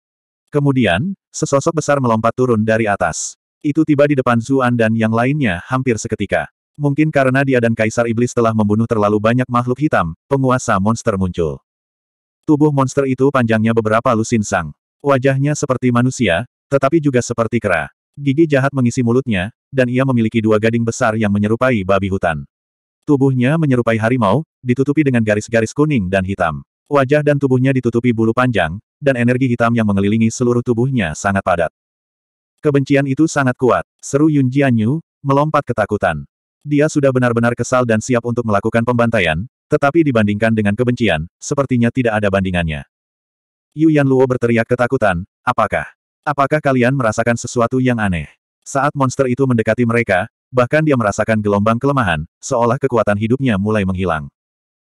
Kemudian, sesosok besar melompat turun dari atas. Itu tiba di depan Zuan dan yang lainnya hampir seketika. Mungkin karena dia dan Kaisar Iblis telah membunuh terlalu banyak makhluk hitam, penguasa monster muncul. Tubuh monster itu panjangnya beberapa lusin sang. Wajahnya seperti manusia, tetapi juga seperti kera. Gigi jahat mengisi mulutnya, dan ia memiliki dua gading besar yang menyerupai babi hutan. Tubuhnya menyerupai harimau, ditutupi dengan garis-garis kuning dan hitam. Wajah dan tubuhnya ditutupi bulu panjang, dan energi hitam yang mengelilingi seluruh tubuhnya sangat padat. Kebencian itu sangat kuat, seru Yun Jianyu, melompat ketakutan. Dia sudah benar-benar kesal dan siap untuk melakukan pembantaian, tetapi dibandingkan dengan kebencian, sepertinya tidak ada bandingannya. Yu Yan Luo berteriak ketakutan, apakah Apakah kalian merasakan sesuatu yang aneh? Saat monster itu mendekati mereka, bahkan dia merasakan gelombang kelemahan, seolah kekuatan hidupnya mulai menghilang.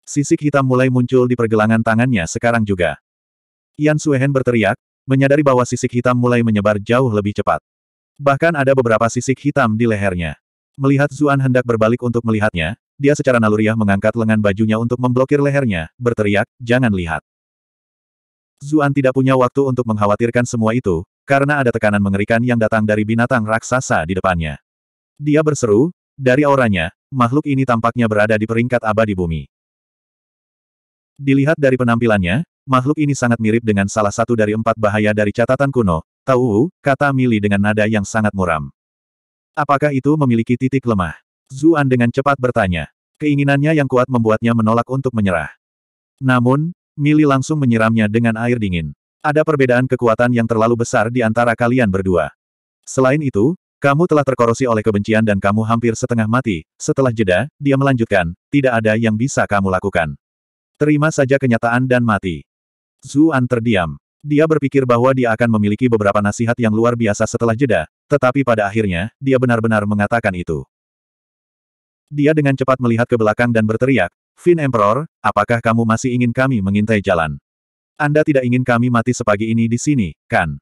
Sisik hitam mulai muncul di pergelangan tangannya sekarang juga. Yan Suehen berteriak, menyadari bahwa sisik hitam mulai menyebar jauh lebih cepat. Bahkan ada beberapa sisik hitam di lehernya. Melihat Zuan hendak berbalik untuk melihatnya, dia secara naluriah mengangkat lengan bajunya untuk memblokir lehernya, berteriak, jangan lihat. Zuan tidak punya waktu untuk mengkhawatirkan semua itu, karena ada tekanan mengerikan yang datang dari binatang raksasa di depannya. Dia berseru, dari auranya, makhluk ini tampaknya berada di peringkat abadi bumi. Dilihat dari penampilannya, makhluk ini sangat mirip dengan salah satu dari empat bahaya dari catatan kuno, Tau, kata Mili dengan nada yang sangat muram. Apakah itu memiliki titik lemah? Zuan dengan cepat bertanya. Keinginannya yang kuat membuatnya menolak untuk menyerah. Namun, Mili langsung menyiramnya dengan air dingin. Ada perbedaan kekuatan yang terlalu besar di antara kalian berdua. Selain itu, kamu telah terkorosi oleh kebencian dan kamu hampir setengah mati. Setelah jeda, dia melanjutkan, tidak ada yang bisa kamu lakukan. Terima saja kenyataan dan mati. Zuan terdiam. Dia berpikir bahwa dia akan memiliki beberapa nasihat yang luar biasa setelah jeda, tetapi pada akhirnya, dia benar-benar mengatakan itu. Dia dengan cepat melihat ke belakang dan berteriak, Fin Emperor, apakah kamu masih ingin kami mengintai jalan? Anda tidak ingin kami mati sepagi ini di sini, kan?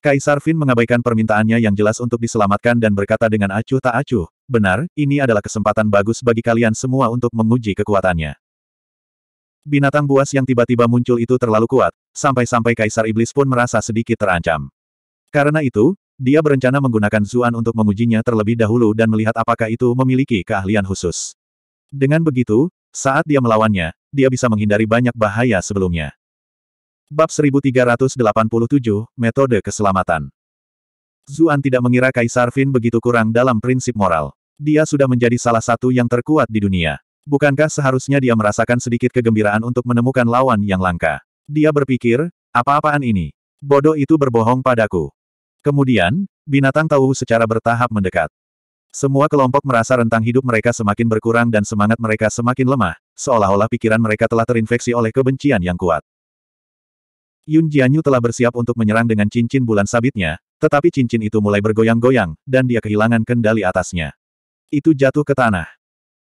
Kaisar Fin mengabaikan permintaannya yang jelas untuk diselamatkan dan berkata dengan acuh tak acuh, benar, ini adalah kesempatan bagus bagi kalian semua untuk menguji kekuatannya. Binatang buas yang tiba-tiba muncul itu terlalu kuat, sampai-sampai Kaisar Iblis pun merasa sedikit terancam. Karena itu, dia berencana menggunakan Zuan untuk mengujinya terlebih dahulu dan melihat apakah itu memiliki keahlian khusus. Dengan begitu, saat dia melawannya, dia bisa menghindari banyak bahaya sebelumnya. Bab 1387, Metode Keselamatan Zuan tidak mengira Kaisar Fin begitu kurang dalam prinsip moral. Dia sudah menjadi salah satu yang terkuat di dunia. Bukankah seharusnya dia merasakan sedikit kegembiraan untuk menemukan lawan yang langka? Dia berpikir, apa-apaan ini? Bodoh itu berbohong padaku. Kemudian, binatang tahu secara bertahap mendekat. Semua kelompok merasa rentang hidup mereka semakin berkurang dan semangat mereka semakin lemah, seolah-olah pikiran mereka telah terinfeksi oleh kebencian yang kuat. Yun Jianyu telah bersiap untuk menyerang dengan cincin bulan sabitnya, tetapi cincin itu mulai bergoyang-goyang, dan dia kehilangan kendali atasnya. Itu jatuh ke tanah.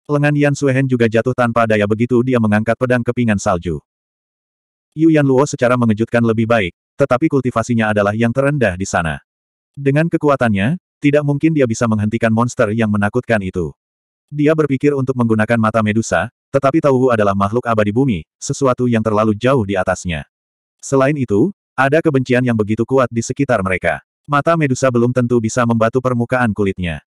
Lengan Yan Suehen juga jatuh tanpa daya begitu dia mengangkat pedang kepingan salju. Yu Yan Luo secara mengejutkan lebih baik, tetapi kultivasinya adalah yang terendah di sana. Dengan kekuatannya, tidak mungkin dia bisa menghentikan monster yang menakutkan itu. Dia berpikir untuk menggunakan mata medusa, tetapi Tauhu adalah makhluk abadi bumi, sesuatu yang terlalu jauh di atasnya. Selain itu, ada kebencian yang begitu kuat di sekitar mereka. Mata medusa belum tentu bisa membatu permukaan kulitnya.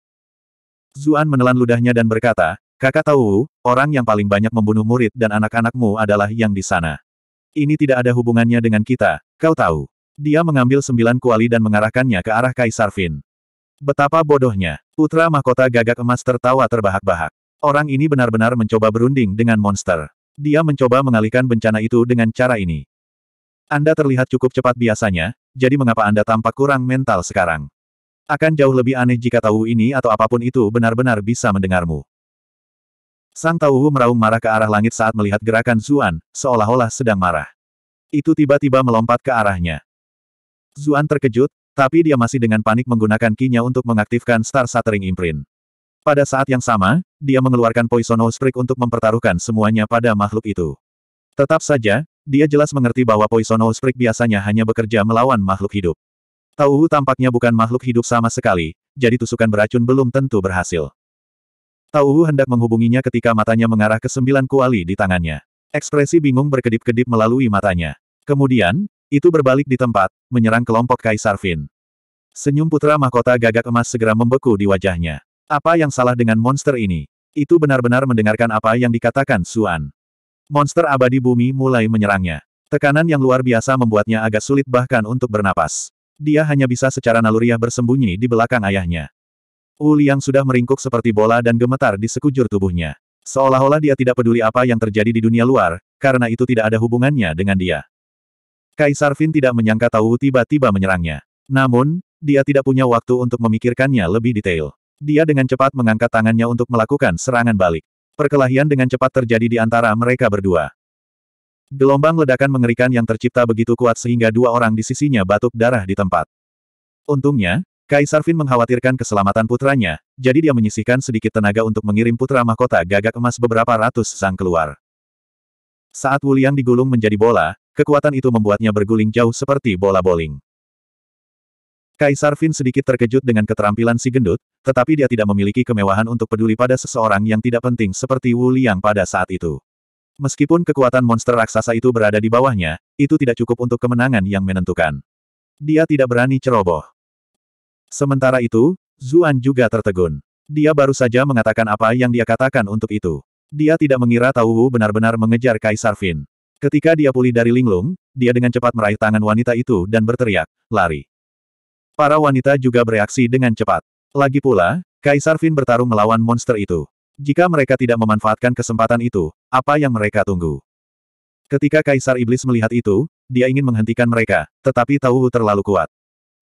Zuan menelan ludahnya dan berkata, Kakak Tauhu, orang yang paling banyak membunuh murid dan anak-anakmu adalah yang di sana. Ini tidak ada hubungannya dengan kita, kau tahu. Dia mengambil sembilan kuali dan mengarahkannya ke arah Kaisar Finn. Betapa bodohnya. Putra mahkota gagak emas tertawa terbahak-bahak. Orang ini benar-benar mencoba berunding dengan monster. Dia mencoba mengalihkan bencana itu dengan cara ini. Anda terlihat cukup cepat biasanya, jadi mengapa Anda tampak kurang mental sekarang? Akan jauh lebih aneh jika tahu ini atau apapun itu benar-benar bisa mendengarmu. Sang tahu meraung marah ke arah langit saat melihat gerakan Zuan, seolah-olah sedang marah. Itu tiba-tiba melompat ke arahnya. Zuan terkejut, tapi dia masih dengan panik menggunakan kinya untuk mengaktifkan Star Shattering Imprint. Pada saat yang sama, dia mengeluarkan Poison Nose untuk mempertaruhkan semuanya pada makhluk itu. Tetap saja, dia jelas mengerti bahwa Poison Nose biasanya hanya bekerja melawan makhluk hidup. Tahu tampaknya bukan makhluk hidup sama sekali, jadi tusukan beracun belum tentu berhasil. Tahu hendak menghubunginya ketika matanya mengarah ke sembilan kuali di tangannya. Ekspresi bingung berkedip-kedip melalui matanya. Kemudian, itu berbalik di tempat, menyerang kelompok Kaisar Fin. Senyum putra mahkota gagak emas segera membeku di wajahnya. Apa yang salah dengan monster ini? Itu benar-benar mendengarkan apa yang dikatakan Suan. Monster abadi bumi mulai menyerangnya. Tekanan yang luar biasa membuatnya agak sulit bahkan untuk bernapas. Dia hanya bisa secara naluriah bersembunyi di belakang ayahnya. Wu Liang sudah meringkuk seperti bola dan gemetar di sekujur tubuhnya. Seolah-olah dia tidak peduli apa yang terjadi di dunia luar, karena itu tidak ada hubungannya dengan dia. Kaisar Vin tidak menyangka Tahu tiba-tiba menyerangnya. Namun, dia tidak punya waktu untuk memikirkannya lebih detail. Dia dengan cepat mengangkat tangannya untuk melakukan serangan balik. Perkelahian dengan cepat terjadi di antara mereka berdua. Gelombang ledakan mengerikan yang tercipta begitu kuat sehingga dua orang di sisinya batuk darah di tempat. Untungnya, Kaisar Vin mengkhawatirkan keselamatan putranya, jadi dia menyisihkan sedikit tenaga untuk mengirim putra mahkota gagak emas beberapa ratus sang keluar. Saat Wuliang digulung menjadi bola, Kekuatan itu membuatnya berguling jauh seperti bola bowling. Kaisar Vin sedikit terkejut dengan keterampilan si gendut, tetapi dia tidak memiliki kemewahan untuk peduli pada seseorang yang tidak penting seperti Wu Liang pada saat itu. Meskipun kekuatan monster raksasa itu berada di bawahnya, itu tidak cukup untuk kemenangan yang menentukan. Dia tidak berani ceroboh. Sementara itu, Zuan juga tertegun. Dia baru saja mengatakan apa yang dia katakan untuk itu. Dia tidak mengira tahu Wu benar-benar mengejar Kaisar Vin. Ketika dia pulih dari linglung, dia dengan cepat meraih tangan wanita itu dan berteriak, lari. Para wanita juga bereaksi dengan cepat. Lagi pula, Kaisar Fin bertarung melawan monster itu. Jika mereka tidak memanfaatkan kesempatan itu, apa yang mereka tunggu? Ketika Kaisar Iblis melihat itu, dia ingin menghentikan mereka, tetapi tahu terlalu kuat.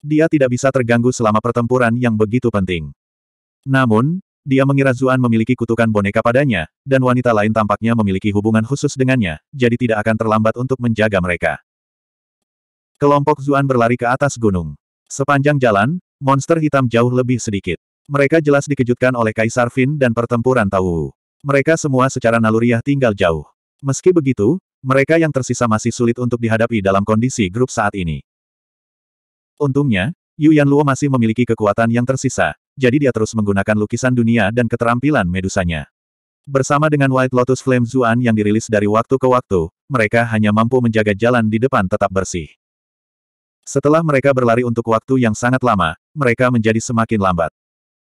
Dia tidak bisa terganggu selama pertempuran yang begitu penting. Namun, dia mengira Zuan memiliki kutukan boneka padanya, dan wanita lain tampaknya memiliki hubungan khusus dengannya, jadi tidak akan terlambat untuk menjaga mereka. Kelompok Zuan berlari ke atas gunung. Sepanjang jalan, monster hitam jauh lebih sedikit. Mereka jelas dikejutkan oleh Kaisar Fin dan pertempuran Tau. Mereka semua secara naluriah tinggal jauh. Meski begitu, mereka yang tersisa masih sulit untuk dihadapi dalam kondisi grup saat ini. Untungnya, Yu Yan Luo masih memiliki kekuatan yang tersisa, jadi dia terus menggunakan lukisan dunia dan keterampilan medusanya. Bersama dengan White Lotus Flame Zuan yang dirilis dari waktu ke waktu, mereka hanya mampu menjaga jalan di depan tetap bersih. Setelah mereka berlari untuk waktu yang sangat lama, mereka menjadi semakin lambat.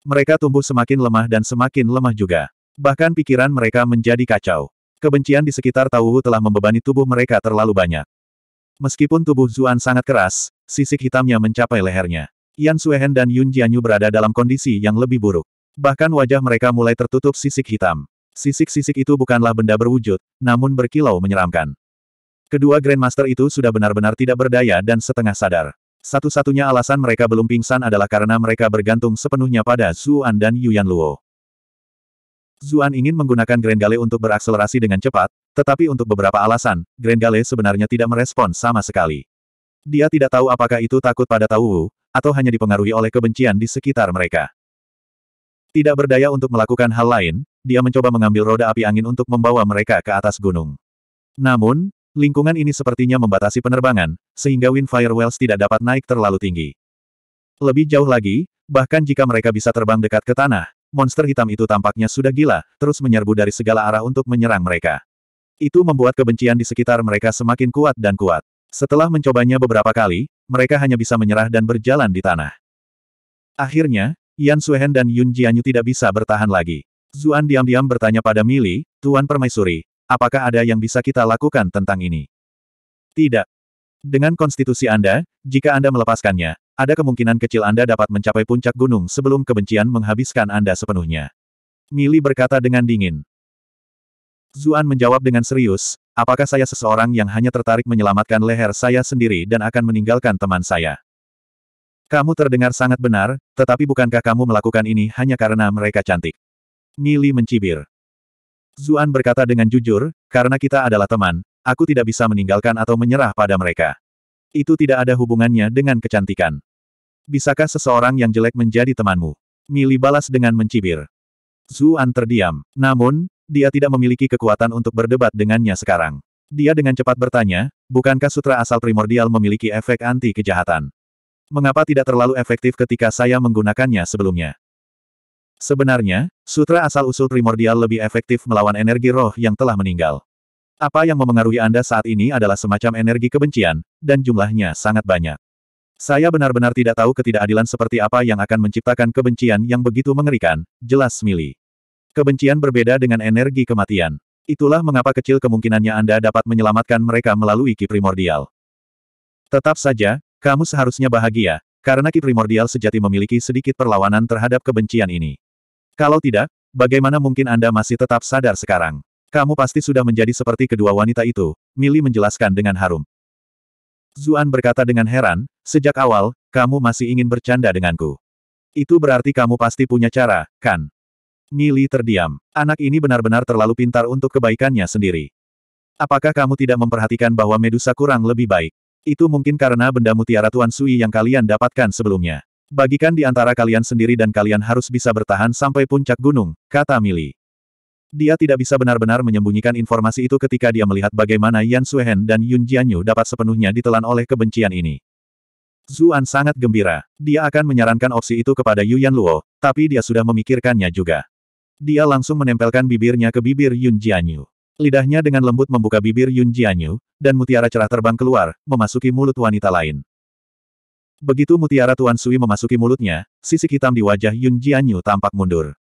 Mereka tumbuh semakin lemah dan semakin lemah juga. Bahkan pikiran mereka menjadi kacau. Kebencian di sekitar Wu telah membebani tubuh mereka terlalu banyak. Meskipun tubuh Zuan sangat keras, sisik hitamnya mencapai lehernya. Yan Suehen dan Yun Jianyu berada dalam kondisi yang lebih buruk. Bahkan wajah mereka mulai tertutup sisik hitam. Sisik-sisik itu bukanlah benda berwujud, namun berkilau menyeramkan. Kedua Grandmaster itu sudah benar-benar tidak berdaya dan setengah sadar. Satu-satunya alasan mereka belum pingsan adalah karena mereka bergantung sepenuhnya pada Zuan dan Yuan Luo. Zuan ingin menggunakan Grand Gale untuk berakselerasi dengan cepat, tetapi untuk beberapa alasan, Grand Gale sebenarnya tidak merespon sama sekali. Dia tidak tahu apakah itu takut pada Tau Wu, atau hanya dipengaruhi oleh kebencian di sekitar mereka. Tidak berdaya untuk melakukan hal lain, dia mencoba mengambil roda api angin untuk membawa mereka ke atas gunung. Namun, lingkungan ini sepertinya membatasi penerbangan, sehingga Wind Wells tidak dapat naik terlalu tinggi. Lebih jauh lagi, bahkan jika mereka bisa terbang dekat ke tanah, monster hitam itu tampaknya sudah gila, terus menyerbu dari segala arah untuk menyerang mereka. Itu membuat kebencian di sekitar mereka semakin kuat dan kuat. Setelah mencobanya beberapa kali, mereka hanya bisa menyerah dan berjalan di tanah. Akhirnya, Yan Suhen dan Yun Jianyu tidak bisa bertahan lagi. Zuan diam-diam bertanya pada Mili, Tuan Permaisuri, apakah ada yang bisa kita lakukan tentang ini? Tidak. Dengan konstitusi Anda, jika Anda melepaskannya, ada kemungkinan kecil Anda dapat mencapai puncak gunung sebelum kebencian menghabiskan Anda sepenuhnya. Mili berkata dengan dingin. Zuan menjawab dengan serius, Apakah saya seseorang yang hanya tertarik menyelamatkan leher saya sendiri dan akan meninggalkan teman saya? Kamu terdengar sangat benar, tetapi bukankah kamu melakukan ini hanya karena mereka cantik? Mili mencibir. Zuan berkata dengan jujur, karena kita adalah teman, aku tidak bisa meninggalkan atau menyerah pada mereka. Itu tidak ada hubungannya dengan kecantikan. Bisakah seseorang yang jelek menjadi temanmu? Mili balas dengan mencibir. Zuan terdiam. Namun, dia tidak memiliki kekuatan untuk berdebat dengannya sekarang. Dia dengan cepat bertanya, bukankah sutra asal primordial memiliki efek anti kejahatan? Mengapa tidak terlalu efektif ketika saya menggunakannya sebelumnya? Sebenarnya, sutra asal-usul primordial lebih efektif melawan energi roh yang telah meninggal. Apa yang memengaruhi Anda saat ini adalah semacam energi kebencian, dan jumlahnya sangat banyak. Saya benar-benar tidak tahu ketidakadilan seperti apa yang akan menciptakan kebencian yang begitu mengerikan, jelas Mili. Kebencian berbeda dengan energi kematian. Itulah mengapa kecil kemungkinannya Anda dapat menyelamatkan mereka melalui ki primordial. Tetap saja, kamu seharusnya bahagia, karena ki primordial sejati memiliki sedikit perlawanan terhadap kebencian ini. Kalau tidak, bagaimana mungkin Anda masih tetap sadar sekarang? Kamu pasti sudah menjadi seperti kedua wanita itu, Mili menjelaskan dengan harum. Zuan berkata dengan heran, sejak awal, kamu masih ingin bercanda denganku. Itu berarti kamu pasti punya cara, kan? Nili terdiam. Anak ini benar-benar terlalu pintar untuk kebaikannya sendiri. Apakah kamu tidak memperhatikan bahwa Medusa kurang lebih baik? Itu mungkin karena benda mutiara Tuan Sui yang kalian dapatkan sebelumnya. Bagikan di antara kalian sendiri dan kalian harus bisa bertahan sampai puncak gunung, kata Mili. Dia tidak bisa benar-benar menyembunyikan informasi itu ketika dia melihat bagaimana Yan Suehen dan Yun Jianyu dapat sepenuhnya ditelan oleh kebencian ini. Zuan sangat gembira. Dia akan menyarankan opsi itu kepada Yu Yan Luo, tapi dia sudah memikirkannya juga. Dia langsung menempelkan bibirnya ke bibir Yun Jianyu. Lidahnya dengan lembut membuka bibir Yun Jianyu, dan mutiara cerah terbang keluar, memasuki mulut wanita lain. Begitu mutiara Tuan Sui memasuki mulutnya, sisik hitam di wajah Yun Jianyu tampak mundur.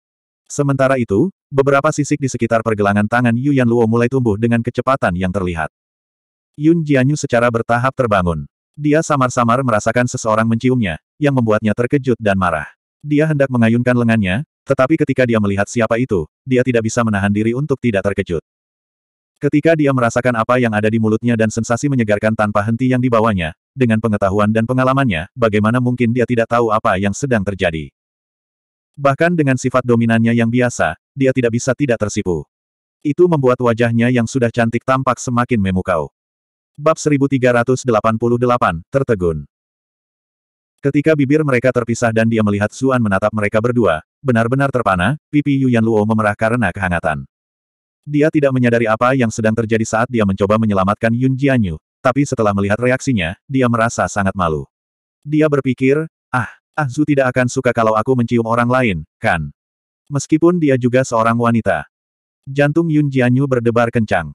Sementara itu, beberapa sisik di sekitar pergelangan tangan Yu Yan Luo mulai tumbuh dengan kecepatan yang terlihat. Yun Jianyu secara bertahap terbangun. Dia samar-samar merasakan seseorang menciumnya, yang membuatnya terkejut dan marah. Dia hendak mengayunkan lengannya, tetapi ketika dia melihat siapa itu, dia tidak bisa menahan diri untuk tidak terkejut. Ketika dia merasakan apa yang ada di mulutnya dan sensasi menyegarkan tanpa henti yang dibawanya, dengan pengetahuan dan pengalamannya, bagaimana mungkin dia tidak tahu apa yang sedang terjadi. Bahkan dengan sifat dominannya yang biasa, dia tidak bisa tidak tersipu. Itu membuat wajahnya yang sudah cantik tampak semakin memukau. Bab 1388, Tertegun Ketika bibir mereka terpisah dan dia melihat Zuan menatap mereka berdua, benar-benar terpana, pipi Yuan Luo memerah karena kehangatan. Dia tidak menyadari apa yang sedang terjadi saat dia mencoba menyelamatkan Yun Jianyu, tapi setelah melihat reaksinya, dia merasa sangat malu. Dia berpikir, ah, Ah Zu tidak akan suka kalau aku mencium orang lain, kan? Meskipun dia juga seorang wanita. Jantung Yun Jianyu berdebar kencang.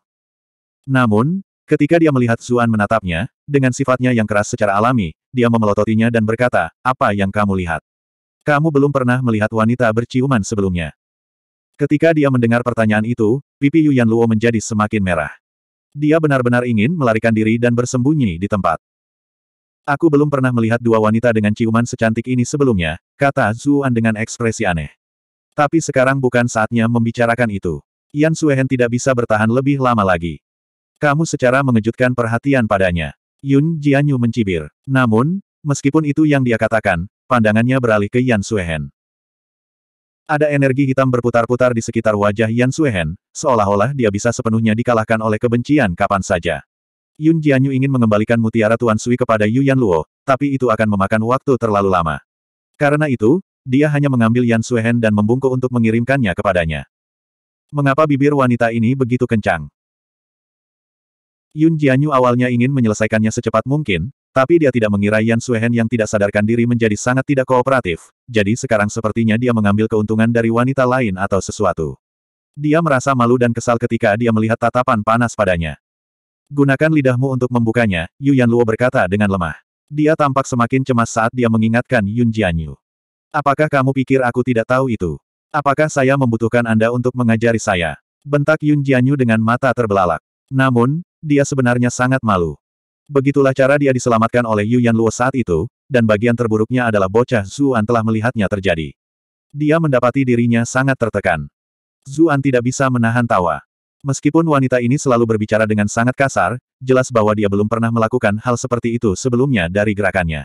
Namun, Ketika dia melihat Zuan menatapnya, dengan sifatnya yang keras secara alami, dia memelototinya dan berkata, apa yang kamu lihat? Kamu belum pernah melihat wanita berciuman sebelumnya. Ketika dia mendengar pertanyaan itu, pipi Yuan Luo menjadi semakin merah. Dia benar-benar ingin melarikan diri dan bersembunyi di tempat. Aku belum pernah melihat dua wanita dengan ciuman secantik ini sebelumnya, kata Zuan dengan ekspresi aneh. Tapi sekarang bukan saatnya membicarakan itu. Yan Suehen tidak bisa bertahan lebih lama lagi. Kamu secara mengejutkan perhatian padanya. Yun Jianyu mencibir. Namun, meskipun itu yang dia katakan, pandangannya beralih ke Yan Suehen. Ada energi hitam berputar-putar di sekitar wajah Yan Suehen, seolah-olah dia bisa sepenuhnya dikalahkan oleh kebencian kapan saja. Yun Jianyu ingin mengembalikan mutiara Tuan Sui kepada Yu Yan Luo, tapi itu akan memakan waktu terlalu lama. Karena itu, dia hanya mengambil Yan Suehen dan membungkuk untuk mengirimkannya kepadanya. Mengapa bibir wanita ini begitu kencang? Yun Jianyu awalnya ingin menyelesaikannya secepat mungkin, tapi dia tidak mengira Yan Suehen yang tidak sadarkan diri menjadi sangat tidak kooperatif, jadi sekarang sepertinya dia mengambil keuntungan dari wanita lain atau sesuatu. Dia merasa malu dan kesal ketika dia melihat tatapan panas padanya. Gunakan lidahmu untuk membukanya, Yu Luo berkata dengan lemah. Dia tampak semakin cemas saat dia mengingatkan Yun Jianyu. Apakah kamu pikir aku tidak tahu itu? Apakah saya membutuhkan Anda untuk mengajari saya? Bentak Yun Jianyu dengan mata terbelalak. Namun, dia sebenarnya sangat malu. Begitulah cara dia diselamatkan oleh Yu Yan Luo saat itu, dan bagian terburuknya adalah bocah Zuan telah melihatnya terjadi. Dia mendapati dirinya sangat tertekan. Zuan tidak bisa menahan tawa. Meskipun wanita ini selalu berbicara dengan sangat kasar, jelas bahwa dia belum pernah melakukan hal seperti itu sebelumnya dari gerakannya.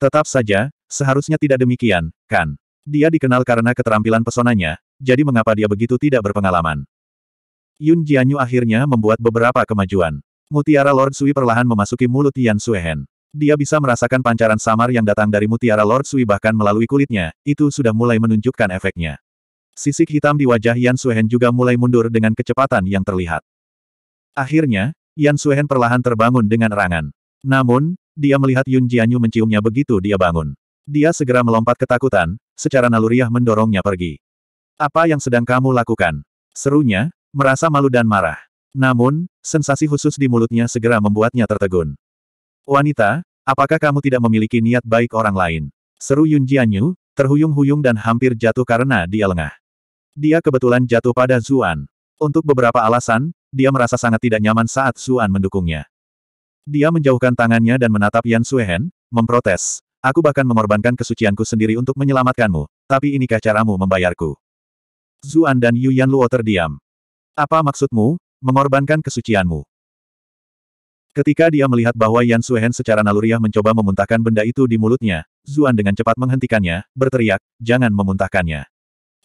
Tetap saja, seharusnya tidak demikian, kan? Dia dikenal karena keterampilan pesonanya, jadi mengapa dia begitu tidak berpengalaman? Yun Jianyu akhirnya membuat beberapa kemajuan. Mutiara Lord Sui perlahan memasuki mulut Yan Suehen. Dia bisa merasakan pancaran samar yang datang dari mutiara Lord Sui bahkan melalui kulitnya, itu sudah mulai menunjukkan efeknya. Sisik hitam di wajah Yan Suehen juga mulai mundur dengan kecepatan yang terlihat. Akhirnya, Yan Suhen perlahan terbangun dengan erangan. Namun, dia melihat Yun Jianyu menciumnya begitu dia bangun. Dia segera melompat ketakutan, secara naluriah mendorongnya pergi. Apa yang sedang kamu lakukan? Serunya, merasa malu dan marah. Namun, sensasi khusus di mulutnya segera membuatnya tertegun. Wanita, apakah kamu tidak memiliki niat baik orang lain? Seru Yun Jianyu, terhuyung-huyung dan hampir jatuh karena dia lengah. Dia kebetulan jatuh pada Zuan. Untuk beberapa alasan, dia merasa sangat tidak nyaman saat Zuan mendukungnya. Dia menjauhkan tangannya dan menatap Yan Suehen, memprotes. Aku bahkan mengorbankan kesucianku sendiri untuk menyelamatkanmu, tapi inikah caramu membayarku? Zuan dan Yu Yan Luo terdiam. Apa maksudmu, mengorbankan kesucianmu? Ketika dia melihat bahwa Yan Suehen secara naluriah mencoba memuntahkan benda itu di mulutnya, Zuan dengan cepat menghentikannya, berteriak, jangan memuntahkannya.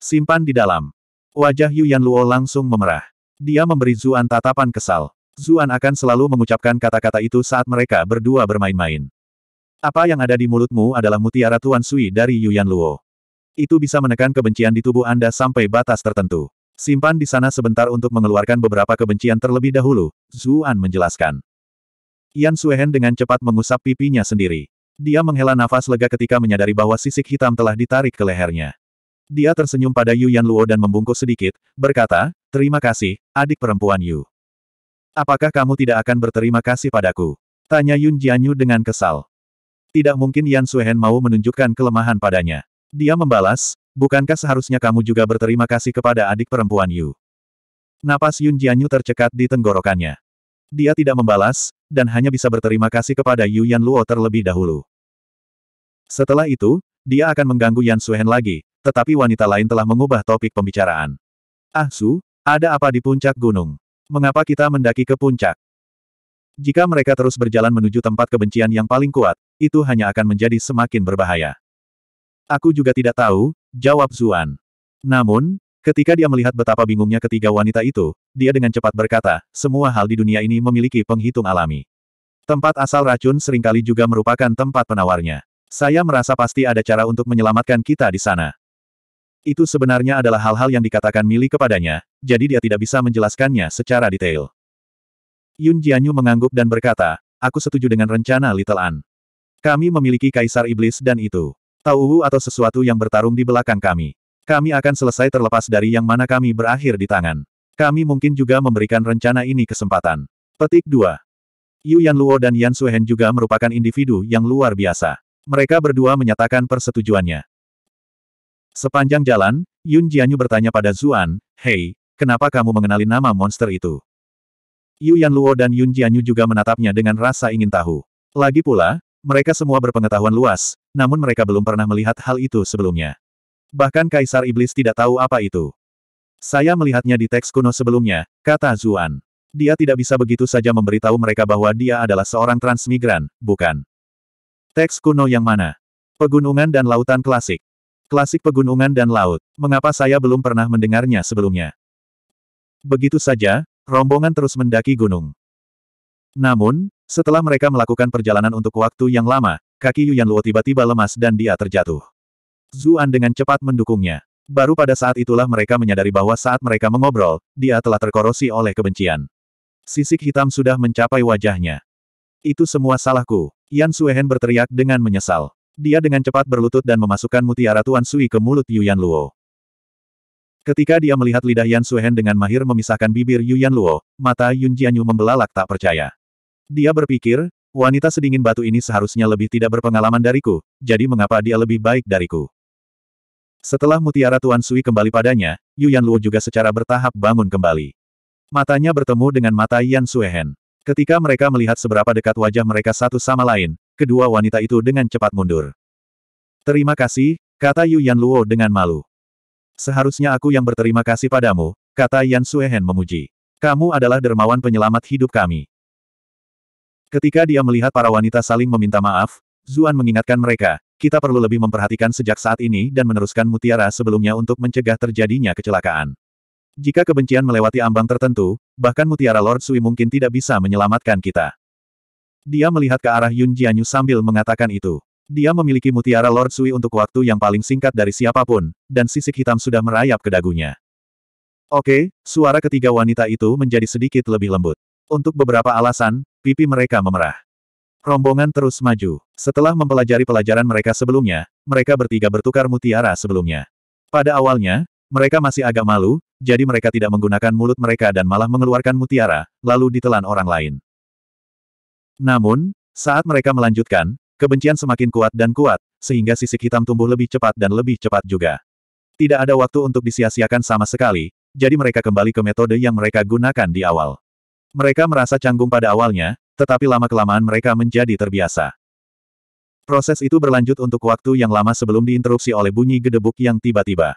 Simpan di dalam. Wajah Yu Yan Luo langsung memerah. Dia memberi Zuan tatapan kesal. Zuan akan selalu mengucapkan kata-kata itu saat mereka berdua bermain-main. Apa yang ada di mulutmu adalah mutiara Tuan Sui dari Yu Yan Luo. Itu bisa menekan kebencian di tubuh Anda sampai batas tertentu. Simpan di sana sebentar untuk mengeluarkan beberapa kebencian terlebih dahulu, Zuan menjelaskan. Yan Suehen dengan cepat mengusap pipinya sendiri. Dia menghela nafas lega ketika menyadari bahwa sisik hitam telah ditarik ke lehernya. Dia tersenyum pada Yu Yan Luo dan membungkuk sedikit, berkata, Terima kasih, adik perempuan Yu. Apakah kamu tidak akan berterima kasih padaku? Tanya Yun Jianyu dengan kesal. Tidak mungkin Yan Suehen mau menunjukkan kelemahan padanya. Dia membalas, Bukankah seharusnya kamu juga berterima kasih kepada adik perempuan Yu? Napas Yun Jianyu tercekat di tenggorokannya. Dia tidak membalas, dan hanya bisa berterima kasih kepada Yu Yan Luo terlebih dahulu. Setelah itu, dia akan mengganggu Yan Suhen lagi, tetapi wanita lain telah mengubah topik pembicaraan. Ah Su, ada apa di puncak gunung? Mengapa kita mendaki ke puncak? Jika mereka terus berjalan menuju tempat kebencian yang paling kuat, itu hanya akan menjadi semakin berbahaya. Aku juga tidak tahu, Jawab Zuan. Namun, ketika dia melihat betapa bingungnya ketiga wanita itu, dia dengan cepat berkata, semua hal di dunia ini memiliki penghitung alami. Tempat asal racun seringkali juga merupakan tempat penawarnya. Saya merasa pasti ada cara untuk menyelamatkan kita di sana. Itu sebenarnya adalah hal-hal yang dikatakan Mili kepadanya, jadi dia tidak bisa menjelaskannya secara detail. Yun Jianyu mengangguk dan berkata, aku setuju dengan rencana Little An. Kami memiliki kaisar iblis dan itu. Tahu atau sesuatu yang bertarung di belakang kami. Kami akan selesai terlepas dari yang mana kami berakhir di tangan. Kami mungkin juga memberikan rencana ini kesempatan. Petik 2. Yu Yan Luo dan Yan Suhen juga merupakan individu yang luar biasa. Mereka berdua menyatakan persetujuannya. Sepanjang jalan, Yun Jianyu bertanya pada Zuan, Hei, kenapa kamu mengenali nama monster itu? Yu Yan Luo dan Yun Jianyu juga menatapnya dengan rasa ingin tahu. Lagi pula, mereka semua berpengetahuan luas, namun mereka belum pernah melihat hal itu sebelumnya. Bahkan Kaisar Iblis tidak tahu apa itu. Saya melihatnya di teks kuno sebelumnya, kata Zuan. Dia tidak bisa begitu saja memberitahu mereka bahwa dia adalah seorang transmigran, bukan? Teks kuno yang mana? Pegunungan dan Lautan Klasik. Klasik Pegunungan dan Laut. Mengapa saya belum pernah mendengarnya sebelumnya? Begitu saja, rombongan terus mendaki gunung. Namun, setelah mereka melakukan perjalanan untuk waktu yang lama, kaki Yuan Luo tiba-tiba lemas dan dia terjatuh. Zuan dengan cepat mendukungnya. Baru pada saat itulah mereka menyadari bahwa saat mereka mengobrol, dia telah terkorosi oleh kebencian. Sisik hitam sudah mencapai wajahnya. Itu semua salahku. Yan Suehen berteriak dengan menyesal. Dia dengan cepat berlutut dan memasukkan mutiara Tuan Sui ke mulut Yuan Luo. Ketika dia melihat lidah Yan Suehen dengan mahir memisahkan bibir Yuan Luo, mata Yun Jianyu membelalak tak percaya. Dia berpikir, wanita sedingin batu ini seharusnya lebih tidak berpengalaman dariku, jadi mengapa dia lebih baik dariku? Setelah mutiara Tuan Sui kembali padanya, Yu yan luo juga secara bertahap bangun kembali. Matanya bertemu dengan mata Yan Suehen. Ketika mereka melihat seberapa dekat wajah mereka satu sama lain, kedua wanita itu dengan cepat mundur. Terima kasih, kata Yu yan luo dengan malu. Seharusnya aku yang berterima kasih padamu, kata Yan Suehen memuji. Kamu adalah dermawan penyelamat hidup kami. Ketika dia melihat para wanita saling meminta maaf, Zuan mengingatkan mereka, kita perlu lebih memperhatikan sejak saat ini dan meneruskan mutiara sebelumnya untuk mencegah terjadinya kecelakaan. Jika kebencian melewati ambang tertentu, bahkan mutiara Lord Sui mungkin tidak bisa menyelamatkan kita. Dia melihat ke arah Yun Jianyu sambil mengatakan itu. Dia memiliki mutiara Lord Sui untuk waktu yang paling singkat dari siapapun, dan sisik hitam sudah merayap ke dagunya. Oke, suara ketiga wanita itu menjadi sedikit lebih lembut. Untuk beberapa alasan, Pipi mereka memerah. Rombongan terus maju. Setelah mempelajari pelajaran mereka sebelumnya, mereka bertiga bertukar mutiara sebelumnya. Pada awalnya, mereka masih agak malu, jadi mereka tidak menggunakan mulut mereka dan malah mengeluarkan mutiara, lalu ditelan orang lain. Namun, saat mereka melanjutkan, kebencian semakin kuat dan kuat, sehingga sisik hitam tumbuh lebih cepat dan lebih cepat juga. Tidak ada waktu untuk disia-siakan sama sekali, jadi mereka kembali ke metode yang mereka gunakan di awal. Mereka merasa canggung pada awalnya, tetapi lama-kelamaan mereka menjadi terbiasa. Proses itu berlanjut untuk waktu yang lama sebelum diinterupsi oleh bunyi gedebuk yang tiba-tiba.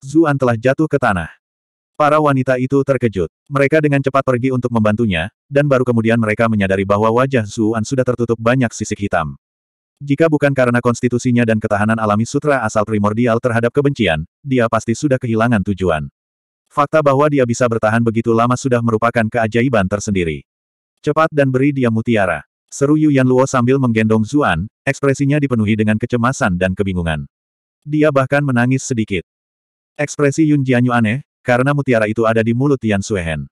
Zuan telah jatuh ke tanah. Para wanita itu terkejut. Mereka dengan cepat pergi untuk membantunya, dan baru kemudian mereka menyadari bahwa wajah Zuan sudah tertutup banyak sisik hitam. Jika bukan karena konstitusinya dan ketahanan alami sutra asal primordial terhadap kebencian, dia pasti sudah kehilangan tujuan. Fakta bahwa dia bisa bertahan begitu lama sudah merupakan keajaiban tersendiri. Cepat dan beri dia mutiara. Seru Yuan Luo sambil menggendong Zuan, ekspresinya dipenuhi dengan kecemasan dan kebingungan. Dia bahkan menangis sedikit. Ekspresi Yun Jianyu aneh, karena mutiara itu ada di mulut Yan Suehen.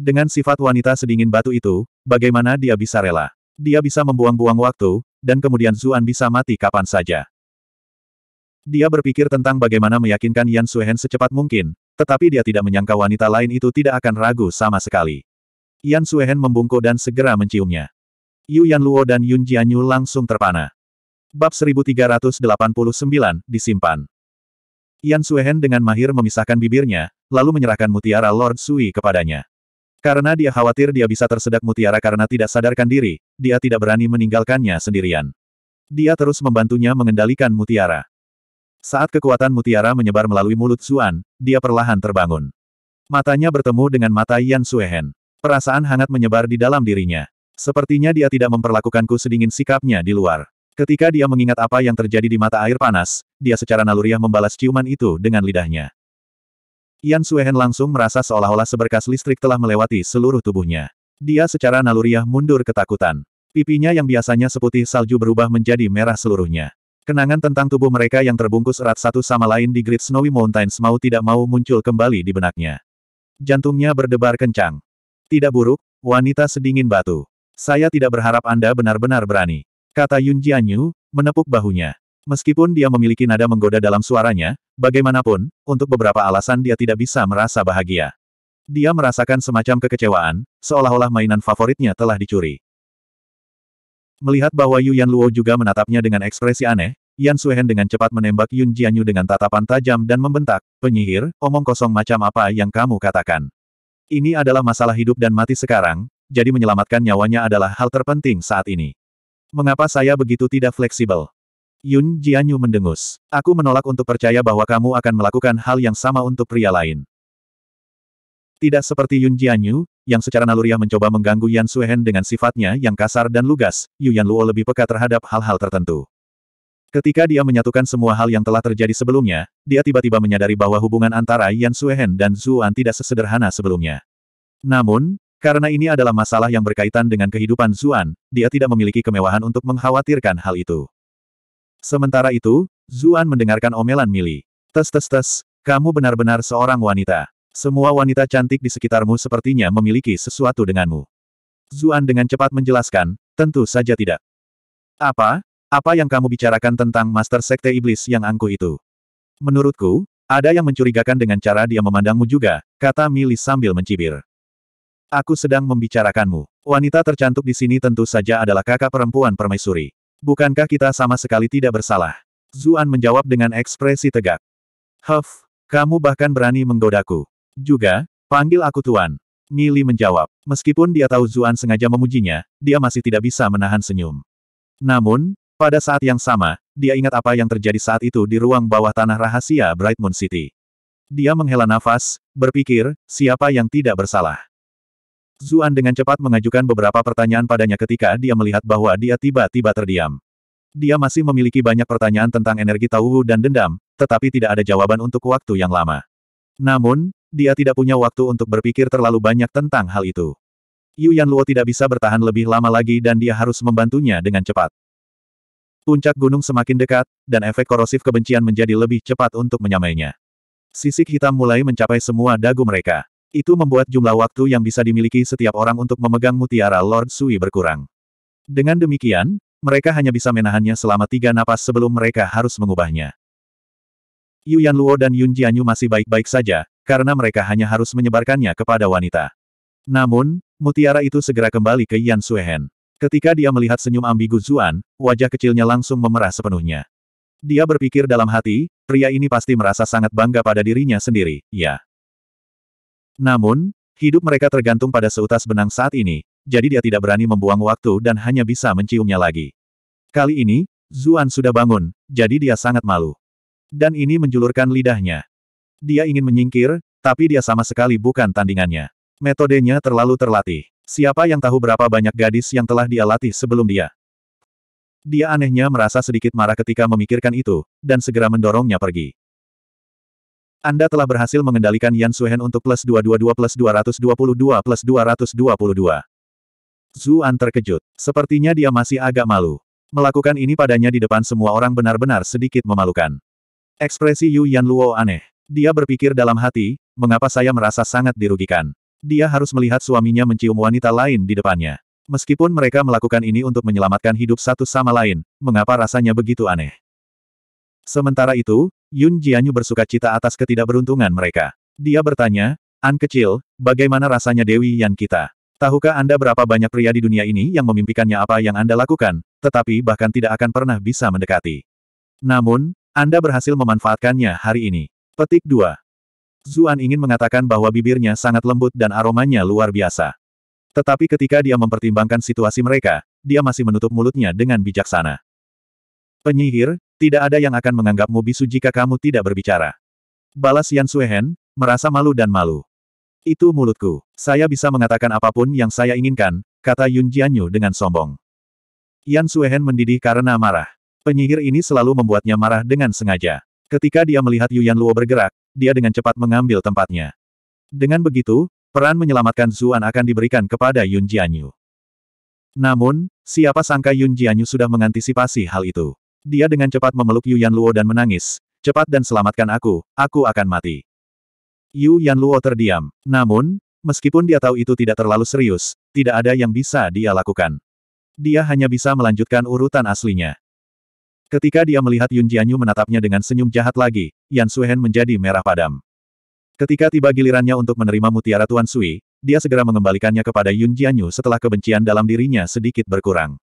Dengan sifat wanita sedingin batu itu, bagaimana dia bisa rela? Dia bisa membuang-buang waktu, dan kemudian Zuan bisa mati kapan saja. Dia berpikir tentang bagaimana meyakinkan Yan Suehen secepat mungkin, tetapi dia tidak menyangka wanita lain itu tidak akan ragu sama sekali. Yan Suehen membungkuk dan segera menciumnya. Yu Yan Luo dan Yun Jianyu langsung terpana. Bab 1389, disimpan. Yan Suehen dengan mahir memisahkan bibirnya, lalu menyerahkan mutiara Lord Sui kepadanya. Karena dia khawatir dia bisa tersedak mutiara karena tidak sadarkan diri, dia tidak berani meninggalkannya sendirian. Dia terus membantunya mengendalikan mutiara. Saat kekuatan mutiara menyebar melalui mulut Zuan, dia perlahan terbangun. Matanya bertemu dengan mata Yan Suehen. Perasaan hangat menyebar di dalam dirinya. Sepertinya dia tidak memperlakukanku sedingin sikapnya di luar. Ketika dia mengingat apa yang terjadi di mata air panas, dia secara naluriah membalas ciuman itu dengan lidahnya. Yan Suehen langsung merasa seolah-olah seberkas listrik telah melewati seluruh tubuhnya. Dia secara naluriah mundur ketakutan. Pipinya yang biasanya seputih salju berubah menjadi merah seluruhnya. Kenangan tentang tubuh mereka yang terbungkus erat satu sama lain di Great Snowy Mountains mau tidak mau muncul kembali di benaknya. Jantungnya berdebar kencang. Tidak buruk, wanita sedingin batu. Saya tidak berharap Anda benar-benar berani. Kata Yun Jianyu, menepuk bahunya. Meskipun dia memiliki nada menggoda dalam suaranya, bagaimanapun, untuk beberapa alasan dia tidak bisa merasa bahagia. Dia merasakan semacam kekecewaan, seolah-olah mainan favoritnya telah dicuri. Melihat bahwa Yu Yan Luo juga menatapnya dengan ekspresi aneh, Yan Suhen dengan cepat menembak Yun Jianyu dengan tatapan tajam dan membentak, penyihir, omong kosong macam apa yang kamu katakan. Ini adalah masalah hidup dan mati sekarang, jadi menyelamatkan nyawanya adalah hal terpenting saat ini. Mengapa saya begitu tidak fleksibel? Yun Jianyu mendengus. Aku menolak untuk percaya bahwa kamu akan melakukan hal yang sama untuk pria lain. Tidak seperti Yun Jianyu, yang secara naluriah mencoba mengganggu Yan Suehen dengan sifatnya yang kasar dan lugas, Yu Yan Luo lebih peka terhadap hal-hal tertentu. Ketika dia menyatukan semua hal yang telah terjadi sebelumnya, dia tiba-tiba menyadari bahwa hubungan antara Yan Suehen dan Zuan tidak sesederhana sebelumnya. Namun, karena ini adalah masalah yang berkaitan dengan kehidupan Zuan, dia tidak memiliki kemewahan untuk mengkhawatirkan hal itu. Sementara itu, Zuan mendengarkan omelan Mili. Tes tes tes, kamu benar-benar seorang wanita. Semua wanita cantik di sekitarmu sepertinya memiliki sesuatu denganmu. Zuan dengan cepat menjelaskan, tentu saja tidak. Apa? Apa yang kamu bicarakan tentang Master Sekte Iblis yang angkuh itu? Menurutku, ada yang mencurigakan dengan cara dia memandangmu juga, kata Milis sambil mencibir. Aku sedang membicarakanmu. Wanita tercantik di sini tentu saja adalah kakak perempuan permaisuri. Bukankah kita sama sekali tidak bersalah? Zuan menjawab dengan ekspresi tegak. Huff, kamu bahkan berani menggodaku. Juga, panggil aku Tuan. Mili menjawab. Meskipun dia tahu Zuan sengaja memujinya, dia masih tidak bisa menahan senyum. Namun, pada saat yang sama, dia ingat apa yang terjadi saat itu di ruang bawah tanah rahasia Bright Moon City. Dia menghela nafas, berpikir, siapa yang tidak bersalah. Zuan dengan cepat mengajukan beberapa pertanyaan padanya ketika dia melihat bahwa dia tiba-tiba terdiam. Dia masih memiliki banyak pertanyaan tentang energi Tauhu dan dendam, tetapi tidak ada jawaban untuk waktu yang lama. Namun, dia tidak punya waktu untuk berpikir terlalu banyak tentang hal itu. Yu Luo tidak bisa bertahan lebih lama lagi dan dia harus membantunya dengan cepat. Puncak gunung semakin dekat, dan efek korosif kebencian menjadi lebih cepat untuk menyamainya. Sisik hitam mulai mencapai semua dagu mereka. Itu membuat jumlah waktu yang bisa dimiliki setiap orang untuk memegang mutiara Lord Sui berkurang. Dengan demikian, mereka hanya bisa menahannya selama tiga napas sebelum mereka harus mengubahnya. Yu Luo dan Yun Jianyu masih baik-baik saja, karena mereka hanya harus menyebarkannya kepada wanita. Namun, mutiara itu segera kembali ke Yan Suehen. Ketika dia melihat senyum ambigu Zuan, wajah kecilnya langsung memerah sepenuhnya. Dia berpikir dalam hati, pria ini pasti merasa sangat bangga pada dirinya sendiri, ya. Namun, hidup mereka tergantung pada seutas benang saat ini, jadi dia tidak berani membuang waktu dan hanya bisa menciumnya lagi. Kali ini, Zuan sudah bangun, jadi dia sangat malu. Dan ini menjulurkan lidahnya. Dia ingin menyingkir, tapi dia sama sekali bukan tandingannya. Metodenya terlalu terlatih. Siapa yang tahu berapa banyak gadis yang telah dia latih sebelum dia? Dia anehnya merasa sedikit marah ketika memikirkan itu, dan segera mendorongnya pergi. Anda telah berhasil mengendalikan Yan Suhen untuk plus 222 plus 222 plus 222. Zuan terkejut. Sepertinya dia masih agak malu. Melakukan ini padanya di depan semua orang benar-benar sedikit memalukan. Ekspresi Yu Yan Luo aneh. Dia berpikir dalam hati, mengapa saya merasa sangat dirugikan. Dia harus melihat suaminya mencium wanita lain di depannya. Meskipun mereka melakukan ini untuk menyelamatkan hidup satu sama lain, mengapa rasanya begitu aneh? Sementara itu, Yun Jianyu bersuka cita atas ketidakberuntungan mereka. Dia bertanya, An kecil, bagaimana rasanya Dewi Yan kita? Tahukah Anda berapa banyak pria di dunia ini yang memimpikannya apa yang Anda lakukan, tetapi bahkan tidak akan pernah bisa mendekati. Namun, Anda berhasil memanfaatkannya hari ini. Petik 2. Zuan ingin mengatakan bahwa bibirnya sangat lembut dan aromanya luar biasa. Tetapi ketika dia mempertimbangkan situasi mereka, dia masih menutup mulutnya dengan bijaksana. Penyihir, tidak ada yang akan menganggapmu bisu jika kamu tidak berbicara. Balas Yan Suehen, merasa malu dan malu. Itu mulutku. Saya bisa mengatakan apapun yang saya inginkan, kata Yun Jianyu dengan sombong. Yan Suehen mendidih karena marah. Penyihir ini selalu membuatnya marah dengan sengaja. Ketika dia melihat Yuan Luo bergerak, dia dengan cepat mengambil tempatnya. Dengan begitu, peran menyelamatkan Zuan akan diberikan kepada Yun Jianyu. Namun, siapa sangka Yun Jianyu sudah mengantisipasi hal itu. Dia dengan cepat memeluk Yu Luo dan menangis, cepat dan selamatkan aku, aku akan mati. Yu Yan Luo terdiam, namun, meskipun dia tahu itu tidak terlalu serius, tidak ada yang bisa dia lakukan. Dia hanya bisa melanjutkan urutan aslinya. Ketika dia melihat Yun Jianyu menatapnya dengan senyum jahat lagi, Yan Suhen menjadi merah padam. Ketika tiba gilirannya untuk menerima mutiara Tuan Sui, dia segera mengembalikannya kepada Yun Jianyu setelah kebencian dalam dirinya sedikit berkurang.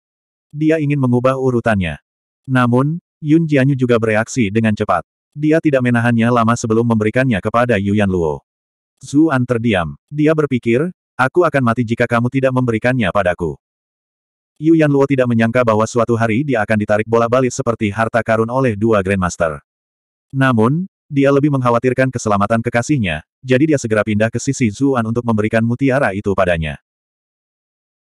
Dia ingin mengubah urutannya. Namun, Yun Jianyu juga bereaksi dengan cepat. Dia tidak menahannya lama sebelum memberikannya kepada Yuan Luo. Zuan terdiam. Dia berpikir, aku akan mati jika kamu tidak memberikannya padaku. Yu Luo tidak menyangka bahwa suatu hari dia akan ditarik bola balik seperti harta karun oleh dua Grandmaster. Namun, dia lebih mengkhawatirkan keselamatan kekasihnya, jadi dia segera pindah ke sisi Zuan untuk memberikan mutiara itu padanya.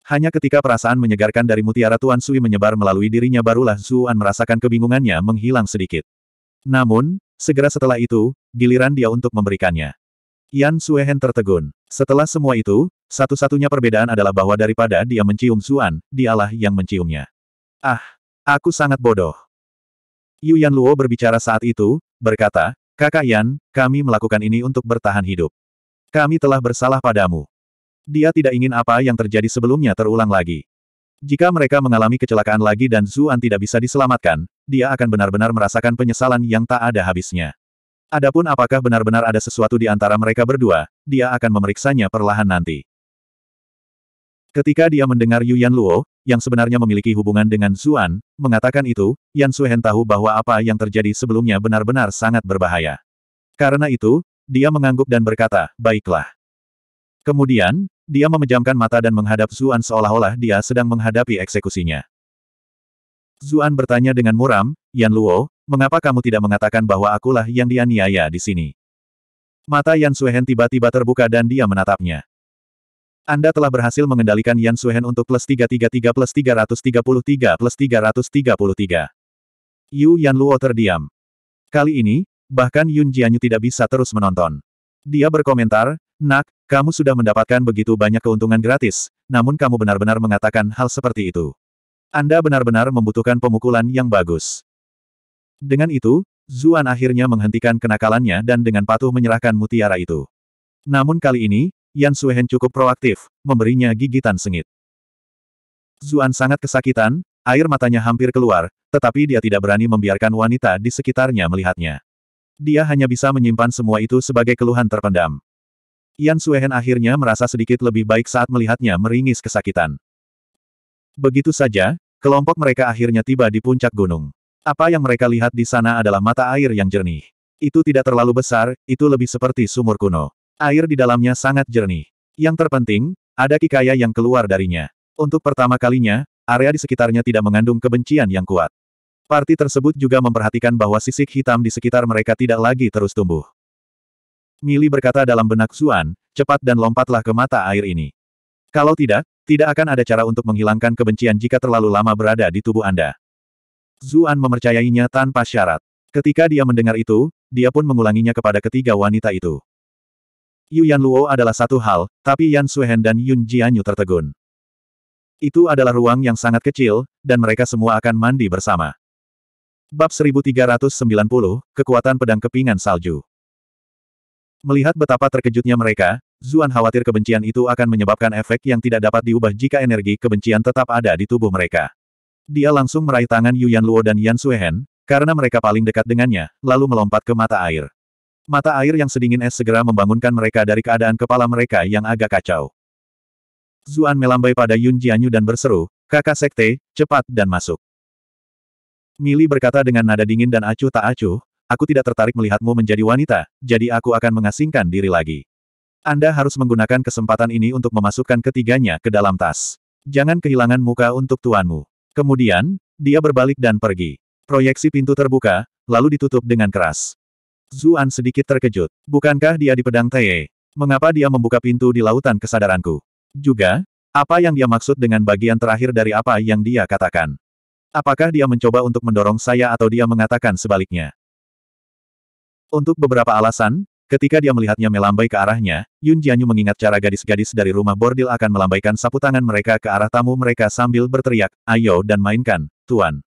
Hanya ketika perasaan menyegarkan dari mutiara Tuan Sui menyebar melalui dirinya barulah Zuan merasakan kebingungannya menghilang sedikit. Namun, segera setelah itu, giliran dia untuk memberikannya. Yan Suehen tertegun. Setelah semua itu, satu-satunya perbedaan adalah bahwa daripada dia mencium Zuan, dialah yang menciumnya. Ah, aku sangat bodoh. Yu Yan Luo berbicara saat itu, berkata, Kakak Yan, kami melakukan ini untuk bertahan hidup. Kami telah bersalah padamu. Dia tidak ingin apa yang terjadi sebelumnya terulang lagi. Jika mereka mengalami kecelakaan lagi dan Zuan tidak bisa diselamatkan, dia akan benar-benar merasakan penyesalan yang tak ada habisnya. Adapun apakah benar-benar ada sesuatu di antara mereka berdua, dia akan memeriksanya perlahan nanti. Ketika dia mendengar Yuan Luo, yang sebenarnya memiliki hubungan dengan Zuan, mengatakan itu, Yan Suhen tahu bahwa apa yang terjadi sebelumnya benar-benar sangat berbahaya. Karena itu, dia mengangguk dan berkata, baiklah. Kemudian, dia memejamkan mata dan menghadap Zuan seolah-olah dia sedang menghadapi eksekusinya. Zuan bertanya dengan muram, Yan Luo, mengapa kamu tidak mengatakan bahwa akulah yang dianiaya di sini? Mata Yan Suhen tiba-tiba terbuka dan dia menatapnya. Anda telah berhasil mengendalikan Yan Suhen untuk plus 333 plus 333 plus 333. Yu Yanluo terdiam. Kali ini, bahkan Yun Jianyu tidak bisa terus menonton. Dia berkomentar, Nak, kamu sudah mendapatkan begitu banyak keuntungan gratis, namun kamu benar-benar mengatakan hal seperti itu. Anda benar-benar membutuhkan pemukulan yang bagus. Dengan itu, Zuan akhirnya menghentikan kenakalannya dan dengan patuh menyerahkan mutiara itu. Namun kali ini, Yan Suehen cukup proaktif, memberinya gigitan sengit. Zuan sangat kesakitan, air matanya hampir keluar, tetapi dia tidak berani membiarkan wanita di sekitarnya melihatnya. Dia hanya bisa menyimpan semua itu sebagai keluhan terpendam. Yan Suehen akhirnya merasa sedikit lebih baik saat melihatnya meringis kesakitan. Begitu saja, kelompok mereka akhirnya tiba di puncak gunung. Apa yang mereka lihat di sana adalah mata air yang jernih. Itu tidak terlalu besar, itu lebih seperti sumur kuno. Air di dalamnya sangat jernih. Yang terpenting, ada kikaya yang keluar darinya. Untuk pertama kalinya, area di sekitarnya tidak mengandung kebencian yang kuat. Parti tersebut juga memperhatikan bahwa sisik hitam di sekitar mereka tidak lagi terus tumbuh. Mili berkata dalam benak Zuan, cepat dan lompatlah ke mata air ini. Kalau tidak, tidak akan ada cara untuk menghilangkan kebencian jika terlalu lama berada di tubuh Anda. Zuan memercayainya tanpa syarat. Ketika dia mendengar itu, dia pun mengulanginya kepada ketiga wanita itu. Yu Luo adalah satu hal, tapi Yan Suhen dan Yun Jianyu tertegun. Itu adalah ruang yang sangat kecil, dan mereka semua akan mandi bersama. Bab 1390, Kekuatan Pedang Kepingan Salju Melihat betapa terkejutnya mereka, Zuan khawatir kebencian itu akan menyebabkan efek yang tidak dapat diubah jika energi kebencian tetap ada di tubuh mereka. Dia langsung meraih tangan Yu Luo dan Yan Suhen, karena mereka paling dekat dengannya, lalu melompat ke mata air. Mata air yang sedingin es segera membangunkan mereka dari keadaan kepala mereka yang agak kacau. Zuan melambai pada Yun Jianyu dan berseru, kakak sekte, cepat dan masuk. Mili berkata dengan nada dingin dan acuh tak acuh, aku tidak tertarik melihatmu menjadi wanita, jadi aku akan mengasingkan diri lagi. Anda harus menggunakan kesempatan ini untuk memasukkan ketiganya ke dalam tas. Jangan kehilangan muka untuk tuanmu. Kemudian, dia berbalik dan pergi. Proyeksi pintu terbuka, lalu ditutup dengan keras. Zuan sedikit terkejut. Bukankah dia di pedang Tae? Mengapa dia membuka pintu di lautan kesadaranku? Juga, apa yang dia maksud dengan bagian terakhir dari apa yang dia katakan? Apakah dia mencoba untuk mendorong saya atau dia mengatakan sebaliknya? Untuk beberapa alasan, ketika dia melihatnya melambai ke arahnya, Yun Jianyu mengingat cara gadis-gadis dari rumah bordil akan melambaikan sapu tangan mereka ke arah tamu mereka sambil berteriak, ayo dan mainkan, Tuan.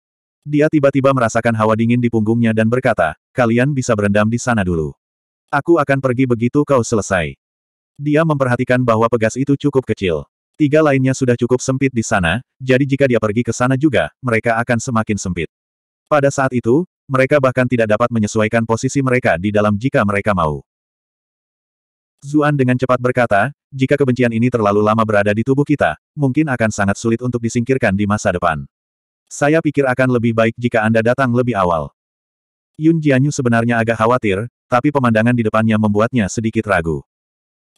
Dia tiba-tiba merasakan hawa dingin di punggungnya dan berkata, kalian bisa berendam di sana dulu. Aku akan pergi begitu kau selesai. Dia memperhatikan bahwa pegas itu cukup kecil. Tiga lainnya sudah cukup sempit di sana, jadi jika dia pergi ke sana juga, mereka akan semakin sempit. Pada saat itu, mereka bahkan tidak dapat menyesuaikan posisi mereka di dalam jika mereka mau. Zuan dengan cepat berkata, jika kebencian ini terlalu lama berada di tubuh kita, mungkin akan sangat sulit untuk disingkirkan di masa depan. Saya pikir akan lebih baik jika Anda datang lebih awal. Yun Jianyu sebenarnya agak khawatir, tapi pemandangan di depannya membuatnya sedikit ragu.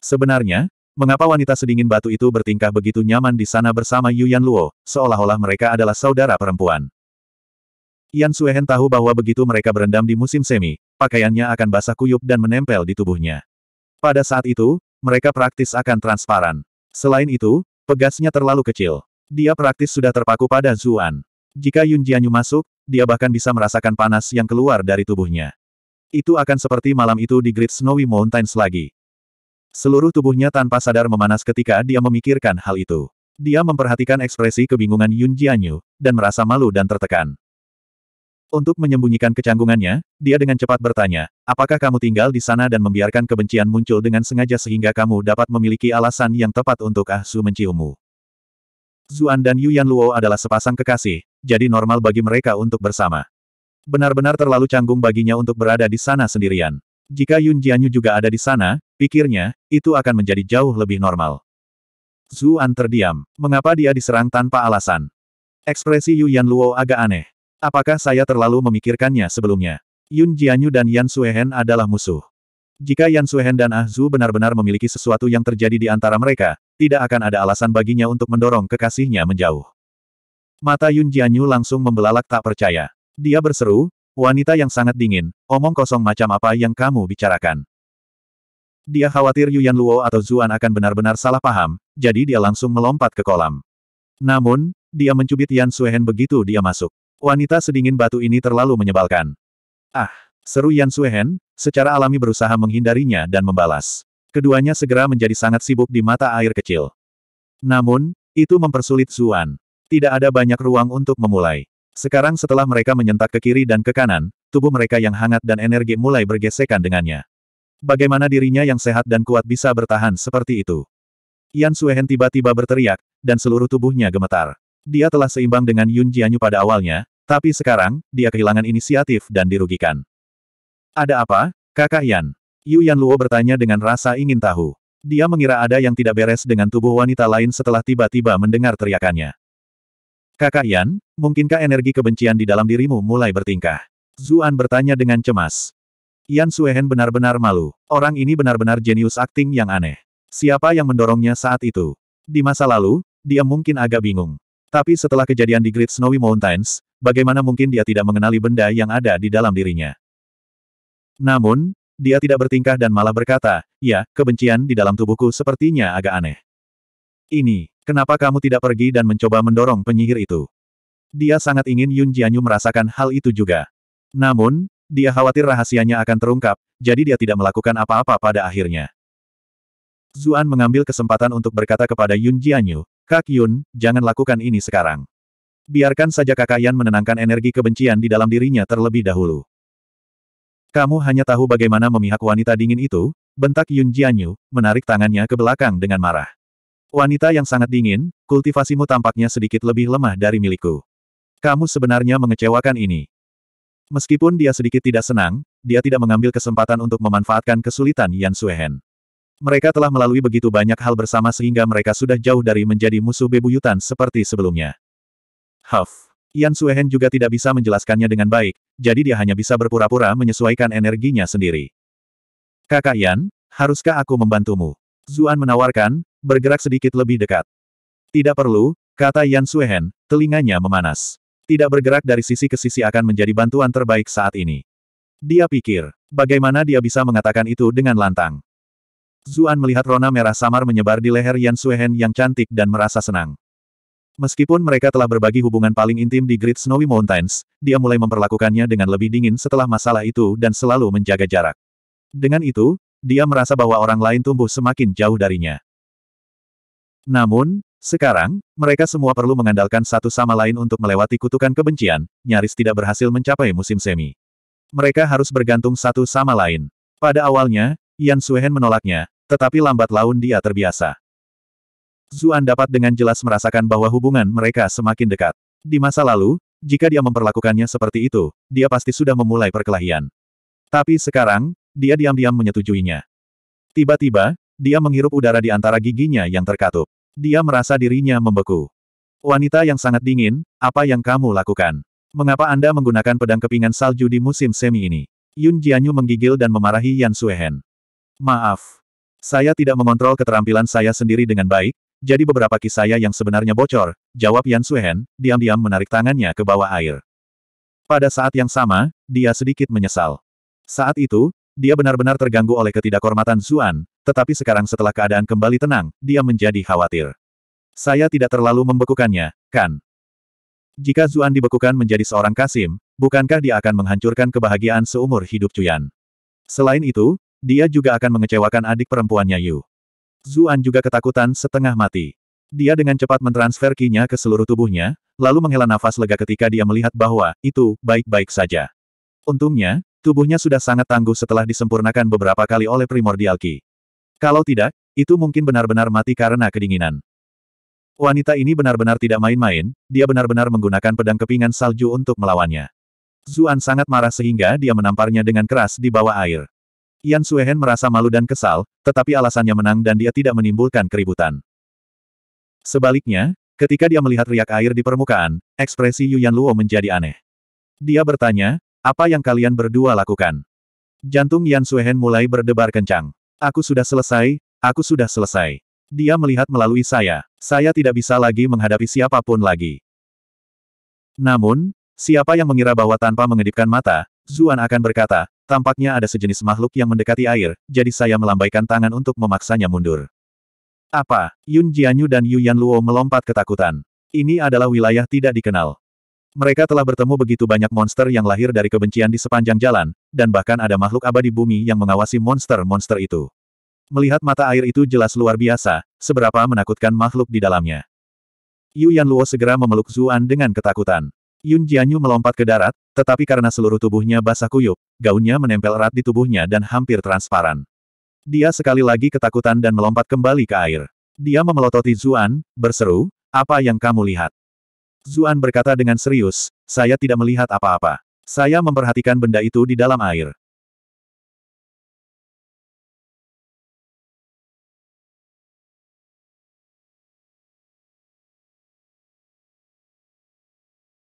Sebenarnya, mengapa wanita sedingin batu itu bertingkah begitu nyaman di sana bersama Yuan Luo, seolah-olah mereka adalah saudara perempuan. Yan Suehen tahu bahwa begitu mereka berendam di musim semi, pakaiannya akan basah kuyup dan menempel di tubuhnya. Pada saat itu, mereka praktis akan transparan. Selain itu, pegasnya terlalu kecil. Dia praktis sudah terpaku pada Zuan. Jika Yun Jianyu masuk, dia bahkan bisa merasakan panas yang keluar dari tubuhnya. Itu akan seperti malam itu di Great Snowy Mountains lagi. Seluruh tubuhnya tanpa sadar memanas ketika dia memikirkan hal itu. Dia memperhatikan ekspresi kebingungan Yun Jianyu, dan merasa malu dan tertekan. Untuk menyembunyikan kecanggungannya, dia dengan cepat bertanya, apakah kamu tinggal di sana dan membiarkan kebencian muncul dengan sengaja sehingga kamu dapat memiliki alasan yang tepat untuk Ah Su menciummu. Zuan dan Yuan Luo adalah sepasang kekasih, jadi normal bagi mereka untuk bersama. Benar-benar terlalu canggung baginya untuk berada di sana sendirian. Jika Yun Jianyu juga ada di sana, pikirnya, itu akan menjadi jauh lebih normal. Zuan terdiam. Mengapa dia diserang tanpa alasan? Ekspresi Yu Yan Luo agak aneh. Apakah saya terlalu memikirkannya sebelumnya? Yun Jianyu dan Yan Suehen adalah musuh. Jika Yan Suehen dan Ah Zhu benar-benar memiliki sesuatu yang terjadi di antara mereka, tidak akan ada alasan baginya untuk mendorong kekasihnya menjauh. Mata Yun Jianyu langsung membelalak tak percaya. Dia berseru, wanita yang sangat dingin, omong kosong macam apa yang kamu bicarakan. Dia khawatir Yuan Luo atau Zuan akan benar-benar salah paham, jadi dia langsung melompat ke kolam. Namun, dia mencubit Yan Suehen begitu dia masuk. Wanita sedingin batu ini terlalu menyebalkan. Ah, seru Yan Suehen, secara alami berusaha menghindarinya dan membalas. Keduanya segera menjadi sangat sibuk di mata air kecil. Namun, itu mempersulit Zuan. Tidak ada banyak ruang untuk memulai. Sekarang setelah mereka menyentak ke kiri dan ke kanan, tubuh mereka yang hangat dan energi mulai bergesekan dengannya. Bagaimana dirinya yang sehat dan kuat bisa bertahan seperti itu? Yan Suehen tiba-tiba berteriak, dan seluruh tubuhnya gemetar. Dia telah seimbang dengan Yun Jianyu pada awalnya, tapi sekarang, dia kehilangan inisiatif dan dirugikan. Ada apa, kakak Yan? Yu Yan Luo bertanya dengan rasa ingin tahu. Dia mengira ada yang tidak beres dengan tubuh wanita lain setelah tiba-tiba mendengar teriakannya. Kakak Yan, mungkinkah energi kebencian di dalam dirimu mulai bertingkah? Zuan bertanya dengan cemas. Yan Suehen benar-benar malu. Orang ini benar-benar jenius akting yang aneh. Siapa yang mendorongnya saat itu? Di masa lalu, dia mungkin agak bingung. Tapi setelah kejadian di Great Snowy Mountains, bagaimana mungkin dia tidak mengenali benda yang ada di dalam dirinya? Namun, dia tidak bertingkah dan malah berkata, ya, kebencian di dalam tubuhku sepertinya agak aneh. Ini, Kenapa kamu tidak pergi dan mencoba mendorong penyihir itu? Dia sangat ingin Yun Jianyu merasakan hal itu juga. Namun, dia khawatir rahasianya akan terungkap, jadi dia tidak melakukan apa-apa pada akhirnya. Zuan mengambil kesempatan untuk berkata kepada Yun Jianyu, Kak Yun, jangan lakukan ini sekarang. Biarkan saja kakak Yan menenangkan energi kebencian di dalam dirinya terlebih dahulu. Kamu hanya tahu bagaimana memihak wanita dingin itu, bentak Yun Jianyu, menarik tangannya ke belakang dengan marah. Wanita yang sangat dingin, kultivasimu tampaknya sedikit lebih lemah dari milikku. Kamu sebenarnya mengecewakan ini. Meskipun dia sedikit tidak senang, dia tidak mengambil kesempatan untuk memanfaatkan kesulitan Yan Suehen. Mereka telah melalui begitu banyak hal bersama sehingga mereka sudah jauh dari menjadi musuh bebuyutan seperti sebelumnya. Huff. Yan Suehen juga tidak bisa menjelaskannya dengan baik, jadi dia hanya bisa berpura-pura menyesuaikan energinya sendiri. Kakak Yan, haruskah aku membantumu? Zuan menawarkan, bergerak sedikit lebih dekat. Tidak perlu, kata Yan Suehen, telinganya memanas. Tidak bergerak dari sisi ke sisi akan menjadi bantuan terbaik saat ini. Dia pikir, bagaimana dia bisa mengatakan itu dengan lantang. Zuan melihat rona merah samar menyebar di leher Yan Suehen yang cantik dan merasa senang. Meskipun mereka telah berbagi hubungan paling intim di Great Snowy Mountains, dia mulai memperlakukannya dengan lebih dingin setelah masalah itu dan selalu menjaga jarak. Dengan itu, dia merasa bahwa orang lain tumbuh semakin jauh darinya. Namun, sekarang, mereka semua perlu mengandalkan satu sama lain untuk melewati kutukan kebencian, nyaris tidak berhasil mencapai musim semi. Mereka harus bergantung satu sama lain. Pada awalnya, Yan Suhen menolaknya, tetapi lambat laun dia terbiasa. Zuan dapat dengan jelas merasakan bahwa hubungan mereka semakin dekat. Di masa lalu, jika dia memperlakukannya seperti itu, dia pasti sudah memulai perkelahian. Tapi sekarang, dia diam-diam menyetujuinya. Tiba-tiba, dia menghirup udara di antara giginya yang terkatup. Dia merasa dirinya membeku. Wanita yang sangat dingin, apa yang kamu lakukan? Mengapa Anda menggunakan pedang kepingan salju di musim semi ini? Yun Jianyu menggigil dan memarahi Yan Suehen. Maaf. Saya tidak mengontrol keterampilan saya sendiri dengan baik, jadi beberapa kisah saya yang sebenarnya bocor, jawab Yan Suehen, diam-diam menarik tangannya ke bawah air. Pada saat yang sama, dia sedikit menyesal. Saat itu, dia benar-benar terganggu oleh ketidakhormatan Zuan, tetapi sekarang setelah keadaan kembali tenang, dia menjadi khawatir. Saya tidak terlalu membekukannya, kan? Jika Zuan dibekukan menjadi seorang Kasim, bukankah dia akan menghancurkan kebahagiaan seumur hidup Cuyan? Selain itu, dia juga akan mengecewakan adik perempuannya Yu. Zuan juga ketakutan setengah mati. Dia dengan cepat mentransfer kinya ke seluruh tubuhnya, lalu menghela nafas lega ketika dia melihat bahwa itu baik-baik saja. Untungnya, tubuhnya sudah sangat tangguh setelah disempurnakan beberapa kali oleh primordial ki. Kalau tidak, itu mungkin benar-benar mati karena kedinginan. Wanita ini benar-benar tidak main-main, dia benar-benar menggunakan pedang kepingan salju untuk melawannya. Zuan sangat marah sehingga dia menamparnya dengan keras di bawah air. Yan Suehen merasa malu dan kesal, tetapi alasannya menang dan dia tidak menimbulkan keributan. Sebaliknya, ketika dia melihat riak air di permukaan, ekspresi Yuyan Luo menjadi aneh. Dia bertanya, apa yang kalian berdua lakukan? Jantung Yan Suehen mulai berdebar kencang. Aku sudah selesai, aku sudah selesai. Dia melihat melalui saya. Saya tidak bisa lagi menghadapi siapapun lagi. Namun, siapa yang mengira bahwa tanpa mengedipkan mata, Zuan akan berkata, tampaknya ada sejenis makhluk yang mendekati air, jadi saya melambaikan tangan untuk memaksanya mundur. Apa? Yun Jianyu dan Yu Luo melompat ketakutan. Ini adalah wilayah tidak dikenal. Mereka telah bertemu begitu banyak monster yang lahir dari kebencian di sepanjang jalan, dan bahkan ada makhluk abadi bumi yang mengawasi monster-monster itu. Melihat mata air itu jelas luar biasa, seberapa menakutkan makhluk di dalamnya. Yu Yan Luo segera memeluk Zuan dengan ketakutan. Yun Jianyu melompat ke darat, tetapi karena seluruh tubuhnya basah kuyup, gaunnya menempel erat di tubuhnya dan hampir transparan. Dia sekali lagi ketakutan dan melompat kembali ke air. Dia memelototi Zuan, berseru, apa yang kamu lihat? Zuan berkata dengan serius, saya tidak melihat apa-apa. Saya memperhatikan benda itu di dalam air.